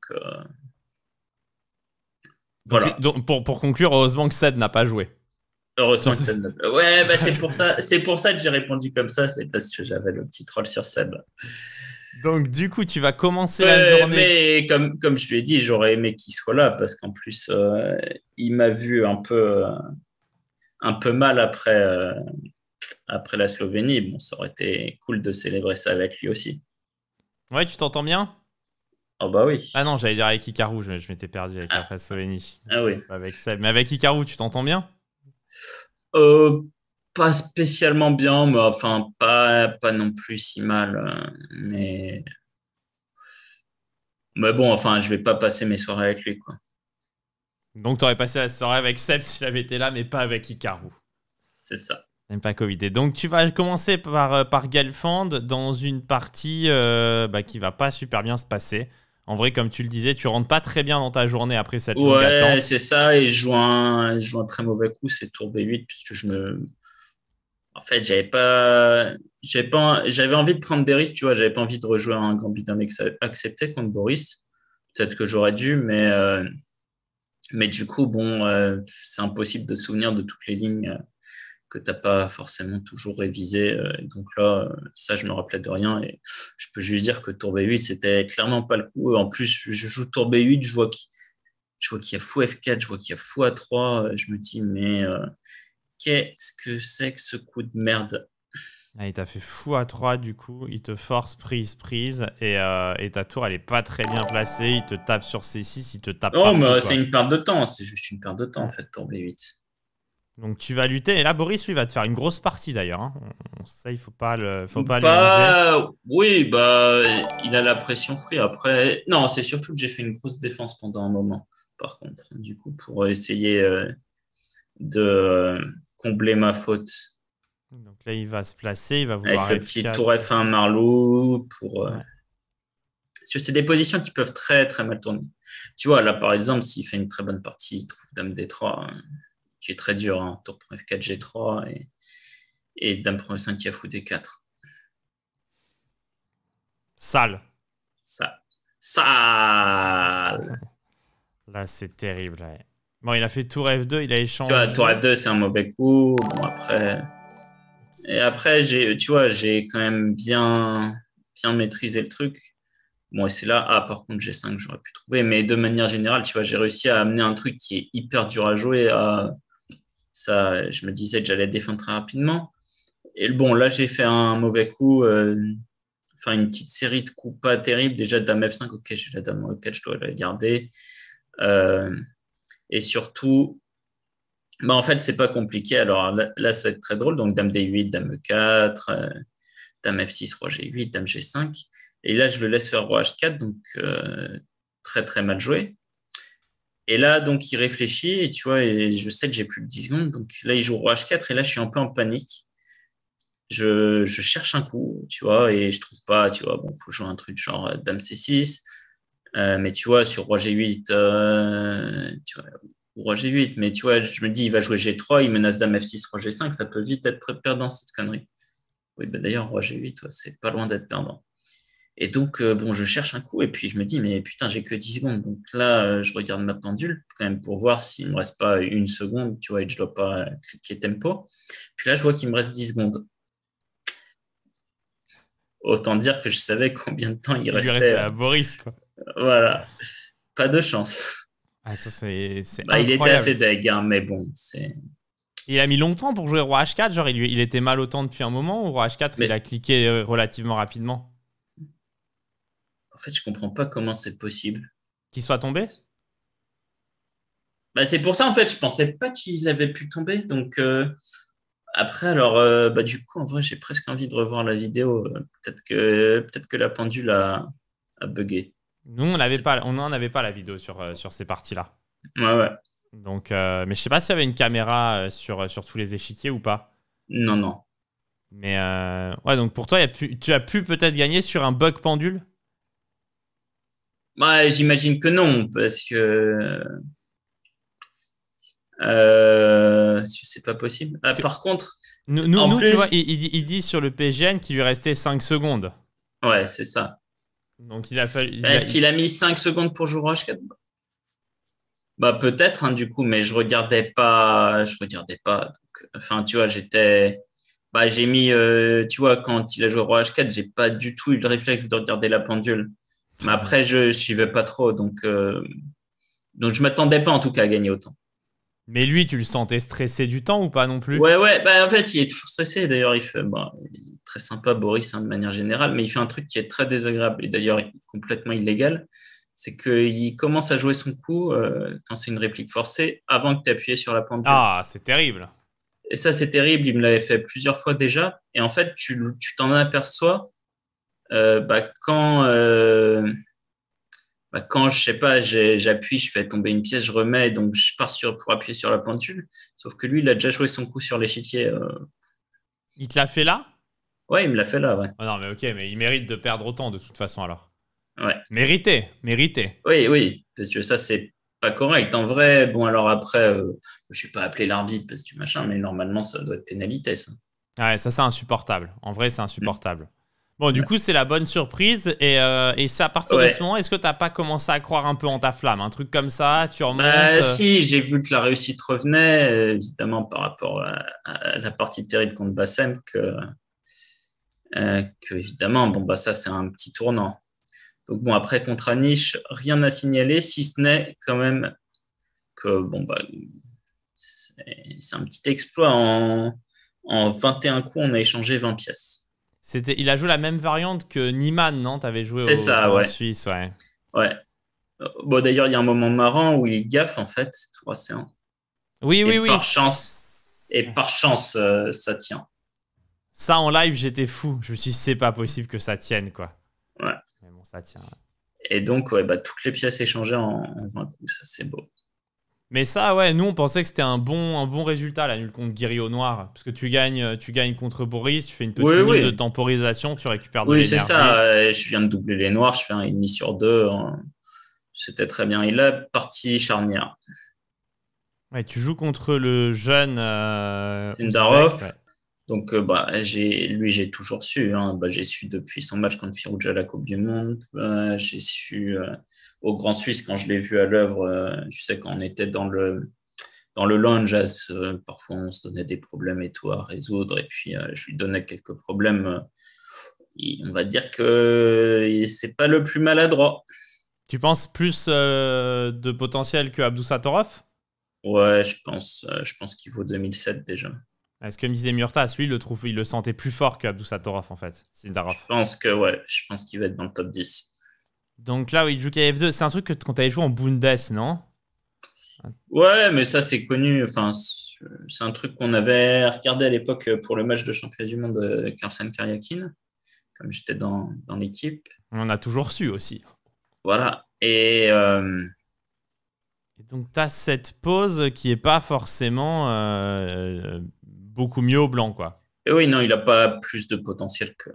[SPEAKER 2] voilà.
[SPEAKER 1] Donc, pour, pour conclure, heureusement que Seb n'a pas joué. Heureusement que Seb n'a
[SPEAKER 2] pas Ouais, bah, c'est pour, ça, pour ça que j'ai répondu comme ça, c'est parce que j'avais le petit troll sur Seb.
[SPEAKER 1] Donc, du coup, tu vas commencer la journée.
[SPEAKER 2] Mais comme, comme je lui ai dit, j'aurais aimé qu'il soit là parce qu'en plus, euh, il m'a vu un peu, euh, un peu mal après, euh, après la Slovénie. Bon, ça aurait été cool de célébrer ça avec lui aussi.
[SPEAKER 1] Ouais, tu t'entends bien ah oh bah oui. Ah non, j'allais dire avec Icarou, je, m'étais perdu
[SPEAKER 2] avec la ah, ah oui. Avec Mais avec Icarou, tu t'entends bien euh, Pas spécialement bien, mais enfin, pas, pas non plus si mal. Euh, mais... mais bon, enfin, je vais pas passer mes soirées avec lui, quoi.
[SPEAKER 1] Donc, tu aurais passé la soirée avec Seb si j'avais été là, mais pas avec Icarou. C'est ça. Même pas donc, tu vas commencer par, euh, par Galfand dans une partie bah, qui va pas super bien se passer. En vrai, comme tu le disais, tu rentres pas très bien dans ta journée
[SPEAKER 2] après cette ouais, c'est ça. Et je joue, un, joue un très mauvais coup, c'est tour B8, puisque je me. En fait, j'avais pas. j'ai pas, j'avais envie de prendre des risques, tu vois. J'avais pas envie de rejouer un Gambit accepté contre Boris. Peut-être que j'aurais dû, mais. Euh, mais du coup, bon, euh, c'est impossible de se souvenir de toutes les lignes euh, que tu n'as pas forcément toujours révisé. Euh, donc là, euh, ça, je me rappelais de rien. Et je peux juste dire que tour B8, c'était clairement pas le coup. En plus, je joue tour B8, je vois qu'il y a fou F4, je vois qu'il y a fou A3, euh, je me dis, mais qu'est-ce que c'est que ce coup de merde ah, Il t'a fait fou
[SPEAKER 1] A3, du coup, il te force prise, prise, et, et, ta tour, elle est pas très bien placée, il te tape sur C6, il te tape. Oh, mais c'est une perte de temps, c'est juste une perte de temps, en fait, tour B8. Donc tu vas lutter. Et là, Boris, lui, va te faire une grosse partie d'ailleurs. Ça hein. On sait, il faut pas le, faut pas. Bah,
[SPEAKER 2] oui, bah, il a la pression free. Après, non, c'est surtout que j'ai fait une grosse défense pendant un moment. Par contre, hein, du coup, pour essayer euh, de combler ma faute. Donc là, il va se placer, il va vouloir. Avec le petit tour F1 Marlot pour. Euh, que C'est des positions qui peuvent très très mal tourner. Tu vois, là par exemple, s'il fait une très bonne partie, il trouve Dame D3 qui est très dur, hein. tour F4, G3 et, dame premier 5 qui a foutu D4. Sale. Ça. Sale.
[SPEAKER 1] Là, c'est terrible. Bon, il a fait tour F2, il a échangé. tour F2,
[SPEAKER 2] c'est un mauvais coup. Bon, après. Et après, j'ai, tu vois, j'ai quand même bien, bien maîtrisé le truc. Bon, et c'est là, ah, par contre, G5, j'aurais pu trouver. Mais de manière générale, tu vois, j'ai réussi à amener un truc qui est hyper dur à jouer à, ça, je me disais que j'allais défendre très rapidement. Et bon, là, j'ai fait un mauvais coup, euh, enfin une petite série de coups pas terribles. Déjà, dame F5, ok, j'ai la dame E4, je dois la garder. Euh, et surtout, bah, en fait, c'est pas compliqué. Alors là, ça être très drôle. Donc, dame D8, dame E4, euh, dame F6, roi G8, dame G5. Et là, je le laisse faire roi H4, donc très très mal joué. Et là, donc, il réfléchit, et tu vois, et je sais que j'ai plus de 10 secondes. Donc là, il joue roi H4, et là, je suis un peu en panique. Je, cherche un coup, tu vois, et je trouve pas, tu vois, bon, faut jouer un truc genre euh, Dame C6. Euh, mais tu vois, sur Roi G8, euh, tu vois, Roi G8, mais tu vois, je me dis, il va jouer G3, il menace Dame F6, Roi G5, ça peut vite être perdant cette connerie. Oui, ben d'ailleurs, Roi G8, c'est pas loin d'être perdant. Et donc, euh, bon, je cherche un coup et puis je me dis, mais putain, j'ai que 10 secondes. Donc là, euh, je regarde ma pendule quand même pour voir s'il ne me reste pas une seconde, tu vois, et je ne dois pas cliquer tempo. Puis là, je vois qu'il me reste 10 secondes. Autant dire que je savais combien de temps il, restait. Euh, à Boris, quoi. Voilà. Pas de chance. Ah, ah, il était assez deg, hein, mais bon, c'est.
[SPEAKER 1] Il a mis longtemps pour jouer Roi H4, genre il, il était mal au temps depuis un moment ou Roi H4 mais... il a cliqué relativement rapidement
[SPEAKER 2] en fait, je comprends pas comment c'est possible. Qu'il soit tombé bah, C'est pour ça, en fait, je pensais pas qu'il avait pu tomber. Donc, euh, après, alors, euh, bah, du coup, en vrai, j'ai presque envie de revoir la vidéo. Euh, peut-être que, peut que la pendule a, a bugué. Nous, on n'en pas, on avait pas la vidéo sur, sur ces parties-là. Ouais, ouais.
[SPEAKER 1] Donc, mais je sais pas s'il y avait une caméra sur, sur tous les échiquiers ou pas. Non, non. Mais ouais, donc pour toi, pu, tu as pu peut-être gagner sur un bug pendule
[SPEAKER 2] bah, j'imagine que non, parce que euh, c'est pas possible. Ah, par contre, nous, tu vois,
[SPEAKER 1] il, dit sur le PGN qu'il lui restait 5 secondes. Ouais, c'est ça. Donc
[SPEAKER 2] il a fallu. Est-ce qu'il a mis 5 secondes pour jouer Roche 4 bah peut-être hein, du coup, mais je regardais pas, je regardais pas. enfin, tu vois, j'étais, bah, j'ai mis, euh, tu vois, quand il a joué Roi H4, j'ai pas du tout eu le réflexe de regarder la pendule. Mais après, je ne suivais pas trop, donc, euh, donc je ne m'attendais pas en tout cas à gagner autant. Mais lui, tu le sentais stressé du temps ou pas non plus Ouais, ouais, bah, en fait, il est toujours stressé. D'ailleurs, il fait bah, est très sympa, Boris, hein, de manière générale, mais il fait un truc qui est très désagréable et d'ailleurs complètement illégal. C'est qu'il commence à jouer son coup euh, quand c'est une réplique forcée avant que tu appuies sur la pente Ah, c'est terrible. Et ça, c'est terrible. Il me l'avait fait plusieurs fois déjà. Et en fait, tu t'en aperçois euh, bah, quand, euh, bah, quand je sais pas, j'appuie, je fais tomber une pièce, je remets, donc je pars sur, pour appuyer sur la pointule. Sauf que lui, il a déjà joué son coup sur l'échiquier. Euh. Il te l'a fait là Ouais, il me l'a fait là, ouais. Ah non, mais ok, mais il mérite de perdre autant de toute façon alors. Ouais. Mérité, mérité. Oui, oui, parce que ça, c'est pas correct. En vrai, bon, alors après, je vais pas appeler l'arbitre parce que machin, mais normalement, ça doit être pénalité, ça. Ouais, ça, c'est insupportable. En vrai, c'est insupportable. Bon, du coup, c'est la bonne
[SPEAKER 1] surprise. Et, euh,
[SPEAKER 2] et c'est à partir de ce
[SPEAKER 1] moment, est-ce que tu n'as pas commencé à croire un peu en ta flamme Un truc comme ça, tu remontes bah, euh Si,
[SPEAKER 2] j'ai vu que la réussite revenait, évidemment, par rapport à, la partie terrible contre Bassem, euh, que, évidemment, bon, bah, ça, c'est un petit tournant. Donc, bon, après, contre Anish, rien à signaler, si ce n'est quand même que, bon, bah, c'est un petit exploit. En, en 21 coups, on a échangé 20 pièces. C'était, il a joué la même variante que Niman,
[SPEAKER 1] non T'avais joué au, Suisse, ouais.
[SPEAKER 2] Ouais. Euh, bon, d'ailleurs, il y a un moment marrant où il gaffe, en fait, 3 1 Oui, oui, par Chance, et par chance, euh, ça tient.
[SPEAKER 1] Ça, en live, j'étais fou. Je me suis dit, c'est pas possible que ça tienne, quoi.
[SPEAKER 2] Ouais. Mais ça tient. Et donc, ouais, bah, toutes les pièces échangées en, en 20 coups, ça, c'est beau.
[SPEAKER 1] Mais ça, ouais, nous, on pensait que c'était un bon, un bon résultat, la nulle contre Guiri noir. Parce que tu gagnes, euh, tu gagnes contre Boris, tu fais une petite de temporisation, tu récupères de Oui, c'est ça. Euh,
[SPEAKER 2] je viens de doubler les noirs, je fais un demi sur deux. Hein. C'était très bien. Et là, partie charnière.
[SPEAKER 1] Ouais, tu joues contre le jeune. Euh,
[SPEAKER 2] donc, euh, bah, lui, j'ai toujours su. Hein. Bah, j'ai su depuis son match contre Firouja à la Coupe du Monde. Euh, j'ai su euh, au Grand Suisse quand je l'ai vu à l'œuvre. Tu sais, quand on était dans le, dans le lounge, parfois on se donnait des problèmes et toi à résoudre. Et puis, je lui donnais quelques problèmes. on va dire que c'est pas le plus maladroit.
[SPEAKER 1] Tu penses plus de
[SPEAKER 2] potentiel
[SPEAKER 1] que Abdou Satorov
[SPEAKER 2] Ouais, je pense, je pense qu'il vaut 2007 déjà. Est-ce
[SPEAKER 1] que Mizemurtas, lui, il le, trouve, il le sentait plus fort qu'Abdou en fait
[SPEAKER 2] Je pense que, ouais, je pense qu'il va être dans le top 10.
[SPEAKER 1] Donc là, où il joue KF2, c'est un truc que quand t'avais joué en Bundes, non
[SPEAKER 2] Ouais, mais ça, c'est connu. Enfin, c'est un truc qu'on avait regardé à l'époque pour le match de championnat du monde euh, Karlsen Karyakin, comme j'étais dans, l'équipe.
[SPEAKER 1] On en a toujours su aussi.
[SPEAKER 2] Voilà. Et. Euh,
[SPEAKER 1] donc, tu as cette pause qui n'est pas forcément euh, beaucoup mieux au blanc, quoi.
[SPEAKER 2] Et eh oui, non, il n'a pas plus de potentiel que,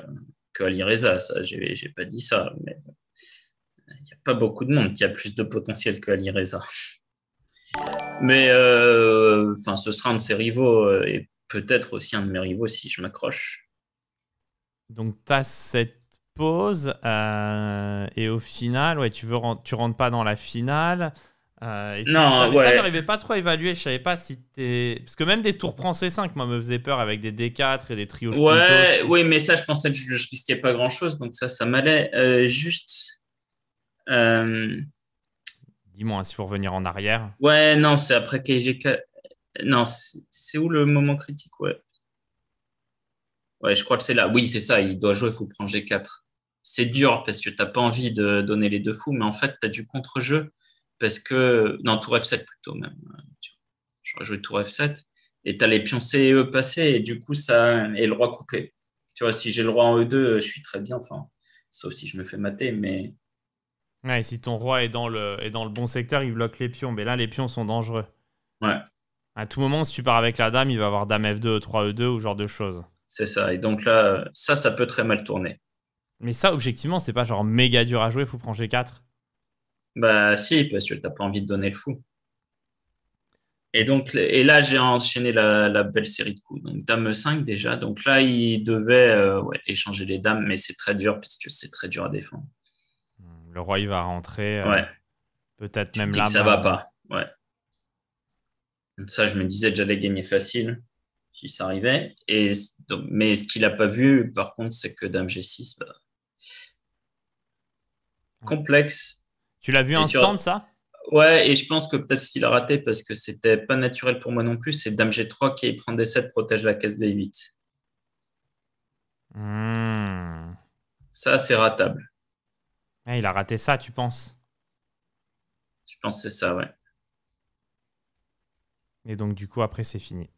[SPEAKER 2] que Ali Reza, ça, j'ai pas dit ça, mais il n'y a pas beaucoup de monde qui a plus de potentiel que Ali Reza. Mais euh, enfin, ce sera un de ses rivaux euh, et peut-être aussi un de mes rivaux si je m'accroche.
[SPEAKER 1] Donc, tu as cette pause euh, et au final, ouais, tu, veux, tu rentres pas dans la finale. Euh,
[SPEAKER 2] non, ça, j'arrivais
[SPEAKER 1] pas trop à évaluer. Je savais pas si t'es. Parce que même des tours prend C5, moi, me faisait
[SPEAKER 2] peur avec des D4 et des trios.
[SPEAKER 1] Ouais,
[SPEAKER 2] oui, mais ça, je pensais que je, risquais pas grand chose, donc ça, ça m'allait. Euh, juste. Euh, Dis-moi, hein, s'il faut revenir en arrière. Ouais, non, c'est après que j'ai Non, c'est où le moment critique Ouais. Ouais, je crois que c'est là. Oui, c'est ça, il doit jouer, il faut prendre G4. C'est dur parce que t'as pas envie de donner les deux fous, mais en fait, t'as du contre-jeu parce que. Non, tour F7 plutôt même. Euh, J'aurais joué tour F7. Et t'as les pions C et E passés, et du coup, ça. Et le roi coupé. Tu vois, si j'ai le roi en E2, euh, je suis très bien. Enfin, sauf si je me fais mater, mais.
[SPEAKER 1] Ouais, et si ton roi est dans, le, dans le bon secteur, il bloque les pions. Mais là, les pions sont dangereux. Ouais. À tout moment, si tu pars avec la dame, il va avoir dame F2, E3,
[SPEAKER 2] E2 ou genre de choses. C'est ça. Et donc là, ça, ça peut très mal tourner. Mais
[SPEAKER 1] ça, objectivement, c'est pas genre méga dur à jouer, faut prendre G4.
[SPEAKER 2] Bah si, parce que tu pas envie de donner le fou. Et donc, et là, j'ai enchaîné la, belle série de coups. Donc, dame 5 déjà. Donc là, il devait euh, échanger les dames, mais c'est très dur puisque c'est très dur à défendre. Hmm, le roi, il va rentrer. Euh, ouais.
[SPEAKER 1] Peut-être même là. ça va pas.
[SPEAKER 2] Ouais. ça, je me disais que j'allais gagner facile si ça arrivait. Et, mais ce qu'il a pas vu, par contre, c'est que dame G6, bah, hmm. complexe tu l'as vu un instant ça Ouais, et je pense que peut-être ce qu'il a raté parce que c'était pas naturel pour moi non plus, c'est Dame G3 qui prend d 7 protège la caisse de 8 hmm. Ça, c'est ratable. Eh, il a raté ça, tu penses Tu penses que c'est ça, ouais.
[SPEAKER 1] Et donc, du coup, après, c'est fini.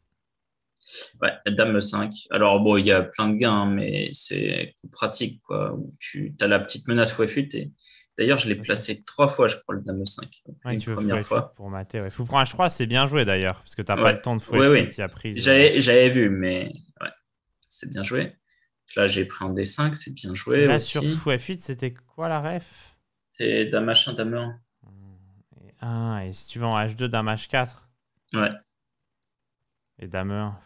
[SPEAKER 2] Ouais, dame 5. Alors, bon, il y a plein de gains, hein, mais c'est pratique, quoi. tu as la petite menace fouet fuite et D'ailleurs, je l'ai placé trois fois, je crois, le dame 5. Donc,
[SPEAKER 1] ouais, une tu veux première fois. Pour mater, ouais. Fou prend H3, c'est bien joué d'ailleurs, parce que tu n'as pas le temps de fouet ouais, a prise. Euh.
[SPEAKER 2] J'avais vu, mais ouais, c'est bien joué. Là, j'ai pris un D5, c'est bien joué. Là, sur fou
[SPEAKER 1] F8, c'était quoi
[SPEAKER 2] la ref C'est dame H1, dame 1. Mmh,
[SPEAKER 1] et, et si tu vas en H2, dame H4. Ouais. Et dame 1.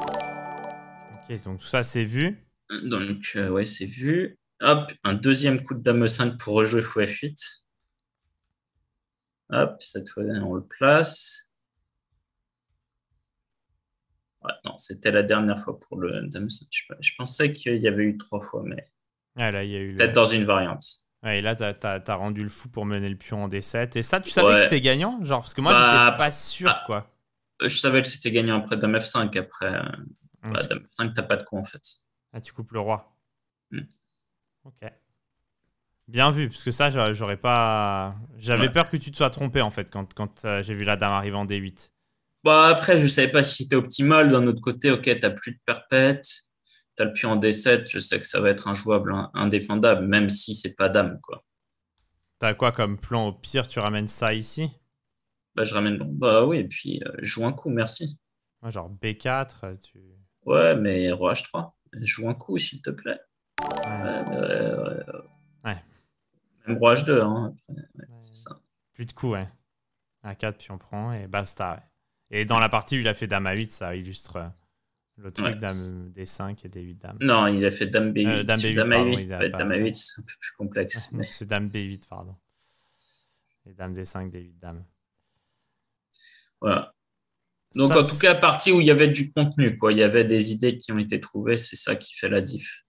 [SPEAKER 1] Ok, donc tout ça, c'est vu.
[SPEAKER 2] Donc, euh, ouais, c'est vu. Hop, un deuxième coup de dame 5 pour rejouer fou F8. Hop, cette fois, on le place. Ouais, non, c'était la dernière fois pour le dame 5 Je, pensais qu'il y avait eu trois fois, mais
[SPEAKER 1] ah, peut-être dans une variante. Ouais, et là, tu as, rendu le fou pour mener le pion en D7. Et ça, tu savais que c'était gagnant Genre, parce que moi, j'étais bah, pas sûr, ah,
[SPEAKER 2] quoi. Je savais que c'était gagnant après dame F5. Après, euh, mm. bah, dame F5, t'as pas de coup, en fait. Ah, tu coupes le roi. Mm. Ok.
[SPEAKER 1] Bien vu, parce que ça, j'aurais pas. J'avais peur que tu te sois trompé en fait quand, quand euh, j'ai vu la dame arriver en D8.
[SPEAKER 2] Bah après, je savais pas si c'était optimal. D'un autre côté, ok, t'as plus de perpète, t'as le pion en D7, je sais que ça va être injouable, indéfendable, même si c'est pas dame quoi. T'as quoi comme plan au pire Tu ramènes ça ici Bah je ramène. Bah oui, et puis euh, joue un coup, merci.
[SPEAKER 1] genre B4, euh, tu.
[SPEAKER 2] Ouais, mais Roi H3, joue un coup s'il te plaît. Euh, ouais. Même h 2, hein. c'est ça. Plus de coups, ouais.
[SPEAKER 1] A4, puis on prend, et basta. Et dans la partie où il a fait Dame A8, ça illustre euh, le truc Dame euh, D5 et D8 Dame. Non, il a fait Dame B8. dame, A8, dame 8 c'est un peu plus complexe. c'est Dame B8, pardon. Et Dame D5, D8 Dame.
[SPEAKER 2] Voilà. Donc, en tout cas, partie où il y avait du contenu, Il y avait des idées qui ont été trouvées, c'est ça qui fait la diff.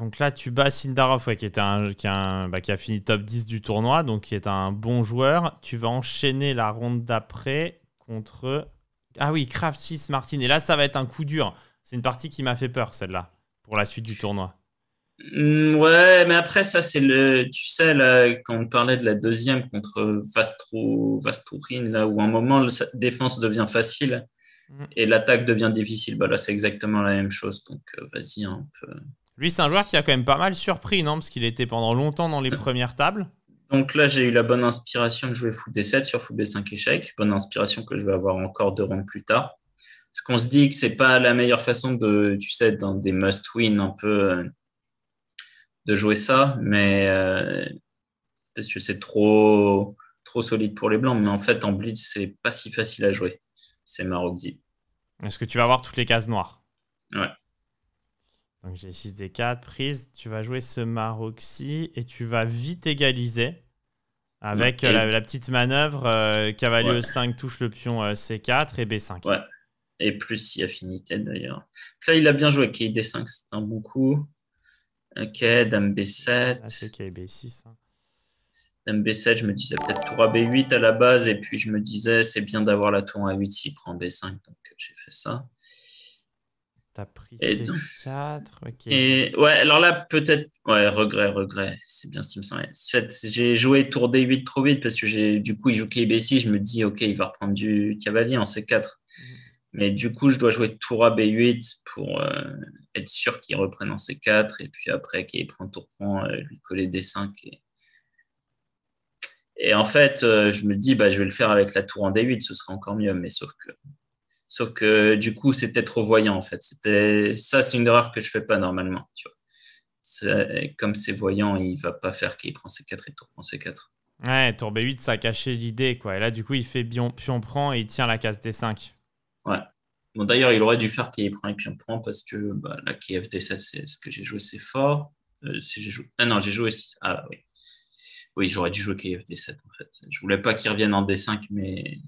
[SPEAKER 1] Donc là, tu bats Sindarov, bah, qui, a fini top 10 du tournoi, donc qui est un bon joueur. Tu vas enchaîner la ronde d'après contre. Ah oui, 6 Martin. Et là, ça va être un coup dur. C'est une partie qui m'a fait peur, celle-là, pour la suite du tournoi.
[SPEAKER 2] Mm, ouais, mais après, ça, c'est le. Tu sais, là, quand on parlait de la deuxième contre Vastro, Rin, là où à un moment, la défense devient facile mm. et l'attaque devient difficile, bah, là, c'est exactement la même chose. Donc, euh, vas-y, un hein, peu.
[SPEAKER 1] Lui, c'est un joueur qui a quand même pas mal surpris, non Parce qu'il était pendant longtemps dans les euh, premières tables.
[SPEAKER 2] Donc là, j'ai eu la bonne inspiration de jouer Fou D7 sur Fou B5 échec. Bonne inspiration que je vais avoir encore deux rondes plus tard. Parce qu'on se dit que c'est pas la meilleure façon de, tu sais, dans des must-win un peu, euh, de jouer ça, mais euh, parce que c'est trop, trop solide pour les blancs. Mais en fait, en blitz, c'est pas si facile à jouer. C'est Maroczy.
[SPEAKER 1] Est-ce que tu vas avoir toutes les cases noires Ouais. Donc j'ai 6 d 4 prise, Tu vas jouer ce Maroxy et tu vas vite égaliser avec euh, la, petite manœuvre euh, cavalier 5 touche le pion euh, C4 et B5. Ouais.
[SPEAKER 2] Et plus si affinité d'ailleurs. Là, il a bien joué d 5 c'est un bon coup. Ok, Dame B7. K b 6 ah, hein. Dame B7, je me disais peut-être tour à B8 à la base, et puis je me disais c'est bien d'avoir la tour A8 s'il prend B5, donc j'ai fait ça. T'as pris et C4, ouais, alors là, peut-être, ouais, regret, regret, c'est bien ce qui me En fait, j'ai joué tour D8 trop vite parce que j'ai, du coup, il joue KB6, je me dis, ok, il va reprendre du cavalier en C4. Mhm. Mais du coup, je dois jouer tour ab B8 pour euh, être sûr qu'il reprenne en C4 et puis après qu'il prend tour prend, euh, lui coller D5. Et, en fait, euh, je me dis, bah, je vais le faire avec la tour en D8, ce serait encore mieux. Mais sauf que Sauf que du coup, c'était trop voyant en fait. C'était ça, c'est une erreur que je fais pas normalement. Tu Comme c'est voyant, il va pas faire qu'il prend ses 4 et tour c ses 4.
[SPEAKER 1] Ouais, tour B8, ça a caché l'idée quoi. Et là, du coup, il fait pion, pion prend et il tient la case D5.
[SPEAKER 2] Ouais. Bon, d'ailleurs, il aurait dû faire qu'il prend et pion prend parce que bah, là, qui FD7, c'est ce que j'ai joué, c'est fort. Euh, j'ai Ah non, j'ai joué 6. Ah oui. Oui, j'aurais dû jouer KFD7 en fait. Je voulais pas qu'il revienne en D5, mais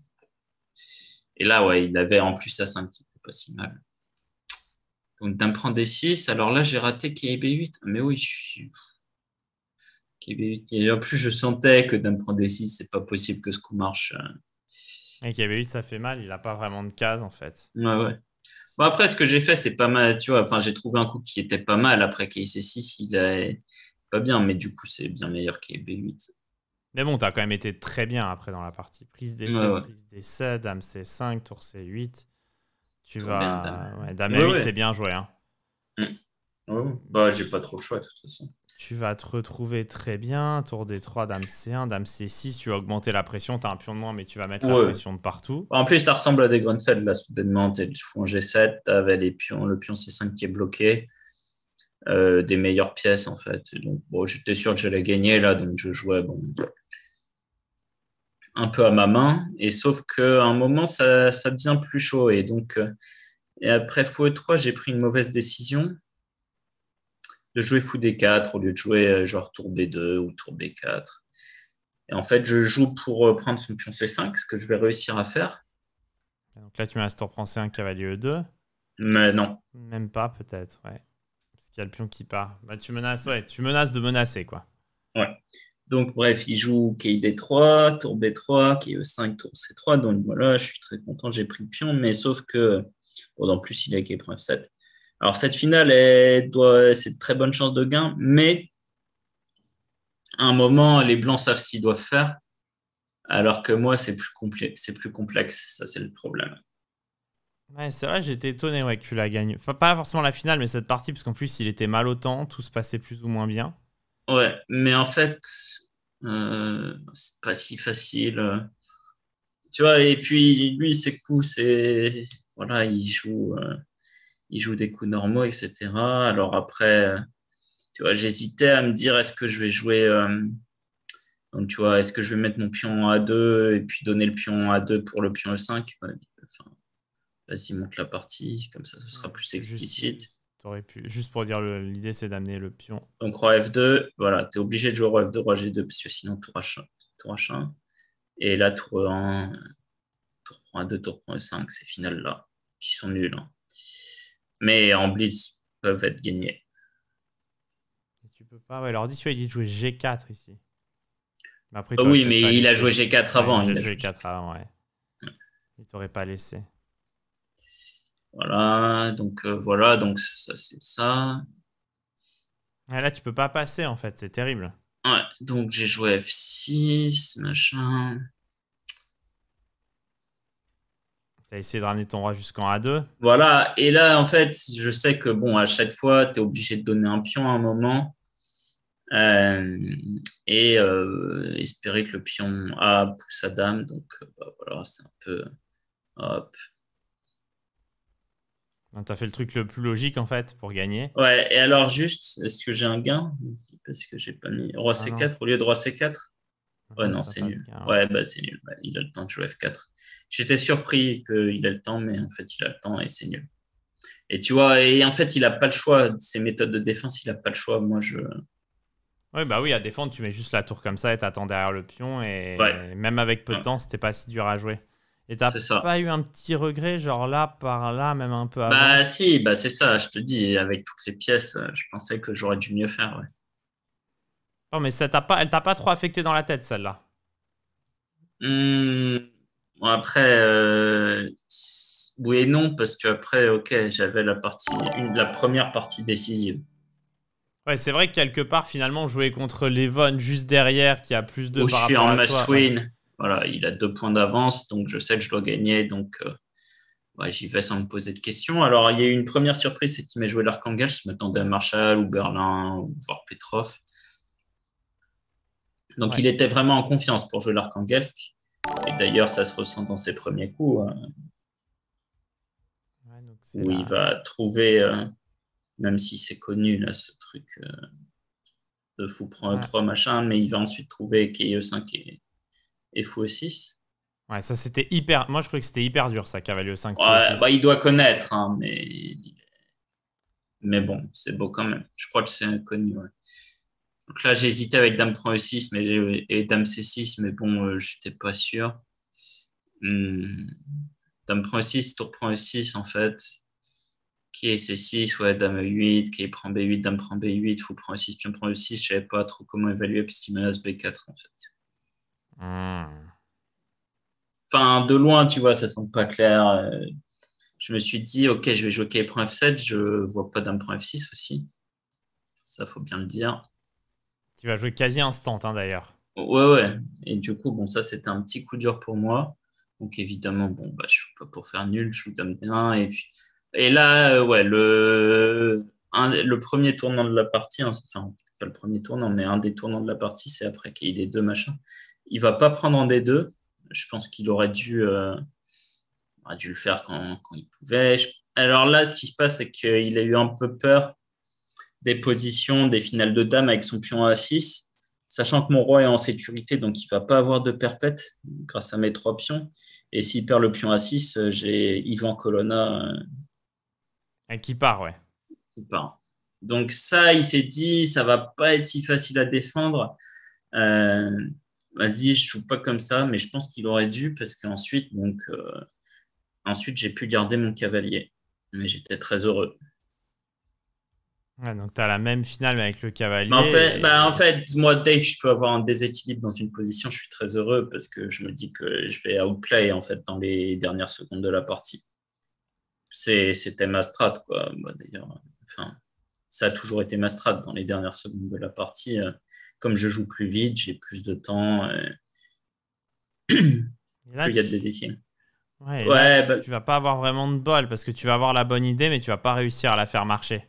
[SPEAKER 2] et là, ouais, il avait en plus a 5 n'était pas si mal. Donc d'un prend des 6, alors là j'ai raté KB8. Mais oui, je suis... 8 Et en plus je sentais que d'un prend des 6, c'est pas possible que ce coup marche. Euh.
[SPEAKER 1] Et KB8 ça fait mal, il n'a pas vraiment de case en fait. Ouais, ouais.
[SPEAKER 2] Bon après ce que j'ai fait c'est pas mal, tu vois, enfin j'ai trouvé un coup qui était pas mal après kc 6 il est pas bien, mais du coup c'est bien meilleur KB8. Mais bon, t'as quand même été très bien après dans la partie
[SPEAKER 1] prise des 7 Prise D7, dame C5, tour C8. Tu vas. dame, ouais, 8 c'est bien joué. Hein. Mm.
[SPEAKER 2] Bah, j'ai pas trop le choix
[SPEAKER 1] de toute façon. Tu vas te retrouver très bien. Tour D3, dame C1, dame C6. Tu vas augmenter la pression. tu as un pion de moins, mais tu vas mettre la pression de partout. En plus,
[SPEAKER 2] ça ressemble à des Grunfeld. Là, soudainement, t'es en G7. T'avais les pions, le pion C5 qui est bloqué. Euh, des meilleures pièces en fait. donc, bon, j'étais sûr que j'allais gagner là, donc je jouais bon, un peu à ma main, et sauf qu'à un moment, ça, devient plus chaud. Et donc, euh, après après e 3 j'ai pris une mauvaise décision de jouer fou D4 au lieu de jouer euh, genre tour B2 ou tour B4. Et en fait, je joue pour euh, prendre son pion C5, ce que je vais réussir à faire.
[SPEAKER 1] Donc là, tu menaces un tour prend C1, cavalier E2. Mais non. Même pas, peut-être, ouais. Parce qu'il y a le pion qui part. Bah, tu menaces, ouais, tu menaces de menacer, quoi.
[SPEAKER 2] Ouais. Donc, bref, il joue kd D3, Tour B3, ke 5 Tour C3. Donc, voilà, je suis très content, j'ai pris le pion. Mais sauf que, bon, en plus, il a Quai 7. Alors, cette finale, c'est de très bonne chance de gain, mais à un moment, les Blancs savent ce qu'ils doivent faire, alors que moi, c'est plus, complexe. Ça, c'est le problème.
[SPEAKER 1] Ouais, c'est vrai, j'étais étonné que tu la gagnes. Enfin, pas forcément la finale, mais cette partie, parce qu'en plus, il était mal au temps, tout se passait plus ou moins bien.
[SPEAKER 2] Ouais, mais en fait, euh, c'est pas si facile. Tu vois, et puis lui, ses coups, c'est. Voilà, il joue, euh, il joue des coups normaux, etc. Alors après, tu vois, j'hésitais à me dire est-ce que je vais jouer. Euh, donc, tu vois, est-ce que je vais mettre mon pion à A2 et puis donner le pion à A2 pour le pion E5 enfin, Vas-y, monte la partie, comme ça, ce sera plus explicite
[SPEAKER 1] pu... Juste pour dire, l'idée c'est d'amener le pion. Donc roi
[SPEAKER 2] F2, voilà, tu es obligé de jouer roi F2, roi G2, parce que sinon tour H1. Et là, tour 1, tour prend 2, tour prend 5, ces finales-là, qui sont nuls. Hein. Mais en blitz, peuvent être gagnés.
[SPEAKER 1] tu peux pas. Ouais, alors toi il dit de jouer G4 ici.
[SPEAKER 2] Ah oui, mais il a joué G4 avant. il,
[SPEAKER 1] a Il t'aurait pas laissé. Voilà, donc euh, voilà, donc ça c'est ça. Ah, là, tu peux pas passer en fait, c'est terrible. Ouais, donc j'ai joué
[SPEAKER 2] F6,
[SPEAKER 1] machin. as essayé de ramener ton roi jusqu'en A2.
[SPEAKER 2] Voilà, et là, en fait, je sais que, bon, à chaque fois, tu es obligé de donner un pion à un moment euh, et euh, espérer que le pion A pousse à dame. Donc, bah, voilà, c'est un peu... Hop t'as
[SPEAKER 1] fait le truc le plus logique, en fait, pour gagner.
[SPEAKER 2] Ouais, et alors, juste, est-ce que j'ai un gain Parce que j'ai pas mis roi ah c4 au lieu de roi c4. Ouais, non, c'est nul. ouais. bah, c'est nul. Bah, il a le temps de jouer f4. J'étais surpris qu'il ait le temps, mais en fait, il a le temps et c'est nul. Et tu vois, et en fait, il a pas le choix. Ses méthodes de défense, il a pas le choix. Moi, je.
[SPEAKER 1] Ouais bah oui, à défendre, tu mets juste la tour comme ça et t'attends derrière le pion. Et même avec peu de temps, c'était pas
[SPEAKER 2] si dur à jouer. Et t'as pas
[SPEAKER 1] eu un petit regret, genre là, par là, même un peu bah, avant Bah si, bah c'est
[SPEAKER 2] ça, je te dis, avec toutes les pièces, euh, je pensais que j'aurais dû mieux faire,
[SPEAKER 1] Non, mais ça t'a pas, elle t'a pas trop affecté dans la tête, celle-là
[SPEAKER 2] mmh, bon, Après, euh, oui et non, parce que après, ok, j'avais la, partie, la première partie décisive.
[SPEAKER 1] Ouais, c'est vrai que quelque part, finalement, jouer contre Levon juste derrière, qui a plus de... par je suis en match
[SPEAKER 2] il a deux points d'avance, donc je sais que je dois gagner, donc euh, j'y vais sans me poser de questions. Alors, il y a eu une première surprise, c'est qu'il m'a joué l'Arkangelsk Je m'attendais à Marshall ou Berlin, voire Petrov. Donc, il était vraiment en confiance pour jouer l'Arkangelsk Et d'ailleurs, ça se ressent dans ses premiers coups. Hein. où il va trouver, euh, même si c'est connu, là, ce truc euh, de fou prend 3 machin, mais il va ensuite trouver e 5 et et e 6
[SPEAKER 1] Ouais, ça c'était hyper. Moi je croyais que c'était hyper dur ça, Cavalier 5. Ouais, bah,
[SPEAKER 2] il doit connaître, hein, mais... mais bon, c'est beau quand même. Je crois que c'est inconnu. Donc là j'ai hésité avec Dame prend E6 mais et Dame C6, mais bon, euh, j'étais je n'étais pas sûr. Hmm. Dame prend E6, tour prend E6 en fait. Qui est C6, ouais, Dame 8 qui prend B8, Dame prend B8, fou prend E6, pion prend E6. Je savais pas trop comment évaluer puisqu'il menace B4 en fait. Enfin, de loin, tu vois, ça semble pas clair. Euh, je me suis dit, ok, je vais joker point F7, je vois pas d'un point F6 aussi. Ça, faut bien le dire.
[SPEAKER 1] tu vas jouer quasi instant, hein, d'ailleurs.
[SPEAKER 2] Ouais, ouais. Et du coup, bon, ça, c'était un petit coup dur pour moi. Donc, évidemment, bon, bah, je suis pas pour faire nul, je joue dame d Et, puis... et là, euh, ouais, le... Un, le premier tournant de la partie, hein, enfin, pas le premier tournant, mais un des tournants de la partie, c'est après qu'il y ait les deux machins il va pas prendre en D2. Je pense qu'il aurait dû, euh, dû le faire quand, il pouvait. Alors là, ce qui se passe, c'est qu'il a eu un peu peur des positions des finales de dames avec son pion A6, sachant que mon roi est en sécurité, donc il ne va pas avoir de perpète grâce à mes trois pions. Et s'il perd le pion A6, euh, j'ai Ivan Colonna. Euh, qui part, ouais. Donc ça, il s'est dit, ça ne va pas être si facile à défendre vas-y, je joue pas comme ça, mais je pense qu'il aurait dû parce qu'ensuite, donc, euh, ensuite, j'ai pu garder mon cavalier. Mais j'étais très heureux.
[SPEAKER 1] donc, tu as la même finale mais avec le cavalier. Bah,
[SPEAKER 2] en, fait, moi, dès que je peux avoir un déséquilibre dans une position, je suis très heureux parce que je me dis que je vais outplay en fait, dans les dernières secondes de la partie. C'était ma strat, quoi. Bah, d'ailleurs, enfin, ça a toujours été ma strat dans les dernières secondes de la partie. Euh comme je joue plus vite, j'ai plus de temps. Euh, il y a des déséquilibre.
[SPEAKER 1] Ouais, ouais bah tu vas pas avoir vraiment de bol parce que tu vas avoir la bonne idée, mais tu vas pas réussir à la faire marcher.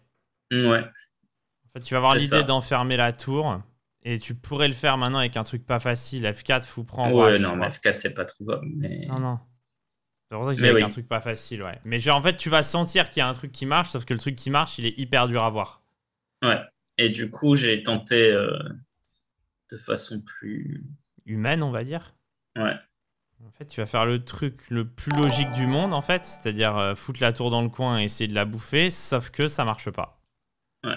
[SPEAKER 1] Mm, ouais. En fait, tu vas avoir l'idée d'enfermer la tour et tu pourrais le faire maintenant avec un truc pas facile. F4, fou prendre. Ouais, non, F4,
[SPEAKER 2] c'est pas trop bon. Non, non. C'est pour ça qu'il y a un truc
[SPEAKER 1] pas facile, ouais. Mais en fait, tu vas sentir qu'il y a un truc qui marche, sauf que le truc qui marche, il est hyper dur à voir.
[SPEAKER 2] Ouais. Et du coup, j'ai tenté. Euh, de façon plus humaine, on va dire. Ouais.
[SPEAKER 1] En fait, tu vas faire le truc le plus logique du monde, en fait, c'est-à-dire euh, foutre la tour dans le coin et essayer de la bouffer, sauf que ça marche pas.
[SPEAKER 2] Ouais.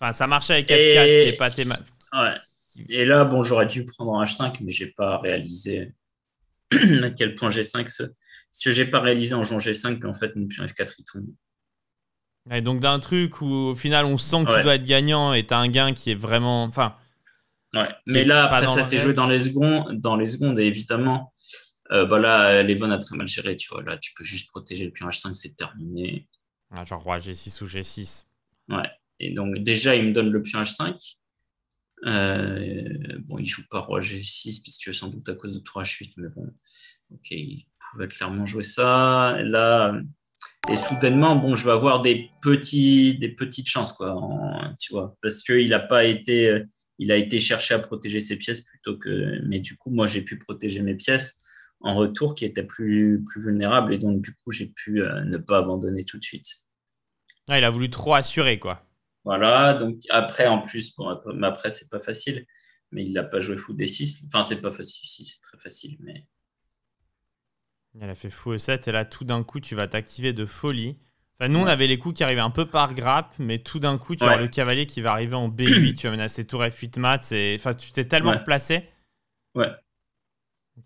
[SPEAKER 2] Enfin, ça marchait avec F4 et... qui est pas thématique Ouais. Et là, bon, j'aurais dû prendre en H5, mais j'ai pas réalisé à quel point G5 ce. Si j'ai pas réalisé en jouant G5 qu'en fait, mon pion F4 il tombe.
[SPEAKER 1] Et donc, d'un truc où au final on sent que tu dois être gagnant et as un gain qui est vraiment. Enfin
[SPEAKER 2] Ouais. Mais là, après, ça s'est joué dans les secondes, dans les secondes et évidemment, euh, bah là, Levon a très mal géré, tu vois. Là, tu peux juste protéger le pion H5, c'est terminé. Ah, genre roi G6 ou G6. Ouais. Et donc, déjà, il me donne le pion H5. Euh, bon, il joue pas roi G6, puisque sans doute à cause de 3 H8, mais bon, ok, il pouvait clairement jouer ça. Et là, et soudainement, bon, je vais avoir des, petits, des petites chances, quoi, tu vois, parce qu'il n'a pas été euh, il a été cherché à protéger ses pièces plutôt que. Mais du coup, moi, j'ai pu protéger mes pièces en retour qui étaient plus, plus vulnérables. Et donc, du coup, j'ai pu euh, ne pas abandonner tout de suite. Ah, il a voulu trop assurer, quoi. Voilà. Donc, après, en plus, bon, après, c'est pas facile. Mais il n'a pas joué fou des 6. Enfin, c'est pas facile. Si, c'est très facile. Mais.
[SPEAKER 1] Elle a fait fou e 7. Et là, tout d'un coup, tu vas t'activer de folie nous, on avait les coups qui arrivaient un peu par grappe, mais tout d'un coup, tu as le cavalier qui va arriver en B8, tu vas menacer tour F8 mat. Enfin, tu t'es tellement replacé. Ouais.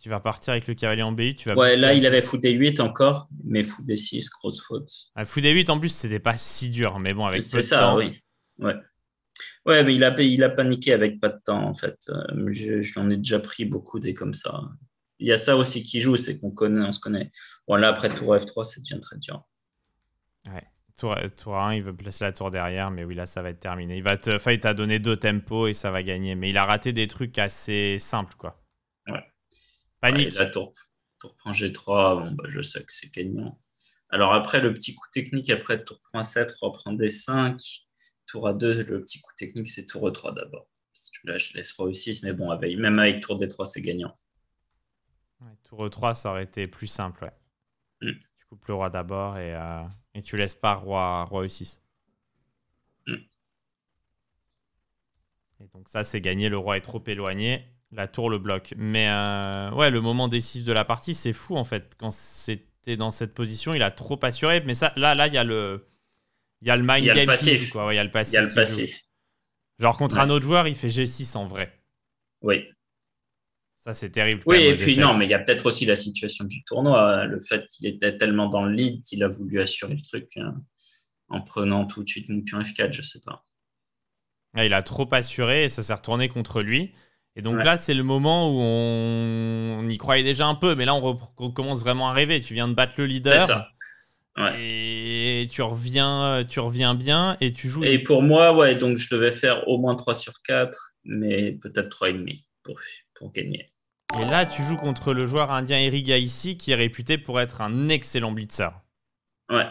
[SPEAKER 1] Tu vas partir avec le cavalier en B8. Tu vas ouais, là, il avait fou
[SPEAKER 2] D8 encore, mais fou D6, grosse faute. Ah, fou D8, en plus, c'était
[SPEAKER 1] pas si dur, mais bon, avec C'est ça, oui.
[SPEAKER 2] Ouais. mais il a, il a paniqué avec pas de temps, en fait. Euh, je, l'en ai déjà pris beaucoup des comme ça. Il y a ça aussi qui joue, c'est qu'on connaît, on se connaît. Bon, là, après tour F3, ça devient très dur. Ouais. Tour,
[SPEAKER 1] euh, tour, 1, il veut placer la tour derrière, mais oui, là, ça va être terminé. Il va te, il t'a donné deux tempos et ça va gagner. Mais il a raté des trucs assez simples, quoi. Ouais. Panique. la tour,
[SPEAKER 2] tour G3, bon, bah, je sais que c'est gagnant. Alors après, le petit coup technique, après tour prend 7, reprend D5. Tour A2, le petit coup technique, c'est tour E3 d'abord. Là, je laisse roi E6, mais bon, avec, même avec tour D3, c'est gagnant.
[SPEAKER 1] tour E3, ça aurait été plus simple, ouais. Mm. Tu coupes le roi d'abord et... Euh, et tu laisses pas roi, roi E6. Hmm. Et donc ça, c'est gagné. Le roi est trop éloigné. La tour le bloque. Mais euh, ouais, le moment décisif de la partie, c'est fou en fait. Quand c'était dans cette position, il a trop assuré. Mais ça, là, là, il y a le, il y a le mind game. Il y a le passif. Il y a le Genre contre un autre joueur, il fait G6 en vrai. Oui. Ça, c'est terrible. Oui, et puis non, mais
[SPEAKER 2] il y a peut-être aussi la situation du tournoi, hein, le fait qu'il était tellement dans le lead qu'il a voulu assurer le truc hein, en prenant tout de suite mon pion F4, je sais pas.
[SPEAKER 1] Ah, il a trop assuré et ça s'est retourné contre lui. Et donc là, c'est le moment où on... y croyait déjà un peu, mais là, on, commence vraiment à rêver. Tu viens de battre le leader. Ça. Et tu reviens, tu reviens bien et tu joues. Et pour
[SPEAKER 2] moi, ouais, donc je devais faire au moins 3 sur 4, mais peut-être 3,5 pour, pour gagner.
[SPEAKER 1] Et là, tu joues contre le joueur indien Eriga ici, qui est réputé pour être un excellent blitzer.
[SPEAKER 2] Ouais,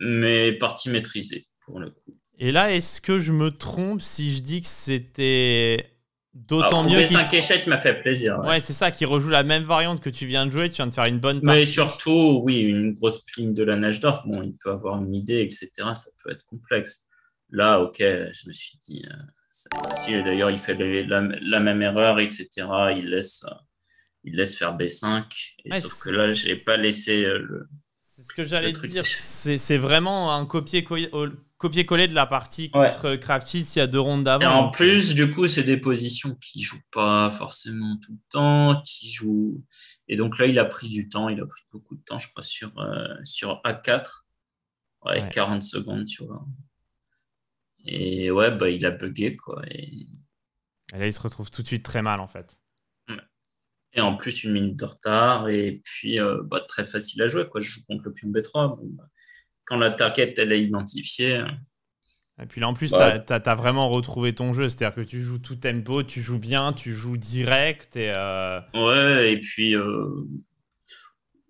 [SPEAKER 2] mais partie maîtrisée, pour le coup.
[SPEAKER 1] Et là, est-ce que je me trompe si je dis que c'était
[SPEAKER 2] D'autant mieux. Trouver 5 échecs m'a fait plaisir. Ouais,
[SPEAKER 1] c'est ça, qui rejoue la même variante que tu viens de jouer, tu viens de faire une bonne partie. Mais
[SPEAKER 2] surtout, oui, une grosse ligne de la nage d'or, bon, il peut avoir une idée, etc. Ça peut être complexe. Là, ok, je me suis dit, euh, d'ailleurs, il fait la, même erreur, etc. Il laisse, euh, il laisse faire B5. sauf que là, je n'ai pas laissé euh, le.
[SPEAKER 1] C'est ce que j'allais dire. C'est vraiment un copier-coller de la partie contre Crafty s'il y a deux rondes d'avant. Et en euh,
[SPEAKER 2] plus, du coup, c'est des positions qui jouent pas forcément tout le temps, qui jouent. Et donc là, il a pris du temps, il a pris beaucoup de temps, je crois, sur, sur A4. Avec 40 secondes, tu vois. Et ouais, bah, il a bugué, quoi. Et...
[SPEAKER 1] là, il se retrouve tout de suite très mal, en fait.
[SPEAKER 2] Et en plus, une minute de retard, et puis euh, bah, très facile à jouer, quoi. Je joue contre le pion B3. Bah, quand la target, elle est identifiée. Euh, et puis là, en plus, tu as,
[SPEAKER 1] vraiment retrouvé ton jeu. C'est-à-dire que tu joues tout tempo, tu joues bien, tu joues direct. Et, euh,
[SPEAKER 2] Ouais, et puis.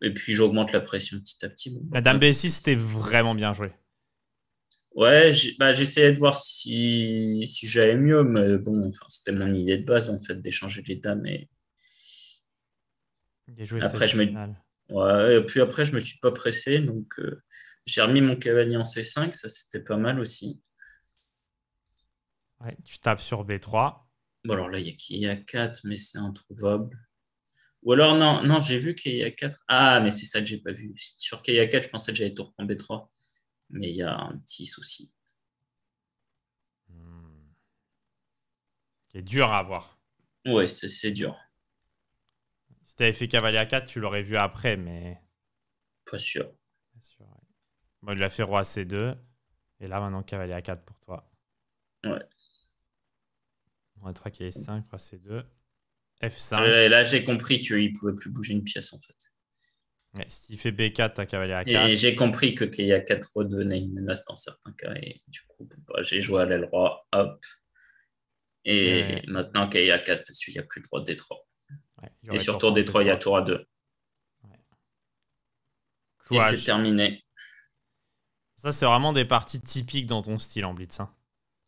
[SPEAKER 2] Et puis j'augmente la pression petit à petit. Bah, la dame B6, c'était vraiment bien joué. Ouais, bah, j'essayais de voir si, si j'avais mieux, mais bon, enfin, c'était mon idée de base en fait d'échanger l'état, mais après je me et puis après je me suis pas pressé, donc euh, j'ai remis mon cavalier en C5, ça c'était pas mal aussi.
[SPEAKER 1] Ouais, tu tapes sur
[SPEAKER 2] B3. Bon alors là il y a 4 mais c'est introuvable. Ou alors non, non j'ai vu qu'il y a 4. Ah mais c'est ça que j'ai pas vu. Sur qu'il y a 4 je pensais que j'allais tour en B3 mais il y a un petit souci. Hmm. C'est dur à avoir. Ouais, c'est dur. Si t'avais fait cavalier à 4, tu l'aurais
[SPEAKER 1] vu après, mais. Pas sûr. moi sûr ouais. fait roi C2. Et là, maintenant, cavalier à 4 pour toi. Ouais. On va traquer qui 5, roi C2. F5. Ah, et là, j'ai
[SPEAKER 2] compris qu'il pouvait plus bouger une pièce en fait si tu fait B4, t'as cavalier à 4. Et j'ai compris que a 4 redevenait une menace dans certains cas. Et du coup, bah, j'ai joué à l'aile roi, hop. Et maintenant, a 4, parce qu'il n'y a plus de droit de D3. et sur tour D3, il y a tour à 2 Et c'est terminé.
[SPEAKER 1] Ça, c'est vraiment des parties typiques dans ton style en blitz. Hein.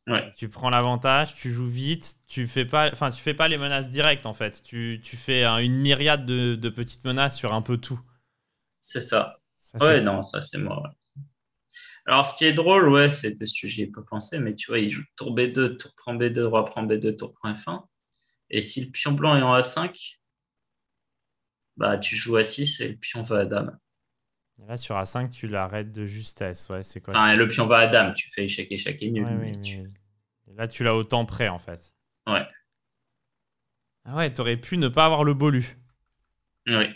[SPEAKER 1] Ouais. Tu prends l'avantage, tu joues vite, tu fais pas, enfin, tu fais pas les menaces directes en fait. Tu, fais hein, une myriade de, petites menaces sur un
[SPEAKER 2] peu tout. C'est ça. ouais, non, ça c'est moi. Alors, ce qui est drôle, ouais, c'est que sujet n'y ai pas pensé, mais tu vois, il joue tour B2, tour prend B2, reprend B2, tour prend F1. Et si le pion blanc est en A5, bah, tu joues A6 et le pion va à dame. là,
[SPEAKER 1] sur A5, tu l'arrêtes de justesse. Ouais, c'est quoi enfin, le pion va à dame, tu
[SPEAKER 2] fais échec, échec et nul.
[SPEAKER 1] Là, tu l'as autant temps en fait. Ouais. Ah ouais, t'aurais pu ne pas avoir le bolu. Oui.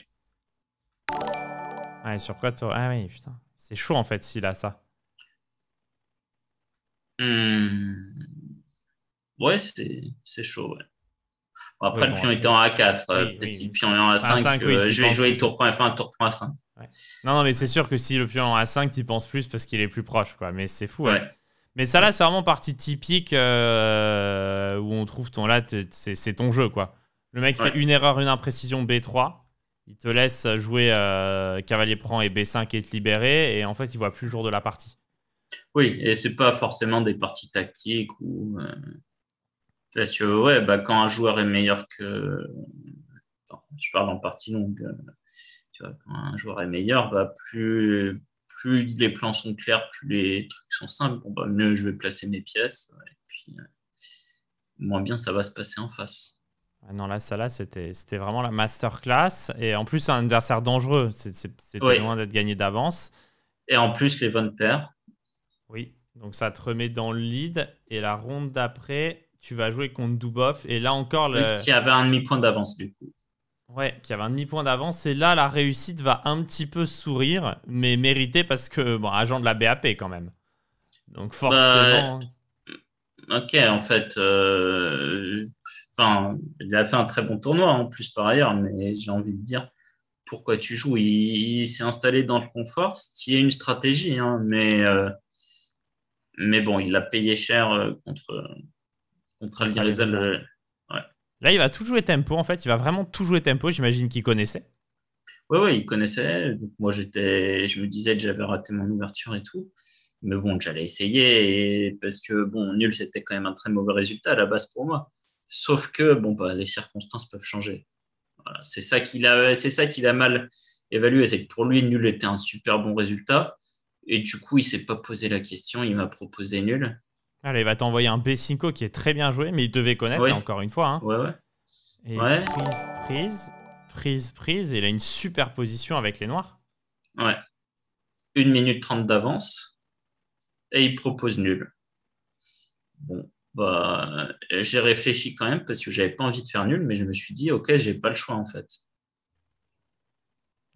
[SPEAKER 1] Ouais, sur quoi toi Ah oui, putain. C'est chaud en fait s'il a ça.
[SPEAKER 2] Hmm. Ouais, c'est chaud, ouais. après, le pion était en A4. Peut-être si le pion est en A5, euh, je vais jouer le tour prend, enfin, tour point A5.
[SPEAKER 1] Non, non, mais c'est sûr que si le pion est en A5, tu y penses plus parce qu'il est plus proche, quoi. Mais c'est fou, Mais ça, là, c'est vraiment partie typique euh, où on trouve ton. Là, c'est ton jeu, quoi. Le mec fait une erreur, une imprécision B3 il te laisse jouer euh, cavalier prend et B5 et te libérer, et en fait, il voit plus le jour de la partie.
[SPEAKER 2] Oui, et c'est pas forcément des parties tactiques ou. Euh, parce que, ouais, bah, quand un joueur est meilleur que. je parle en partie longue. Euh, quand un joueur est meilleur, bah, plus, plus les plans sont clairs, plus les trucs sont simples, bon, bah, mieux je vais placer mes pièces. Et puis, moins bien ça va se passer en face.
[SPEAKER 1] Non, là, ça, là, c'était vraiment la masterclass. Et en plus, un adversaire dangereux. C'était loin d'être gagné d'avance. Et en plus, les ventes perdent. Oui, donc ça te remet dans le lead. Et la ronde d'après, tu vas jouer contre Duboff Et là encore. Le... qui avait un demi-point d'avance, du coup. Ouais, qui avait un demi-point d'avance. Et là, la réussite va un petit peu sourire, mais méritée parce que, bon, agent de la BAP quand même.
[SPEAKER 2] Donc forcément. Bah, hein. euh, ok, en fait. Euh, il a fait un très bon tournoi en hein, plus par ailleurs, mais j'ai envie de dire pourquoi tu joues. Il, s'est installé dans le confort, ce qui est une stratégie, hein, mais, euh, mais bon, il l'a payé cher euh, contre, contre les
[SPEAKER 1] Là, il va tout jouer tempo en fait, il va vraiment tout jouer tempo, j'imagine qu'il connaissait.
[SPEAKER 2] Oui, oui, il connaissait. moi, j'étais, je me disais que j'avais raté mon ouverture et tout. Mais bon, j'allais essayer parce que, bon, nul, c'était quand même un très mauvais résultat à la base pour moi. Sauf que bon, bah, les circonstances peuvent changer. c'est ça qu'il a, c'est ça qu'il a mal évalué. C'est que pour lui, nul était un super bon résultat. Et du coup, il s'est pas posé la question. Il m'a proposé nul.
[SPEAKER 1] Allez, il va t'envoyer un b qui est très bien joué, mais il devait connaître, encore une fois. Hein. prise, prise,
[SPEAKER 2] prise, prise. il a une super position
[SPEAKER 1] avec les noirs.
[SPEAKER 2] Ouais. Une minute trente d'avance. Et il propose nul. Bon, bah, euh, j'ai réfléchi quand même parce que j'avais pas envie de faire nul, mais je me suis dit, ok, j'ai pas le choix en fait.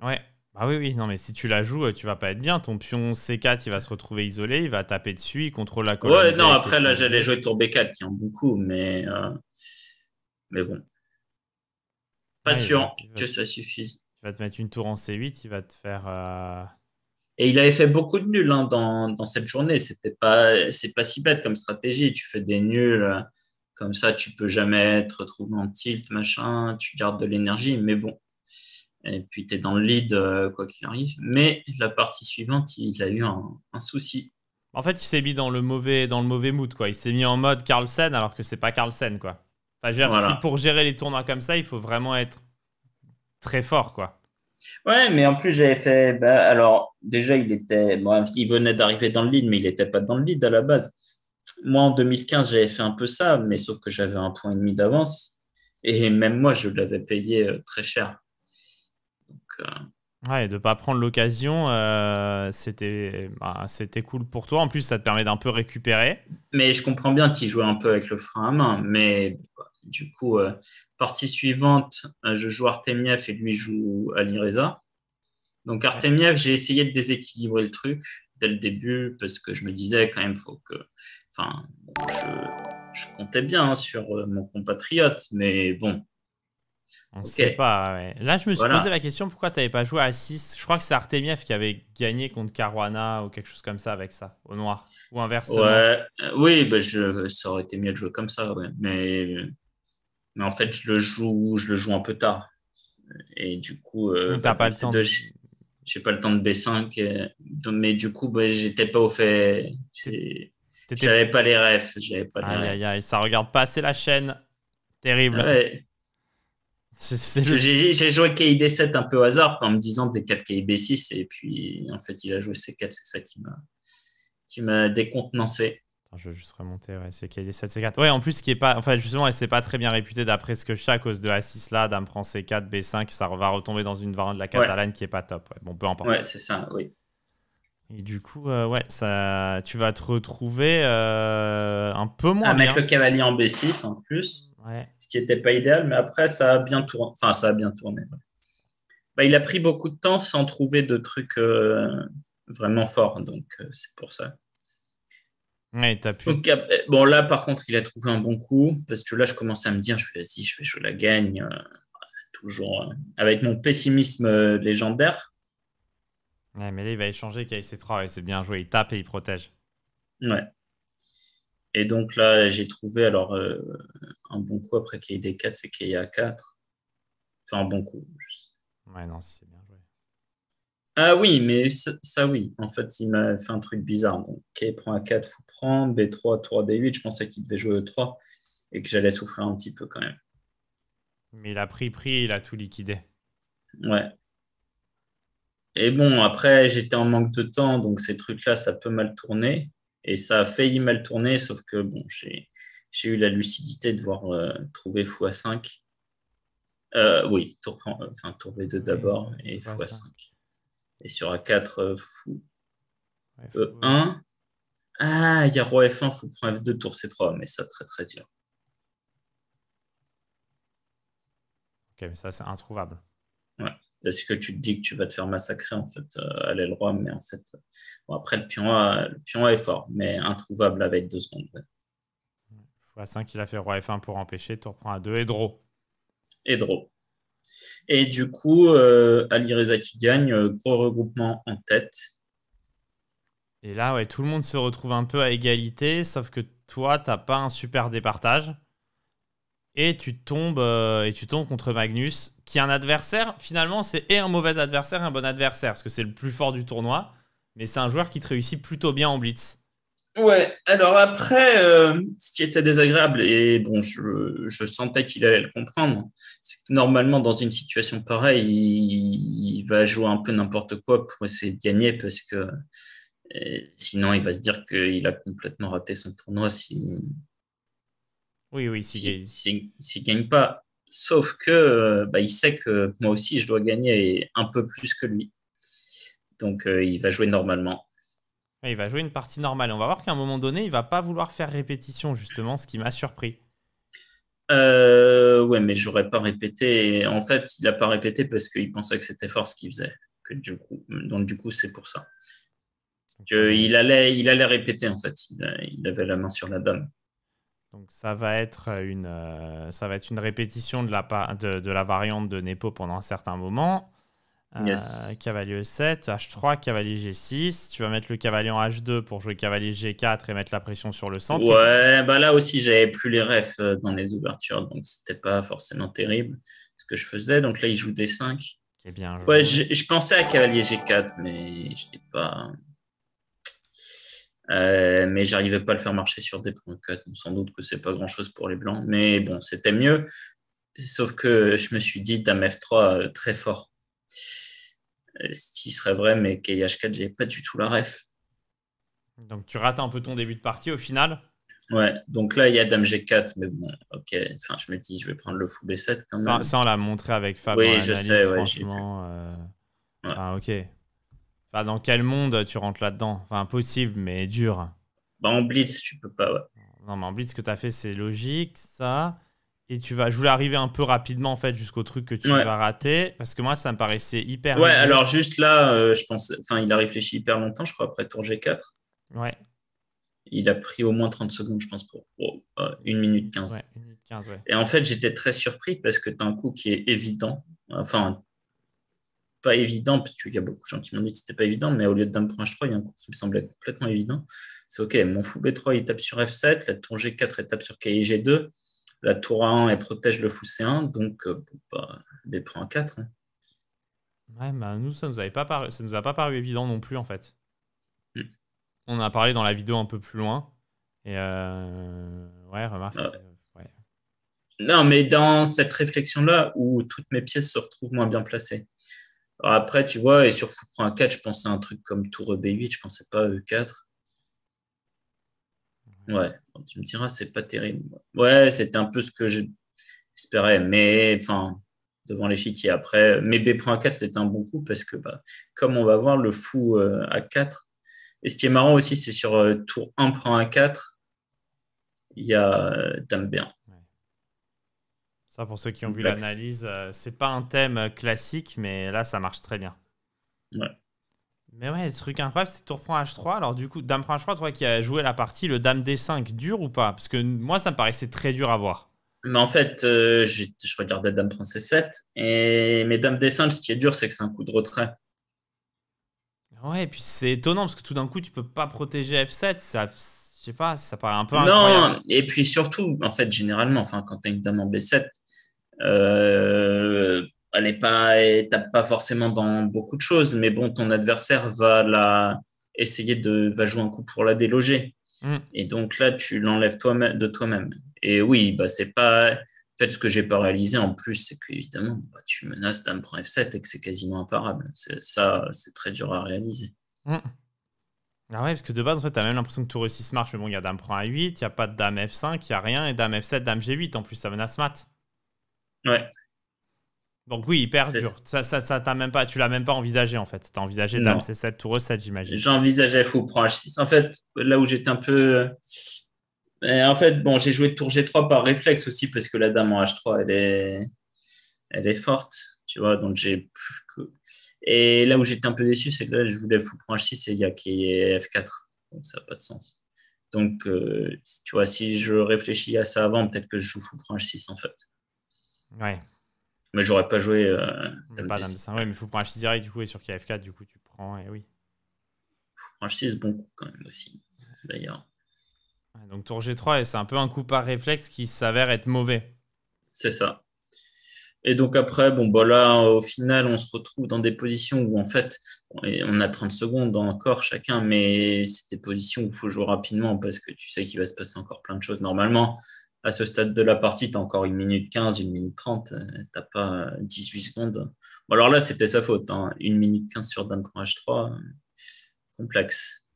[SPEAKER 1] Ouais, bah oui, oui, non, mais si tu la joues, euh, tu vas pas être bien. Ton pion C4, il va se retrouver isolé, il va taper dessus, il contrôle la colonne. Ouais, non, après, là, j'allais jouer
[SPEAKER 2] tour B4, qui en beaucoup, mais, euh, mais bon. Ah, pas sûr que ça suffise. Tu vas te mettre une tour en C8, il va te faire. Et il avait fait beaucoup de nuls hein, dans, cette journée. C'était pas, c'est pas si bête comme stratégie. Tu fais des nuls, euh, comme ça, tu peux jamais être retrouver en tilt, machin. Tu gardes de l'énergie, mais bon. Et puis, tu es dans le lead, euh, quoi qu'il arrive. Mais la partie suivante, il a eu un, souci. En
[SPEAKER 1] fait, il s'est mis dans le mauvais, dans le mauvais mood, quoi. Il s'est mis en mode Carlsen alors que c'est pas Carlsen, quoi. pour gérer les tournois comme ça, il faut vraiment être très fort, quoi.
[SPEAKER 2] Ouais, mais en plus, j'avais fait. Bah, alors, déjà, il était. il venait d'arriver dans le lead, mais il n'était pas dans le lead à la base. Moi, en 2015, j'avais fait un peu ça, mais sauf que j'avais un point et demi d'avance. Et même moi, je l'avais payé euh, très cher. Donc, euh...
[SPEAKER 1] Ouais, de ne pas prendre l'occasion, euh, c'était bah, c'était cool pour toi. En plus,
[SPEAKER 2] ça te permet d'un peu récupérer. Mais je comprends bien qu'il jouait un peu avec le frein à main, mais du coup, euh, partie suivante, euh, je joue Artemiev et lui joue Alireza. Donc Artemiev, j'ai essayé de déséquilibrer le truc dès le début parce que je me disais quand même faut que, enfin, je, comptais bien sur euh, mon compatriote, mais bon. On ne sait pas. Là, je me suis posé
[SPEAKER 1] la question pourquoi tu n'avais pas joué à 6 Je crois que c'est Artemiev qui avait gagné contre Caruana ou quelque chose comme ça avec ça, au noir, ou inversement. Ouais.
[SPEAKER 2] Oui, bah, ça aurait été mieux de jouer comme ça, ouais. mais mais en fait, je le joue, je le joue un peu tard. Et du coup, euh, bah, pas le temps. j'ai pas le temps de B5, euh, mais du coup, bah, j'étais pas au fait. J'avais pas les refs. J'avais pas les ça regarde pas assez la chaîne. Terrible. Ah j'ai joué KID7 un peu au hasard en me disant des 4 KIB6 et puis en fait il a joué C4, c'est ça qui m'a décontenancé je vais juste remonter. Ouais, c'est KD 7
[SPEAKER 1] C4. Ouais, en plus, qui est pas. Enfin, justement, elle pas très bien réputé d'après ce que je sais à cause de A6 là. Dame prend C4, B5. Ça va retomber dans une variante de la Catalane
[SPEAKER 2] qui est pas top. on Bon, peu parler c'est ça, oui.
[SPEAKER 1] Et du coup, euh, ouais, ça, tu vas te retrouver euh, un peu moins. À bien. mettre le cavalier
[SPEAKER 2] en B6 en plus. Ce qui n'était pas idéal, mais après, ça a bien tourné. Enfin, ça a bien tourné. Bah, il a pris beaucoup de temps sans trouver de trucs euh, vraiment forts, donc c'est pour ça. Euh, bon, là, par contre, il a trouvé un bon coup, parce que là, je commençais à me dire, je vais si, je, je la gagne, euh, toujours euh, avec mon pessimisme légendaire.
[SPEAKER 1] mais là, il va échanger KC3, et c'est bien joué, il tape et il protège.
[SPEAKER 2] Ouais. Et donc là, j'ai trouvé alors un bon coup après kd 4 c'est qu'il 4 Enfin, un bon coup. Ouais, non, c'est bien. Ah oui, mais ça, oui. En fait, il m'a fait un truc bizarre. Donc, K prend A4, fou prend, B3, 3, B8. Je pensais qu'il devait jouer E3 et que j'allais souffrir un petit peu quand même. Mais il a pris, pris, il a tout liquidé. Ouais. Et bon, après, j'étais en manque de temps, donc ces trucs-là, ça peut mal tourner. Et ça a failli mal tourner, sauf que bon, j'ai, j'ai eu la lucidité de voir euh, trouver trouver euh, x5. oui, tour, euh, enfin, tour B2 d'abord et x5. Et sur A4, euh, fou. E1. Euh, ah, il y a roi F1, fou prend F2, tour C3, mais ça, très très dur. Ok, mais ça, c'est introuvable. Ouais, ce que tu te dis que tu vas te faire massacrer, en fait, à euh, l'aile roi, mais en fait, bon, après, le pion, A, le pion est fort, mais introuvable avec deux secondes.
[SPEAKER 1] Ouais. 5, il a fait roi F1 pour empêcher, tour
[SPEAKER 2] prend A2 et Dro Et et du coup, euh, Ali Reza qui gagne, euh, gros regroupement en tête. Et là, ouais, tout le monde se retrouve
[SPEAKER 1] un peu à égalité, sauf que toi, t'as pas un super départage. Et tu tombes, euh, et tu tombes contre Magnus, qui est un adversaire. Finalement, c'est et un mauvais adversaire, et un bon adversaire, parce que c'est le plus fort du tournoi. Mais c'est un joueur qui te réussit plutôt bien en blitz.
[SPEAKER 2] Ouais, alors après, euh, ce qui était désagréable, et bon, je, sentais qu'il allait le comprendre, c'est que normalement, dans une situation pareille, il, va jouer un peu n'importe quoi pour essayer de gagner parce que euh, sinon, il va se dire qu'il a complètement raté son tournoi si. Oui, oui, s'il si, gagne pas. Sauf que euh, bah, il sait que moi aussi, je dois gagner un peu plus que lui. Donc, il va jouer normalement.
[SPEAKER 1] Ah, il va jouer une partie normale. On va voir qu'à un moment donné, il va pas vouloir faire répétition, justement, ce qui m'a surpris.
[SPEAKER 2] Oui, euh, ouais, mais j'aurais pas répété. En fait, il a pas répété parce qu'il pensait que c'était fort ce qu'il faisait. donc du coup, c'est pour ça. il allait, il allait répéter en fait. Il, avait la main sur la donne.
[SPEAKER 1] Donc ça va être une, euh, ça va être une répétition de la de la variante de Nepo pendant un certain moment. Euh, cavalier E7, H3, cavalier G6. Tu vas mettre le cavalier en H2 pour jouer cavalier G4 et mettre la pression sur le centre. Ouais,
[SPEAKER 2] bah là aussi, j'avais plus les refs euh, dans les ouvertures, donc c'était pas forcément terrible ce que je faisais. Donc là, il joue D5. et bien, je... Ouais, je, pensais à cavalier G4, mais je n'ai pas. Euh, mais j'arrivais pas à le faire marcher sur D.4. Sans doute que c'est pas grand chose pour les blancs, mais bon, c'était mieux. Sauf que je me suis dit, Dame F3 très fort euh, ce qui serait vrai, mais KH4, j'ai pas du tout la ref.
[SPEAKER 1] Donc tu rates un peu ton début de partie au final
[SPEAKER 2] Ouais, donc là il y a Dame G4, mais bon, ok, enfin je me dis je vais prendre le fou B7 quand même. Ça, on l'a montré avec Fab. Oui, je sais, franchement. Euh,
[SPEAKER 1] ah, ok. Enfin, dans quel monde tu rentres là-dedans Enfin, impossible, mais dur. Bah, en blitz, tu peux pas, ouais. Non, mais en blitz, ce que tu as fait, c'est logique, ça et tu vas. Je voulais arriver un peu rapidement en fait jusqu'au truc que tu vas rater parce que moi ça me paraissait hyper. Ouais, alors
[SPEAKER 2] juste là, euh, je pense. Enfin, il a réfléchi hyper longtemps, je crois, après tour G4. Ouais. Il a pris au moins 30 secondes, je pense, pour 1 euh, minute 15. Et en fait, j'étais très surpris parce que tu as un coup qui est évident. Enfin, pas évident, parce qu'il y a beaucoup de gens qui m'ont dit que c'était pas évident, mais au lieu de Dame pour 3 il y a un coup qui me semblait complètement évident. C'est OK, mon fou B3, il tape sur F7, la tour G4, elle tape sur K G2 la tour 1 elle protège le fou C1, donc des euh, bah, 4. Hein. Ouais, bah
[SPEAKER 1] nous, ça nous, avait pas paru, ça nous a pas paru évident non plus, en fait.
[SPEAKER 2] Mm. On en a parlé dans la vidéo un
[SPEAKER 1] peu plus loin. Et euh, ouais, remarque. Ah. Euh, non, mais
[SPEAKER 2] dans cette réflexion-là, où toutes mes pièces se retrouvent moins bien placées. après, tu vois, et sur fou 4, je pensais à un truc comme tour e B8, je pensais pas E4. Ouais, tu me diras, c'est pas terrible. Ouais, c'était un peu ce que j'espérais, mais enfin, devant l'échiquier après. Mais B.4, c'était un bon coup parce que, bah, comme on va voir, le fou euh, a 4. Et ce qui est marrant aussi, c'est sur euh, tour 1.4, il y a euh, Dame B1.
[SPEAKER 1] Ça, pour ceux qui ont vu l'analyse, c'est pas un thème classique, mais là, ça marche très bien. Ouais. Mais ouais, le truc incroyable, c'est tour prend H3. Alors du coup, dame prend H3, toi qui a joué la partie, le dame D5, dur ou pas Parce que moi, ça me paraissait très dur à voir.
[SPEAKER 2] Mais en fait, euh, je regardais dame prend C7. Et mes dames D5, ce qui est dur, c'est que c'est un coup de retrait.
[SPEAKER 1] Ouais, et puis c'est étonnant parce que tout d'un coup, tu peux pas protéger F7. Ça, je sais pas, ça paraît un peu non,
[SPEAKER 2] et puis surtout, en fait, généralement, quand tu as une dame en B7, elle n'est pas, tape pas forcément dans beaucoup de choses, mais bon, ton adversaire va la essayer de, va jouer un coup pour la déloger. Mm. Et donc là, tu l'enlèves toi de toi-même. Et oui, bah c'est pas. fait, ce que j'ai pas réalisé en plus, c'est qu'évidemment, bah, tu menaces Dame prend F7 et que c'est quasiment imparable. Ça, c'est très dur à réaliser.
[SPEAKER 1] Mm. Ah ouais, parce que de base, en fait, t'as même l'impression que tout 6 marche, mais bon, il y a Dame prend A8, il n'y a pas de Dame F5, il n'y a rien, et Dame F7, Dame G8, en plus, ça menace mat. Ouais. Donc oui, hyper dur. Ça, ça, ça même pas, tu l'as même pas envisagé en fait. T'as envisagé Dame C7, Tour E7, j'imagine. J'envisageais
[SPEAKER 2] fou prend H6. En fait, là où j'étais un peu. Euh, en fait, bon, j'ai joué Tour G3 par réflexe aussi parce que la Dame en H3, elle est, elle est forte, tu vois. Donc j'ai. Et là où j'étais un peu déçu, c'est que là, je voulais fou prend H6 et il y a qui est F4. Donc ça n'a pas de sens. Donc, euh, tu vois, si je réfléchis à ça avant, peut-être que je joue fou prend H6 en fait. Ouais, mais j'aurais pas joué euh, ouais,
[SPEAKER 1] mais il faut prendre H6 direct du coup, et sur KF4, du coup, tu prends, et oui.
[SPEAKER 2] Faut H6, bon coup quand même aussi,
[SPEAKER 1] d'ailleurs. donc tour G3, et c'est un peu un coup par réflexe qui s'avère être mauvais.
[SPEAKER 2] C'est ça. Et donc après, bon, bah là, au final, on se retrouve dans des positions où, en fait, on a 30 secondes encore chacun, mais c'est des positions où il faut jouer rapidement parce que tu sais qu'il va se passer encore plein de choses normalement à ce stade de la partie, tu as encore une minute 15, une minute 30, euh, tu pas 18 euh, secondes. Bon, alors là, c'était sa faute. Hein. Une minute 15 sur Dame prend H3, complexe.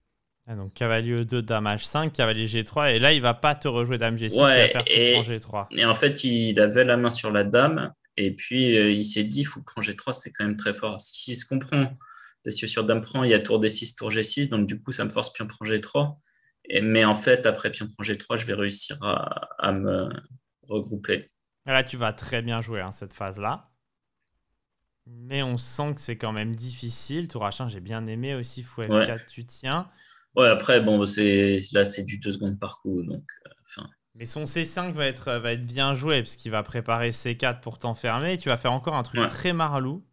[SPEAKER 1] Ah, donc cavalier 2, Dame H5, cavalier G3, et là, il va pas te rejouer Dame G6, ouais, il va faire et, G3.
[SPEAKER 2] Et en fait, il avait la main sur la Dame, et puis euh, il s'est dit, fou G3, c'est quand même très fort. Si qui se comprend, parce que sur Dame prend, il y a tour D6, tour G6, donc du coup, ça me force bien prendre G3 mais en fait, après Pion prend G3, je vais réussir à, me regrouper.
[SPEAKER 1] Ah, là, tu vas très bien jouer hein, cette phase-là. Mais on sent que c'est quand même difficile. Tour H1, j'ai bien aimé aussi. Fou F4, tu tiens.
[SPEAKER 2] Ouais, après, bon, là, c'est du 2 secondes par coup. Donc, euh,
[SPEAKER 1] mais son C5 va être, euh, va être bien joué, parce qu'il va préparer C4 pour t'enfermer. Tu vas faire encore un truc très marlou.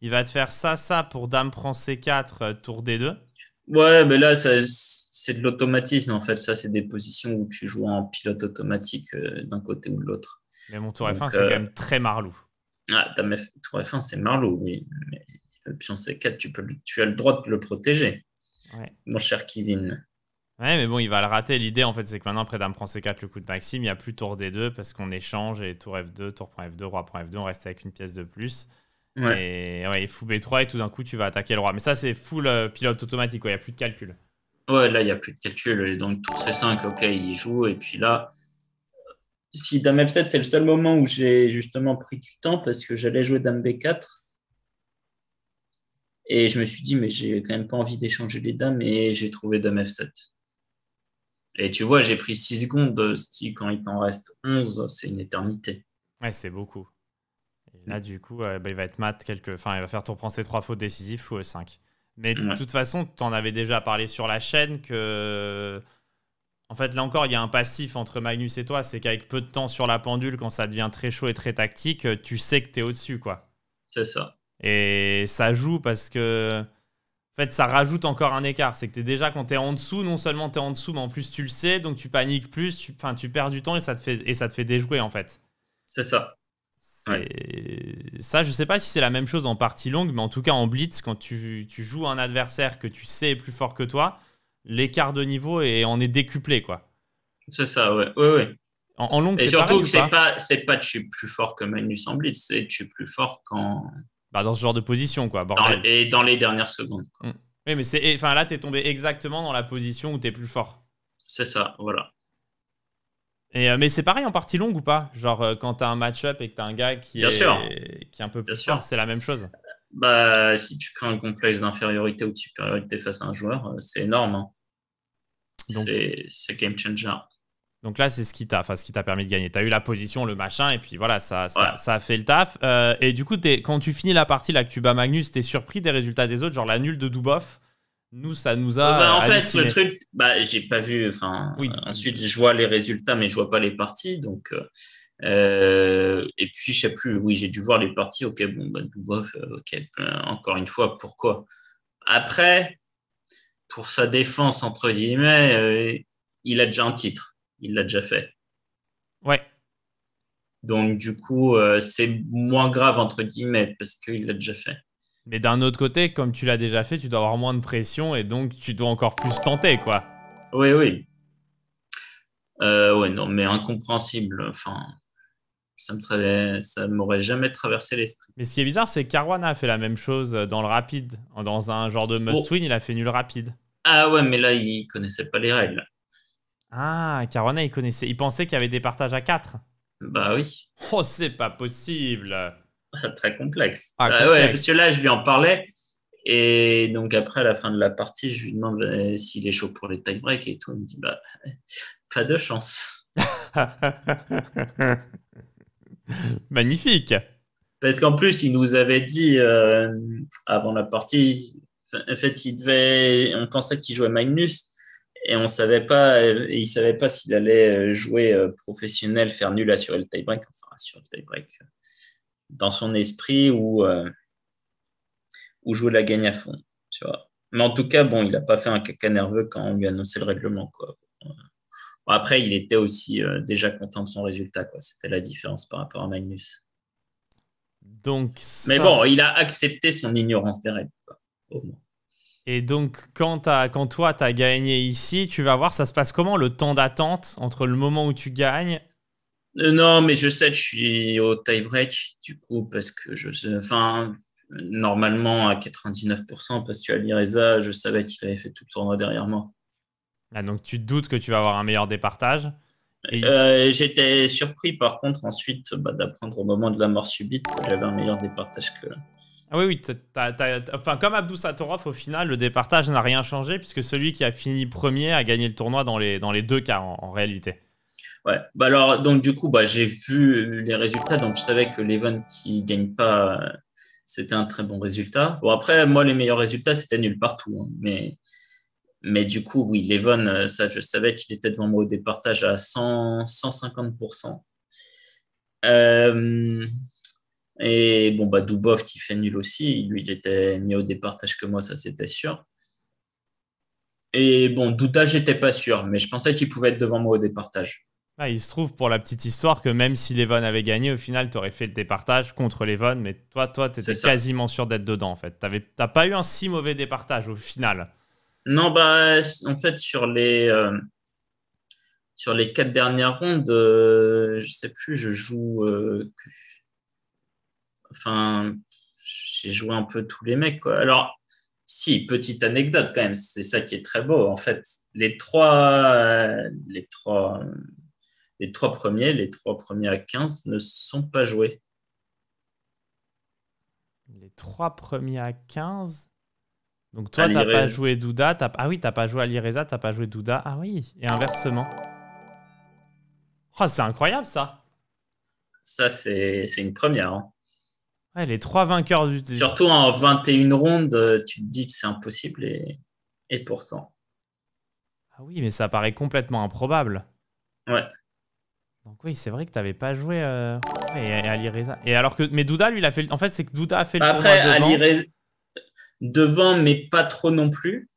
[SPEAKER 1] Il va te faire ça, ça pour Dame prend C4, euh, tour D2.
[SPEAKER 2] Ouais, mais là, ça, c'est de l'automatisme en fait. Ça, c'est des positions où tu joues en pilote automatique euh, d'un côté ou de l'autre. Mais mon tour F1, c'est quand euh, même très Marlou. Ah, ta tour F1, c'est Marlou, oui. Mais le pion C4, tu, peux, tu as le droit de le protéger, mon cher Kevin.
[SPEAKER 1] Ouais, mais bon, il va le rater. L'idée, en fait, c'est que maintenant, après Dame prend C4, le coup de Maxime, il n'y a plus tour D2 parce qu'on échange et tour F2, tour F2, roi prend F2, on reste avec une pièce de plus. Ouais. Et ouais, fou B3 et tout d'un coup tu vas attaquer le roi. Mais ça c'est full euh, pilote automatique, il n'y a plus de calcul.
[SPEAKER 2] Ouais, là, il n'y a plus de calcul. donc, tour C5, ok, il joue. Et puis là, si Dame F7, c'est le seul moment où j'ai justement pris du temps parce que j'allais jouer Dame B4. Et je me suis dit, mais j'ai quand même pas envie d'échanger les dames. Et j'ai trouvé Dame F7. Et tu vois, j'ai pris 6 secondes. Quand il t'en reste 11, c'est une éternité. Ouais, c'est beaucoup. Et là, du
[SPEAKER 1] coup, euh, bah, il va être mat. Quelques... Enfin, il va faire tour prendre ses 3 fautes décisives ou 5 euh, mais de toute façon, tu en avais déjà parlé sur la chaîne que. En fait, là encore, il y a un passif entre Magnus et toi, c'est qu'avec peu de temps sur la pendule, quand ça devient très chaud et très tactique, tu sais que tu es au-dessus, quoi. C'est ça. Et ça joue parce que. En fait, ça rajoute encore un écart. C'est que tu es déjà, quand tu es en dessous, non seulement tu es en dessous, mais en plus tu le sais, donc tu paniques plus, tu, enfin, tu perds du temps et ça te fait, et ça te fait déjouer, en fait. C'est ça. Ça, je sais pas si c'est la même chose en partie longue, mais en tout cas en blitz, quand tu, joues un adversaire que tu sais est plus fort que toi, l'écart de niveau et on est décuplé quoi. C'est ça, ouais, En, et surtout c'est
[SPEAKER 2] pas c'est pas tu es plus fort que Magnus en blitz, c'est tu es plus fort
[SPEAKER 1] quand. Bah dans ce genre de position quoi.
[SPEAKER 2] et dans les dernières secondes.
[SPEAKER 1] Mm. Oui, mais c'est enfin là t'es tombé exactement dans la position où t'es plus fort.
[SPEAKER 2] C'est ça, voilà.
[SPEAKER 1] Euh, mais c'est pareil en partie longue ou pas Genre euh, quand t'as un match-up et que t'as un gars qui, est, qui est un peu plus fort, c'est la même chose
[SPEAKER 2] bah, Si tu crées un complexe d'infériorité ou de supériorité face à un joueur, euh, c'est énorme. Hein. C'est game changer.
[SPEAKER 1] Donc là, c'est ce qui t'a enfin, permis de gagner. T'as eu la position, le machin, et puis voilà, ça, ça, ça a fait le taf. et du coup, es, quand tu finis la partie là, que tu bats Magnus, t'es surpris des résultats des autres, genre la nulle de Dubov nous, ça nous a. Bah, en fait, le truc,
[SPEAKER 2] bah, j'ai pas vu. Enfin, ensuite, je vois les résultats, mais je vois pas les parties. Donc, euh, euh, et puis, je sais plus. Oui, j'ai dû voir les parties. Ok, bon, bah, bof, euh, ok. Encore une fois, pourquoi Après, pour sa défense entre guillemets, il a déjà un titre. Il l'a déjà fait. Ouais. Donc, du coup, c'est moins grave entre guillemets parce qu'il l'a déjà fait. Mais d'un autre côté,
[SPEAKER 1] comme tu l'as déjà fait, tu dois avoir moins de pression et donc tu dois encore plus tenter, quoi. Oui,
[SPEAKER 2] oui. Euh, ouais, non, mais incompréhensible. Enfin, ça me ça m'aurait jamais traversé l'esprit. Mais ce qui est bizarre, c'est Carwana a fait la même chose dans le rapide,
[SPEAKER 1] dans un genre de oh. must win, il a fait nul rapide.
[SPEAKER 2] Ah ouais, mais là, il connaissait pas les règles.
[SPEAKER 1] Ah, Caruana, il connaissait, il pensait qu'il y avait des partages à 4.
[SPEAKER 2] Bah oui. Oh, c'est pas possible. très complexe. Ah, euh, Ouais, parce que là, je lui en parlais. Et donc, après, à la fin de la partie, je lui demande euh, s'il est chaud pour les tie break et tout. Il me dit bah, pas de chance. Magnifique. Parce qu'en plus, il nous avait dit euh, avant la partie, en fait, il devait, on pensait qu'il jouait Magnus et on savait pas, et il savait pas s'il allait jouer professionnel, faire nul, assurer le tie break, enfin assurer le tie break dans son esprit ou euh, où la gagne à fond. Tu vois. Mais en tout cas, bon, il n'a pas fait un caca nerveux quand on lui a annoncé le règlement. Quoi. après, il était aussi euh, déjà content de son résultat. Quoi. C'était la différence par rapport à Magnus.
[SPEAKER 1] Donc, Mais bon, il
[SPEAKER 2] a accepté son ignorance des règles.
[SPEAKER 1] Et donc, quand, as, quand toi, tu as gagné ici, tu vas voir, ça se passe comment le temps d'attente entre le moment où tu gagnes
[SPEAKER 2] euh, non, mais je sais, que je suis au tie-break, du coup, parce que je Enfin, normalement, à 99%, parce que l'Ireza, je savais qu'il avait fait tout le tournoi derrière moi. Ah, donc, tu te doutes que tu vas avoir un meilleur départage euh, J'étais surpris, par contre, ensuite, bah, d'apprendre au moment de la mort subite que j'avais un meilleur départage que.
[SPEAKER 1] Ah oui, oui, enfin, comme Abdou Satorov, au final, le départage n'a rien changé, puisque celui qui a fini premier a gagné le tournoi dans les,
[SPEAKER 2] dans les deux cas, en réalité. Bah, alors, donc du coup, bah, j'ai vu les résultats, donc je savais que Levon qui gagne pas, c'était un très bon résultat. Bon, après, moi, les meilleurs résultats, c'était nul partout. Hein. mais, mais du coup, oui, l'Evon, euh, ça, je savais qu'il était devant moi au départage à 100, 150%. Euh, et bon, bah, Dubov qui fait nul aussi, lui, il était mieux au départage que moi, ça c'était sûr. Et bon, je j'étais pas sûr, mais je pensais qu'il pouvait être devant moi au départage.
[SPEAKER 1] Ah, il se trouve pour la petite histoire que même si Levon avait gagné, au final, tu aurais fait le départage contre Levon, mais toi, toi, tu étais quasiment sûr d'être dedans en fait. T'as pas eu un si mauvais départage au final.
[SPEAKER 2] Non, bah en fait sur les euh, sur les quatre dernières rondes, je euh, je sais plus, je joue, euh, enfin, j'ai joué un peu tous les mecs Alors si, petite anecdote quand même, c'est ça qui est très beau en fait. Les trois, les trois les trois premiers, les trois premiers à 15 ne sont pas joués.
[SPEAKER 1] Les trois premiers à 15 Donc toi, t'as pas joué Douda. Ah oui, t'as pas joué Alireza, t'as pas joué Douda. Ah oui, et inversement.
[SPEAKER 2] Oh, c'est incroyable ça Ça, c'est une première. Hein. les trois vainqueurs du... Surtout en 21 rondes, euh, tu te dis que c'est impossible et... et pourtant.
[SPEAKER 1] Ah oui, mais ça paraît complètement improbable. Ouais oui, c'est vrai que tu n'avais pas joué à euh, et, Ali Reza. Et alors que mais Douda lui il a fait en fait c'est que Douda a fait le bah tournoi devant.
[SPEAKER 2] devant mais pas trop non plus.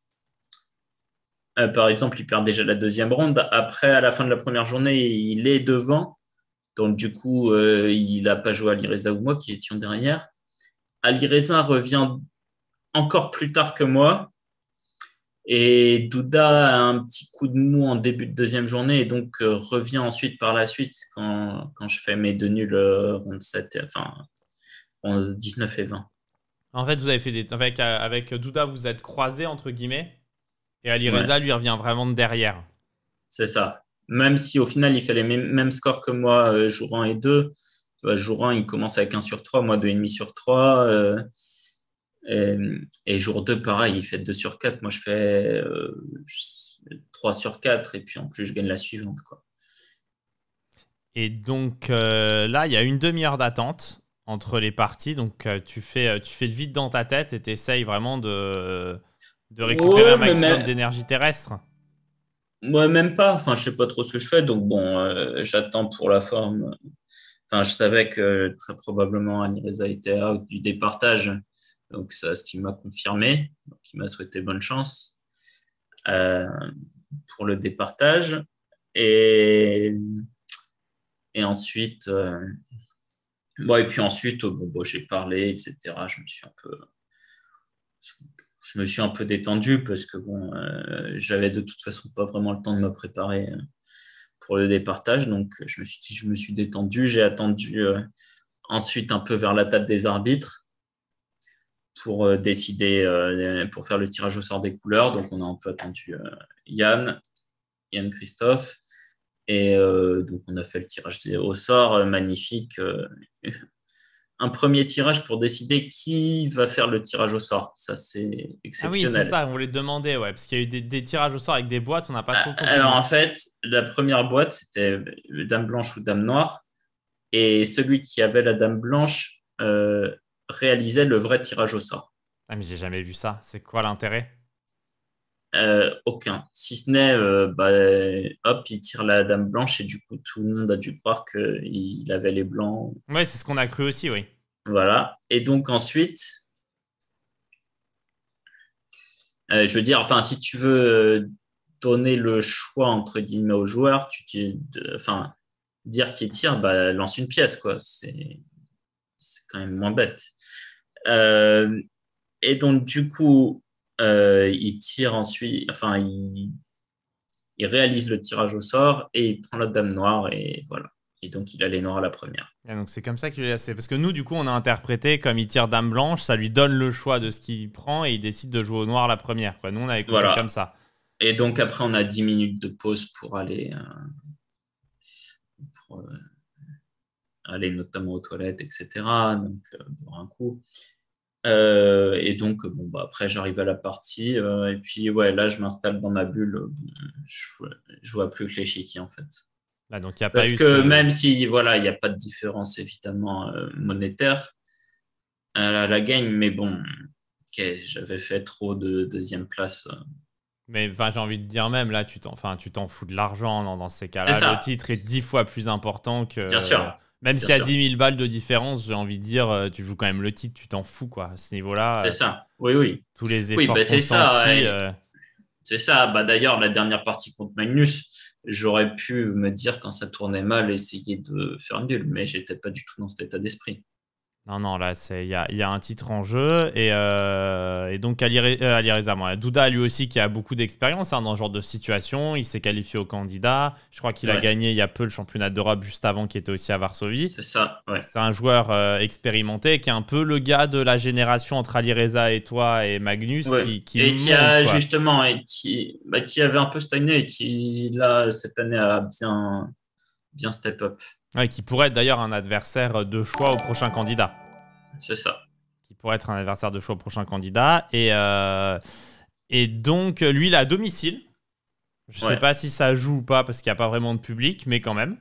[SPEAKER 2] Euh, par exemple, il perd déjà la deuxième ronde. Après, à la fin de la première journée, il est devant. Donc, du coup, euh, il n'a pas joué à Reza ou moi qui étions derrière. Ali Reza revient encore plus tard que moi. Et Douda a un petit coup de mou en début de deuxième journée et donc euh, revient ensuite par la suite quand, je fais mes deux nuls euh, ronde et, 19 et 20. En fait, vous avez fait des... avec, euh,
[SPEAKER 1] avec Douda, vous êtes croisés entre guillemets et Ali Reza lui revient vraiment de derrière.
[SPEAKER 2] C'est ça. Même si au final il fait les mêmes scores que moi, jour 1 et 2. jour 1, il commence avec 1 sur 3, moi 2,5 sur 3. Et, jour 2, pareil, il fait 2 sur 4. Moi, je fais 3 euh, sur 4. Et puis en plus, je gagne la suivante. Quoi.
[SPEAKER 1] Et donc euh, là, il y a une demi-heure d'attente entre les parties. Donc euh, tu, fais, tu fais le vide dans ta tête et tu essayes vraiment
[SPEAKER 2] de, de récupérer un maximum
[SPEAKER 1] d'énergie terrestre.
[SPEAKER 2] Moi, même pas. Enfin, je sais pas trop ce que je fais. Donc bon, j'attends pour la forme. Enfin, je savais que très probablement Agnès était été out du départage. Donc, ça, ce qu'il m'a confirmé. qui m'a souhaité bonne chance euh, pour le départage. Et, et ensuite, moi euh, et puis ensuite, bon, bon, j'ai parlé, etc. Je me suis un peu, je, me suis un peu détendu parce que bon, euh, j'avais de toute façon pas vraiment le temps de me préparer pour le départage. Donc, je me suis, dit je me suis détendu. J'ai attendu ensuite un peu vers la table des arbitres pour euh, décider, euh, pour faire le tirage au sort des couleurs. Donc, on a un peu attendu euh, Yann, Yann Christophe. Et donc, on a fait le tirage au sort, magnifique. un premier tirage pour décider qui va faire le tirage au sort. Ça, c'est exceptionnel. Ah oui, c'est ça,
[SPEAKER 1] on voulait demander, ouais, parce qu'il y a eu des, tirages au sort avec des boîtes, on n'a pas trop compris. Alors, en
[SPEAKER 2] fait, la première boîte, c'était Dame Blanche ou Dame Noire. Et celui qui avait la Dame Blanche réaliser le vrai tirage au sort. Ah, mais j'ai jamais vu ça. C'est quoi l'intérêt euh, Aucun. Si ce n'est, euh, bah, hop, il tire la dame blanche et du coup, tout le monde a dû croire qu'il avait les blancs.
[SPEAKER 1] Ouais, c'est ce qu'on a cru aussi, oui.
[SPEAKER 2] Voilà. Et donc, ensuite. Euh, je veux dire, enfin, si tu veux donner le choix entre guillemets au joueurs, tu, enfin, dire qu'il tire, bah, lance une pièce, quoi. C'est c'est quand même moins bête. Euh, et donc, du coup, euh, il tire ensuite, enfin, il, réalise le tirage au sort et il prend la dame noire et voilà. Et donc, il a les noirs à la première. donc, c'est
[SPEAKER 1] comme ça qu'il est assez. Parce que nous, du coup, on a interprété comme il tire dame blanche, ça lui donne le choix de ce qu'il prend et il décide de jouer au noir la première. Quoi. Nous, on a écouté comme ça. Et donc, après, on a 10
[SPEAKER 2] minutes de pause pour aller. Euh, pour, aller notamment aux toilettes, etc. Donc, pour euh, un coup. Euh, et donc, bon, bah, après, j'arrive à la partie. Euh, et puis, ouais, là, je m'installe dans ma bulle. je, vois plus que l'échiquier, en fait. Ah, donc, Parce que même si, voilà, il n'y a pas de différence, évidemment, monétaire à la gagne, mais bon, j'avais fait trop de deuxième place.
[SPEAKER 1] Mais j'ai envie de dire même, là, tu t'en, enfin, tu t'en fous de l'argent dans, dans ces cas-là. Le titre est dix fois plus important que... Bien sûr même s'il si a à 10 000 balles de différence, j'ai envie de dire, euh, tu joues quand même le titre, tu t'en fous, quoi, à ce niveau-là. Euh, c'est ça, oui, oui. Tous les efforts oui, bah, c'est ça. Euh.
[SPEAKER 2] C'est ça, bah, d'ailleurs, la dernière partie contre Magnus, j'aurais pu me dire, quand ça tournait mal, essayer de faire nul, mais j'étais pas du tout dans cet état d'esprit. Non, non, là, il y a, y a, un titre
[SPEAKER 1] en jeu. Et, euh, donc, Ali, euh, moi, Douda, lui aussi, qui a beaucoup d'expérience hein, dans ce genre de situation. Il s'est qualifié au candidat. Je crois qu'il a gagné il y a peu le championnat d'Europe juste avant, qui était aussi à Varsovie. C'est ça, ouais. C'est un joueur euh, expérimenté qui est un peu le gars de la génération entre Ali et toi et
[SPEAKER 2] Magnus. Qui, et qui a justement, et qui, bah, qui avait un peu stagné et qui, là, cette année, a bien, bien step up qui pourrait être d'ailleurs un adversaire
[SPEAKER 1] de choix au prochain candidat. C'est ça. Qui pourrait être un adversaire de choix au prochain candidat. Et, euh, et donc, lui, il est à domicile. Je ne sais pas si ça joue ou pas, parce qu'il n'y a pas vraiment de public, mais quand même.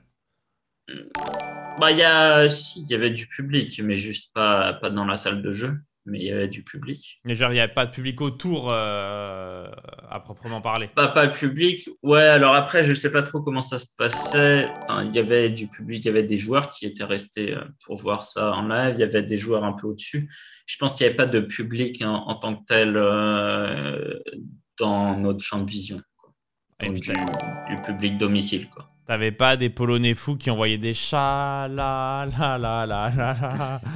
[SPEAKER 2] Bah, il y a... y avait du public, mais juste pas, pas dans la salle de jeu mais il y avait du public. Mais genre, il n'y avait pas
[SPEAKER 1] de public autour euh, à proprement parler Pas, pas de
[SPEAKER 2] public. Ouais, alors après, je ne sais pas trop comment ça se passait. il y avait du public, il y avait des joueurs qui étaient restés euh, pour voir ça en live, il y avait des joueurs un peu au-dessus. Je pense qu'il n'y avait pas de public hein, en, tant que tel euh, dans notre champ de vision. Ah, Donc, du public domicile, quoi.
[SPEAKER 1] T'avais pas des Polonais fous qui envoyaient des chats,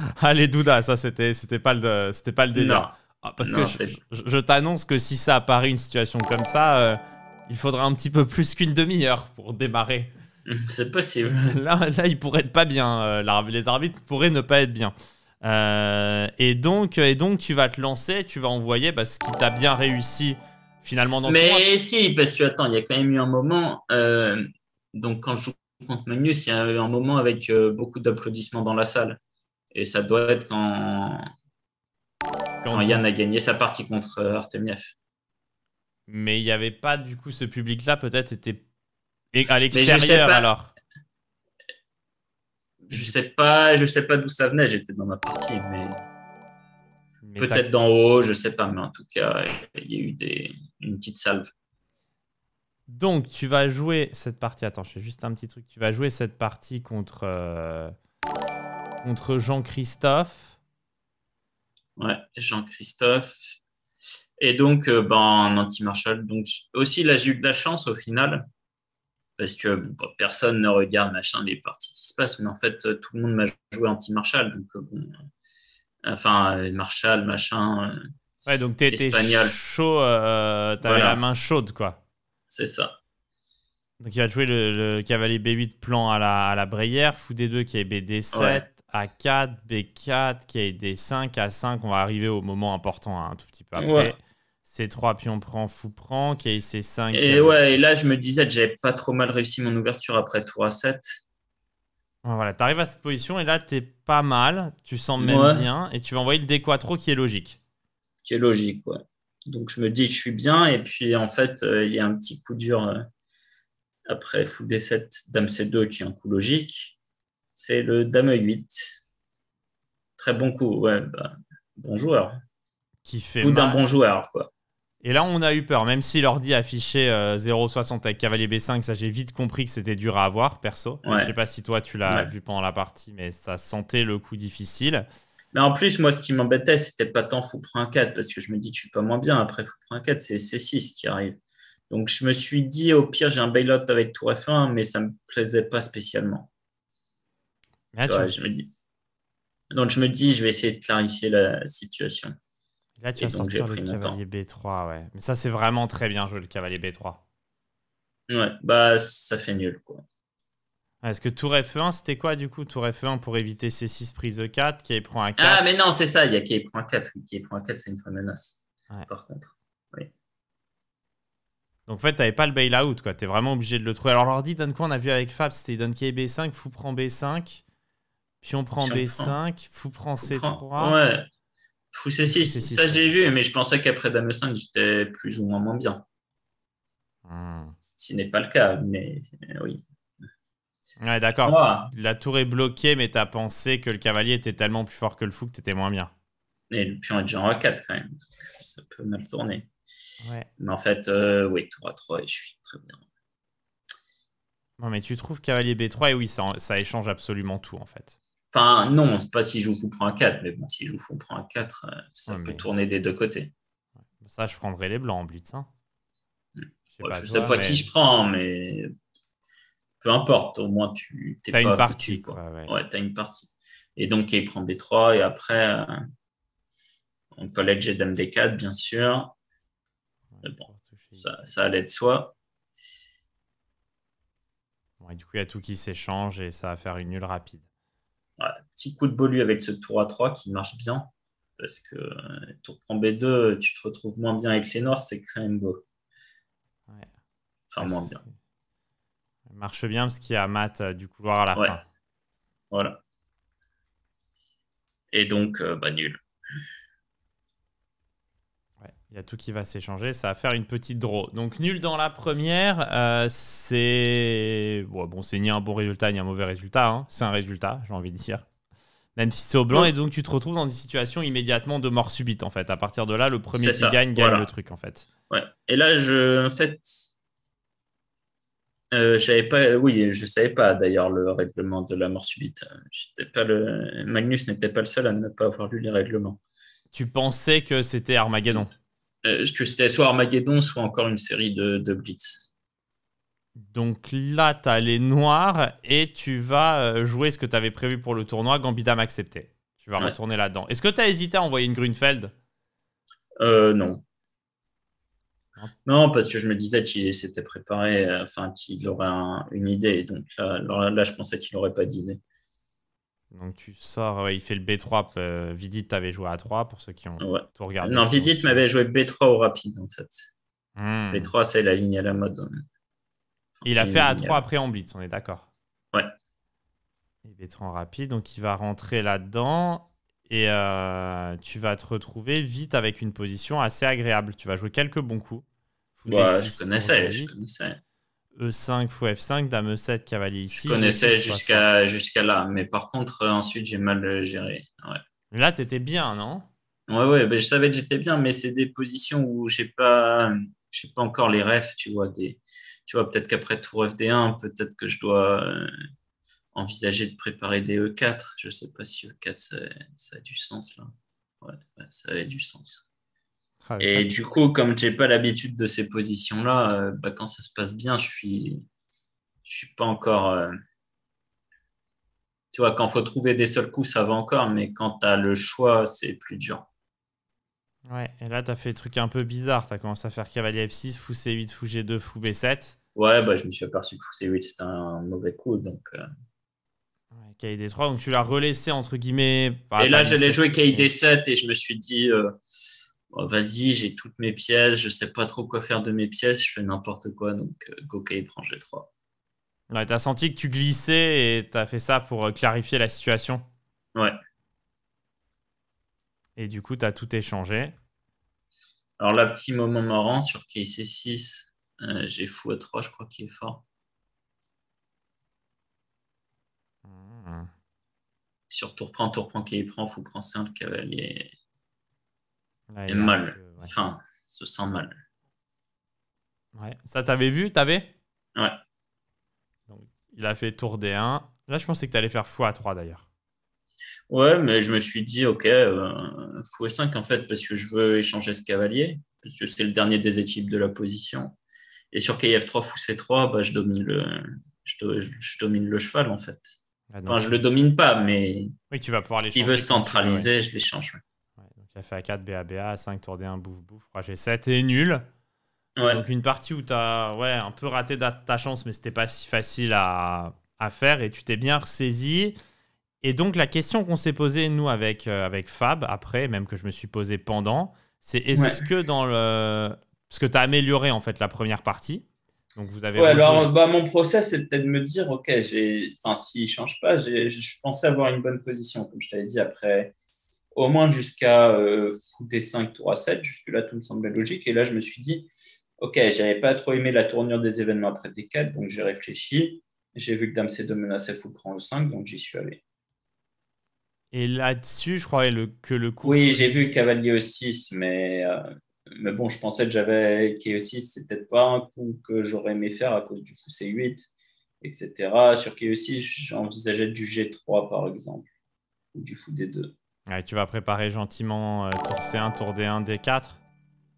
[SPEAKER 1] Allez, Douda, ça c'était pas le, c'était pas le délire. Ah, parce que je, t'annonce que si ça apparaît une situation comme ça, euh, il faudra un petit peu plus qu'une demi-heure pour démarrer. C'est possible. Là, là, il pourrait être pas bien. Euh, les arbitres pourraient ne pas être bien. Euh, et, donc, et donc, tu vas te lancer, tu vas envoyer bah, ce qui t'a bien réussi finalement dans Mais
[SPEAKER 2] si, parce que attends, il y a quand même eu un moment donc, quand je joue contre Magnus, il y a eu un moment avec euh, beaucoup d'applaudissements dans la salle. Et ça doit être quand, quand Yann a gagné sa partie contre euh, Artemiev.
[SPEAKER 1] Mais il n'y avait pas du coup ce public-là, peut-être était
[SPEAKER 2] à l'extérieur alors. Je sais pas, je sais pas d'où ça venait. J'étais dans ma partie, mais, peut-être d'en haut, je ne sais pas. Mais en tout cas, il y a eu une petite salve.
[SPEAKER 1] Donc, tu vas jouer cette partie. Attends, je fais juste un petit truc. Tu vas jouer cette partie contre, euh, contre Jean-Christophe.
[SPEAKER 2] Ouais, Jean-Christophe. Et donc, euh, ben, en anti-marshal. Donc, aussi, la j'ai eu de la chance au final. Parce que ben, personne ne regarde machin, les parties qui se passent. Mais en fait, euh, tout le monde m'a joué anti-marshal. Donc, bon. Enfin, marshal, machin. ouais, donc, t'étais
[SPEAKER 1] chaud. T'avais la main chaude, quoi. C'est ça. Donc il va jouer le, cavalier B8 plan à la, à la fou D2 qui est BD7, A4, B4 qui est D5, A5, on va arriver au moment important hein, un tout petit peu après. C3 pion prend, fou prend, qui est C5. Et e ouais, là je me disais que j'avais
[SPEAKER 2] pas trop mal réussi mon ouverture après tour A7.
[SPEAKER 1] Voilà, tu arrives à cette
[SPEAKER 2] position et là t'es
[SPEAKER 1] pas mal, tu sens même bien et tu vas envoyer le D4 qui est logique.
[SPEAKER 2] Qui est logique, ouais. Donc je me dis, je suis bien. Et puis en fait, euh, il y a un petit coup dur euh, après fou D7, dame C2 qui est un coup logique. C'est le dame E8. Très bon coup. Ouais, bah, bon joueur. Qui fait coup d'un bon joueur, quoi.
[SPEAKER 1] Et là, on a eu peur, même si l'ordi affichait 0,60 euh, avec cavalier B5, ça j'ai vite compris que c'était dur à avoir, perso. Je Je sais pas si toi tu l'as vu pendant la partie, mais ça sentait
[SPEAKER 2] le coup difficile. Mais en plus, moi, ce qui m'embêtait, c'était pas tant fou un 4, parce que je me dis, je suis pas moins bien. Après un 4, c'est C6 qui arrive. Donc, je me suis dit, au pire, j'ai un bailout avec Tour F1, mais ça me plaisait pas spécialement. Ah, donc, je me dis, je vais essayer de clarifier la situation. Là, tu vas sortir le cavalier
[SPEAKER 1] B3, ouais. Mais ça, c'est vraiment très bien joué, le cavalier B3.
[SPEAKER 2] Ouais, bah, ça fait nul, quoi.
[SPEAKER 1] Ah, est-ce que Tour F1, c'était quoi du coup Tour F1 pour éviter C6 prise E4, qui prend A4 Ah, mais non, c'est ça, il y
[SPEAKER 2] a qui prend A4. Qui prend A4, c'est une vraie menace. Par contre,
[SPEAKER 1] oui. Donc en fait, tu n'avais pas le bail-out. quoi. es vraiment obligé de le trouver. Alors l'ordi donne quoi On a vu avec Fab, c'était donne qui est B5, fou prend B5, puis on prend B5, fou prend C3. Ouais.
[SPEAKER 2] Fou C6. ça j'ai vu, mais je pensais qu'après Dame 5, j'étais plus ou moins moins bien. Hmm. Ce n'est pas le cas, mais
[SPEAKER 1] oui, Ouais, d'accord. Ah. La tour est bloquée, mais t'as pensé que le cavalier était tellement plus fort que le fou que t'étais moins bien. Et le pion est déjà en A4 quand même,
[SPEAKER 2] ça peut mal tourner. Mais en fait, euh, oui, tour A3 et je suis très bien.
[SPEAKER 1] Non, mais tu trouves cavalier B3 et oui, ça, ça échange absolument tout en fait. Enfin, non, c'est
[SPEAKER 2] pas si je vous prends un 4, mais bon, si je vous prends un 4, euh, ça peut tourner des deux côtés.
[SPEAKER 1] Ça, je prendrais les blancs en
[SPEAKER 2] blitz. Hein. Hmm. je, sais pas qui je prends, mais peu importe, au moins tu t'es pas une partie. quoi. Ouais, une partie. Et donc, il prend B3. et après, euh, on fallait jet dame des 4 bien sûr. ça, allait de soi.
[SPEAKER 1] du coup, il y a tout qui s'échange et ça va faire une nulle rapide. petit
[SPEAKER 2] coup de bolu avec ce tour a 3 qui marche bien. Parce que euh, tour prend B2, tu te retrouves moins bien avec les noirs, c'est quand même beau. Enfin, moins ah, bien
[SPEAKER 1] marche bien parce qu'il y a Matt euh, du couloir à la fin. Voilà.
[SPEAKER 2] Et donc, euh, bah, nul.
[SPEAKER 1] il y a tout qui va s'échanger. Ça va faire une petite draw. Donc, nul dans la première. Euh, c'est. Bon, c'est ni un bon résultat ni un mauvais résultat. Hein. C'est un résultat, j'ai envie de dire. Même si c'est au blanc. Et donc, tu te retrouves dans des situations immédiatement de mort subite, en fait. À partir de là, le premier qui gagne gagne le truc, en fait.
[SPEAKER 2] Ouais. Et là, je. En fait euh, j'avais pas, oui, je savais pas d'ailleurs le règlement de la mort subite. J'étais pas le, Magnus n'était pas le seul à ne pas avoir lu les règlements.
[SPEAKER 1] Tu pensais que c'était Armageddon
[SPEAKER 2] euh, Que c'était soit Armageddon, soit encore une série de, de Blitz.
[SPEAKER 1] Donc là, tu as les noirs et tu vas euh, jouer ce que tu avais prévu pour le tournoi, Gambidam
[SPEAKER 2] accepté. Tu vas retourner là-dedans. Est-ce que tu as hésité à envoyer une Grunfeld euh, Non. Non, parce que je me disais qu'il s'était préparé, euh, enfin qu'il aurait une idée. Donc là, je pensais qu'il n'aurait pas d'idée. Donc tu
[SPEAKER 1] sors, il fait le B3. Euh, Vidit t'avait joué à 3 pour ceux qui ont tout regardé. Non, Vidit
[SPEAKER 2] m'avait joué B3 au rapide en fait. Hmm. B3, c'est la ligne à la mode. Hein. il a fait A3
[SPEAKER 1] après en blitz, on est d'accord.
[SPEAKER 2] Ouais. Et B3 en rapide, donc il va rentrer
[SPEAKER 1] là-dedans. Et euh, tu vas te retrouver vite avec une position assez agréable. Tu vas jouer quelques bons coups. je connaissais, je connaissais. E5 fou F5, dame E7, cavalier ici. Je connaissais jusqu'à
[SPEAKER 2] là, mais par contre, euh, ensuite, j'ai mal euh, géré. Ouais.
[SPEAKER 1] Là, t'étais bien, non
[SPEAKER 2] Ouais, ouais, ben, je savais que j'étais bien, mais c'est des positions où j'ai pas, pas encore les refs, tu vois. Des, tu vois, peut-être qu'après tour FD1, peut-être que je dois, envisager de préparer des E4. Je ne sais pas si E4, ça, a du sens là. Ouais, ça avait du sens. Ah, et du coup, comme j'ai pas l'habitude de ces positions-là, euh, bah, quand ça se passe bien, je suis, je suis pas encore. Euh, tu vois, quand faut trouver des seuls coups, ça va encore, mais quand tu as le choix, c'est plus dur.
[SPEAKER 1] Ouais, et là, tu as fait des trucs un peu bizarres. Tu as commencé à faire cavalier F6, fou C8, fou G2, fou B7.
[SPEAKER 2] Ouais, bah, je me suis aperçu que fou C8, c'était un mauvais coup. Donc, euh, KD3, donc
[SPEAKER 1] tu l'as relaissé entre guillemets. et là, j'allais jouer
[SPEAKER 2] KD7 et je me suis dit, euh, vas-y, j'ai toutes mes pièces, je sais pas trop quoi faire de mes pièces, je fais n'importe quoi, donc euh, go prend G3.
[SPEAKER 1] Ouais, t'as senti que tu glissais et t'as fait ça pour euh, clarifier la situation. Ouais. Et du coup, tu as tout échangé.
[SPEAKER 2] Alors là, petit moment marrant sur KC6, j'ai fou à 3, je crois qu'il est fort. Sur tour prend, tour prend, qui prend, fou prend 5, cavalier. est mal. fin Enfin, se sent mal.
[SPEAKER 1] Ouais. Ça, t'avais vu T'avais Ouais. Donc, il a fait tour D1. Là, je pensais que t'allais faire fou à 3 d'ailleurs.
[SPEAKER 2] Ouais, mais je me suis dit, ok, euh, fou E5 en fait, parce que je veux échanger ce cavalier, parce que c'est le dernier des équipes de la position. Et sur KF3, fou C3, bah, je, domine le, je domine le cheval en fait. Ah, enfin, je le domine pas, mais. Oui, tu vas pouvoir les changer. veut centraliser, je
[SPEAKER 1] les change. donc, il a fait A4, BABA, A5, tour D1, bouf, 3 G7 et nul. Donc, une partie où tu as ouais, un peu raté ta, chance, mais c'était pas si facile à, à faire et tu t'es bien ressaisi. Et donc, la question qu'on s'est posée, nous, avec, euh, avec Fab, après, même que je me suis posé pendant, c'est est-ce que dans le. Parce que tu as amélioré, en fait, la première partie. Donc vous avez. alors bah, mon
[SPEAKER 2] procès, c'est peut-être me dire, ok, j'ai, enfin, change pas, je pensais avoir une bonne position, comme je t'avais dit après, au moins jusqu'à foutre euh, des 5 tour à 7, jusque là tout me semblait logique, et là je me suis dit, ok, j'avais pas trop aimé la tournure des événements après des 4 donc j'ai réfléchi, j'ai vu que Dame C2 menaçait fou prend le 5, donc j'y suis allé.
[SPEAKER 1] Et là-dessus, je croyais que le coup.
[SPEAKER 2] Oui, j'ai vu Cavalier au 6, mais euh, mais bon, je pensais que j'avais KE6, c'était peut-être pas un coup que j'aurais aimé faire à cause du fou C8, etc. Sur KE6, j'envisageais du G3 par exemple, ou du fou D2.
[SPEAKER 1] tu vas préparer gentiment euh, tour C1, tour D1, D4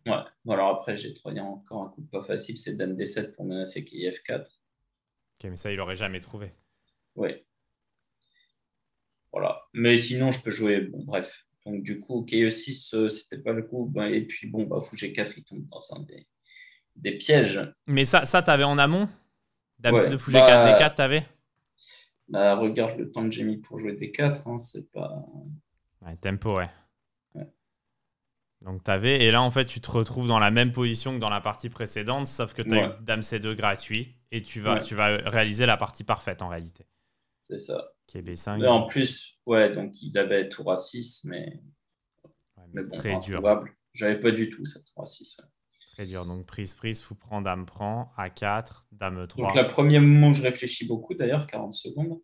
[SPEAKER 2] Ouais, bon, alors après G3, encore un coup pas facile, c'est Dame D7 pour menacer KF4.
[SPEAKER 1] Ok, mais ça, il aurait jamais trouvé.
[SPEAKER 2] Ouais. Voilà. Mais sinon, je peux jouer, bon, bref, donc, du coup, KE6, euh, c'était pas le coup. Bah, et puis, bon, bah, 4, il tombe dans un des, pièges.
[SPEAKER 1] Mais ça, ça t'avais en amont
[SPEAKER 2] Dame C2, Fougé 4, D4, t'avais bah, Regarde le temps que j'ai mis pour jouer D4, hein, c'est pas.
[SPEAKER 1] Ouais, tempo, ouais. Donc, t'avais. Et là, en fait, tu te retrouves dans la même position que dans la partie précédente, sauf que tu as eu Dame C2 gratuit et tu vas, tu vas réaliser la partie parfaite en réalité. C'est ça. KB5. en
[SPEAKER 2] plus, ouais, donc il avait tour a 6, mais, très dur. J'avais pas du tout ça, tour a 6.
[SPEAKER 1] Très dur. Donc prise, prise, fou prend, dame prend, A4, dame 3. Donc le premier moment
[SPEAKER 2] je réfléchis beaucoup d'ailleurs, 40 secondes.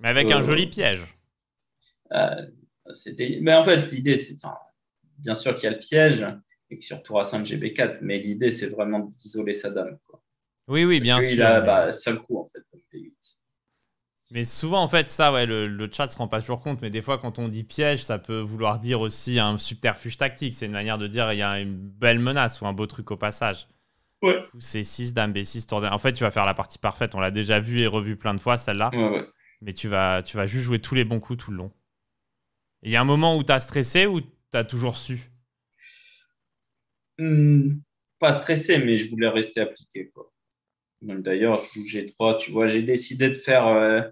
[SPEAKER 2] Mais avec un euh, joli piège. Euh, c'était. Mais en fait, l'idée, c'est. bien sûr qu'il y a le piège et que sur tour A5, GB4, mais l'idée, c'est vraiment d'isoler sa dame. Quoi. Oui, oui, bien sûr. Il a bah, seul coup en fait, B8.
[SPEAKER 1] Mais souvent, en fait, ça, ouais, le, chat se rend pas toujours compte, mais des fois, quand on dit piège, ça peut vouloir dire aussi un subterfuge tactique. C'est une manière de dire il y a une belle menace ou un beau truc au passage. Ouais. C'est 6 dame B6 tour En fait, tu vas faire la partie parfaite. On l'a déjà vu et revu plein de fois, celle-là. Mais tu vas, tu vas juste jouer tous les bons coups tout le long. Il y a un moment où tu as stressé ou tu as toujours su
[SPEAKER 2] hmm, Pas stressé, mais je voulais rester appliqué. d'ailleurs, je joue tu vois, j'ai décidé de faire euh,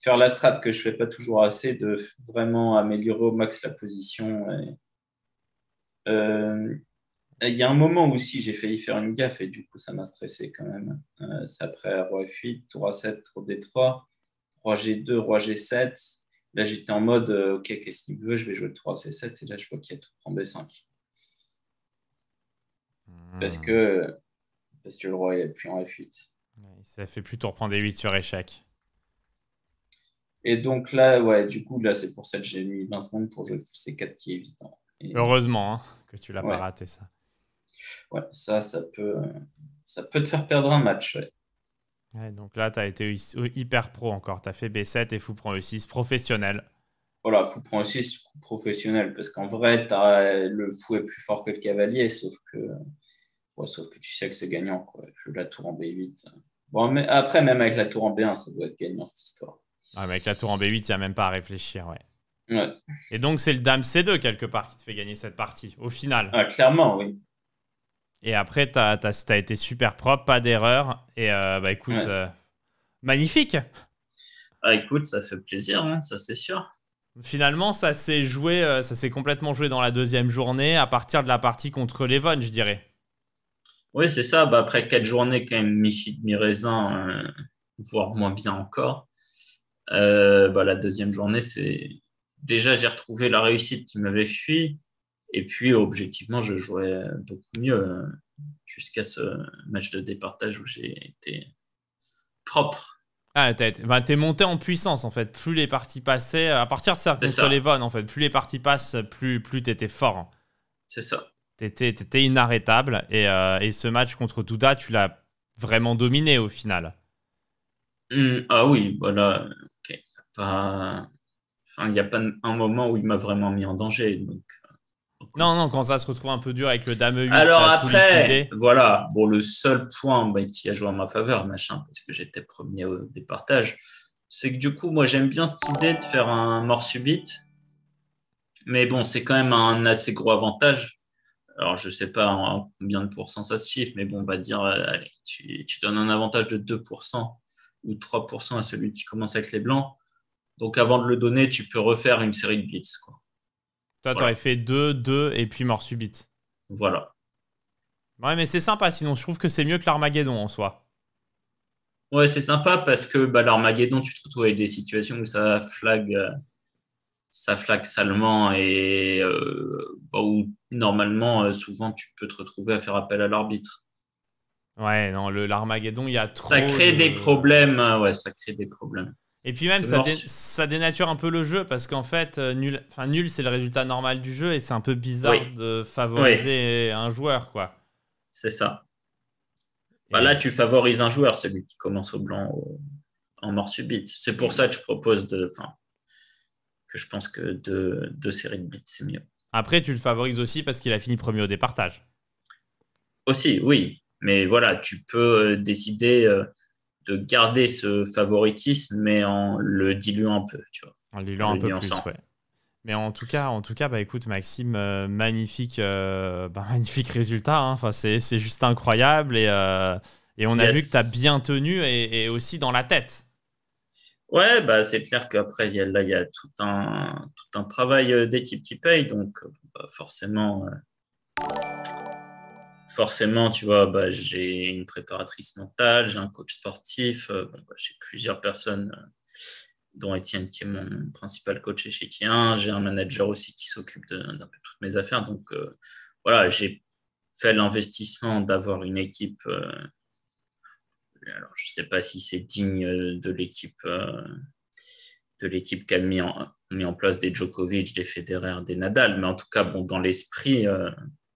[SPEAKER 2] faire la strat que je fais pas toujours assez, de vraiment améliorer au max la position. Euh, il y a un moment aussi, j'ai failli faire une gaffe et du coup, ça m'a stressé quand même. Euh, c'est après Roi f 8, Roi 7, Roi D3, Roi G2, Roi G7. Là, j'étais en mode, euh, OK, qu'est-ce qu'il veut Je vais jouer le 3 C7 et là, je vois qu'il y a tout prend B5. Parce hmm. que, parce que le roi est plus en F8.
[SPEAKER 1] Ça fait plutôt prendre des 8 sur échec.
[SPEAKER 2] Et donc là, ouais, du coup, là, c'est pour ça que j'ai mis 20 secondes pour jouer ces 4 qui est évident.
[SPEAKER 1] Hein. Heureusement hein, que tu l'as pas raté,
[SPEAKER 2] ça. Ouais, ça, ça peut, ça peut te faire perdre un match. Ouais.
[SPEAKER 1] donc là, tu as été euh, hyper pro encore. Tu as fait B7 et Fou prend E6 professionnel.
[SPEAKER 2] Voilà, Fou prend E6 professionnel. Parce qu'en vrai, as, le Fou est plus fort que le cavalier, sauf que, sauf que tu sais que c'est gagnant. Quoi. Je la tour en B8. Bon, mais après, même avec la tour en B1, ça doit être gagnant cette histoire.
[SPEAKER 1] Ah, avec la tour en B8, il n'y a même pas à réfléchir, ouais. Et donc, c'est le dame C2 quelque part qui te fait gagner cette partie, au final. Ah, clairement, oui. Et après, tu as, été super propre, pas d'erreur. Et euh, bah écoute, euh, magnifique.
[SPEAKER 2] Ah, écoute, ça fait plaisir, hein, ça c'est sûr.
[SPEAKER 1] Finalement, ça s'est joué, euh, ça s'est complètement joué dans la deuxième journée à partir de la partie contre Levon, je dirais.
[SPEAKER 2] Oui, c'est ça. Bah, après quatre journées, quand même, mi-raisin, voire moins bien encore. Euh, bah, la deuxième journée, c'est déjà j'ai retrouvé la réussite qui m'avait fui. Et puis objectivement, je jouais beaucoup mieux euh, jusqu'à ce match de départage où j'ai été
[SPEAKER 1] propre. Ah, bah, t'es bah, monté en puissance en fait. Plus les parties passaient, à partir de ça, contre les en fait, plus les parties passent, plus, plus t'étais fort. Hein. C'est ça. T'étais étais inarrêtable. Et, euh, et, ce match contre Duda, tu l'as vraiment dominé au final.
[SPEAKER 2] Mmh, ah oui, voilà. Enfin, il n'y a pas un moment où il m'a vraiment mis en danger. Donc...
[SPEAKER 1] Euh, non, non, quand ça se retrouve un peu dur avec le Dame 8. Alors après,
[SPEAKER 2] voilà, bon, le seul point bah, qui a joué en ma faveur, machin, parce que j'étais premier au départage, c'est que du coup, moi, j'aime bien cette idée de faire un mort subite. Mais bon, c'est quand même un assez gros avantage. Alors, je ne sais pas en combien de pourcents ça se chiffre, mais bon, on va dire, euh, tu, tu donnes un avantage de 2% ou 3% à celui qui commence avec les blancs. Donc avant de le donner, tu peux refaire une série de blitz. Quoi. Toi, tu aurais fait
[SPEAKER 1] 2, 2 et puis mort subite. Voilà. Ouais, mais c'est sympa, sinon je trouve que c'est mieux que l'Armageddon en soi.
[SPEAKER 2] Ouais, c'est sympa parce que bah, l'Armageddon, tu te retrouves avec des situations où ça flag, euh, ça salement et euh, bah, où normalement, euh, souvent, tu peux te retrouver à faire appel à l'arbitre. Ouais, non, l'Armageddon, il y a trop. Ça crée des problèmes, hein, ouais, ça crée des problèmes. Et puis même, ça,
[SPEAKER 1] dénature un peu le jeu parce qu'en fait, euh, nul, nul c'est le résultat normal du jeu et c'est un peu bizarre de favoriser un
[SPEAKER 2] joueur. quoi. C'est ça. Bah, là, tu favorises un joueur, celui qui commence au blanc en mort subite. C'est pour ça que je propose de. que je pense que deux, séries de blitz, c'est
[SPEAKER 1] mieux. Après, tu le favorises aussi parce qu'il a fini premier au départage.
[SPEAKER 2] Aussi, oui. Mais voilà, tu peux euh, décider. Euh, de garder ce favoritisme, mais en le diluant un peu, tu vois. En le diluant un peu plus,
[SPEAKER 1] Mais en tout cas, en tout cas, bah écoute, Maxime, euh, magnifique, euh, bah, magnifique résultat. Hein. Enfin, c'est, juste incroyable et, euh, on a vu que tu as bien tenu et, aussi dans la tête.
[SPEAKER 2] Ouais, bah c'est clair qu'après il y a tout un tout un travail d'équipe qui paye, donc bah, forcément forcément, tu vois, bah, j'ai une préparatrice mentale, j'ai un coach sportif, euh, bah, j'ai plusieurs personnes, euh, dont Étienne qui est mon principal coach et chez j'ai un manager aussi qui s'occupe d'un peu toutes mes affaires. Donc euh, voilà, j'ai fait l'investissement d'avoir une équipe. alors, je ne sais pas si c'est digne de l'équipe de l'équipe qu'a mis, mis, en place des Djokovic, des Federer, des Nadal, mais en tout cas, bon, dans l'esprit,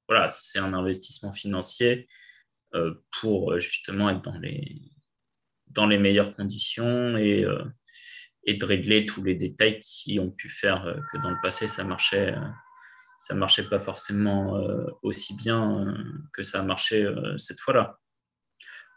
[SPEAKER 2] voilà, c'est un investissement financier euh, pour euh, justement être dans les, dans les meilleures conditions et, euh, et de régler tous les détails qui ont pu faire que dans le passé, ça marchait ça marchait pas forcément aussi bien que ça a marché cette fois-là.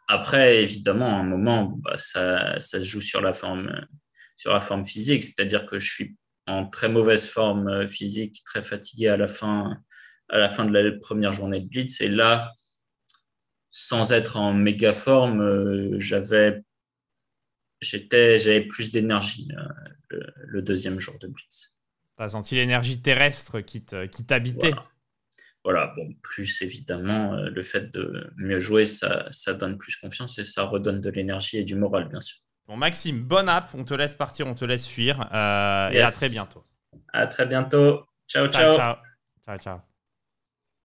[SPEAKER 2] Après, évidemment, à un moment, bah, ça, ça, se joue sur la forme, sur la forme physique, c'est-à-dire que je suis en très mauvaise forme physique, très fatigué à la fin à la fin de la première journée de Blitz. Et là, sans être en méga forme, euh, j'avais j'étais j'avais plus d'énergie euh, le, deuxième jour de Blitz.
[SPEAKER 1] Tu as senti l'énergie terrestre qui t'habitait
[SPEAKER 2] voilà. bon, plus évidemment, euh, le fait de mieux jouer, ça, ça donne plus confiance et ça redonne de l'énergie et du moral, bien sûr.
[SPEAKER 1] Bon, Maxime, bonne app, on te laisse partir, on te laisse fuir, et à très bientôt.
[SPEAKER 3] À très bientôt. ciao. ciao,
[SPEAKER 1] ciao. ciao.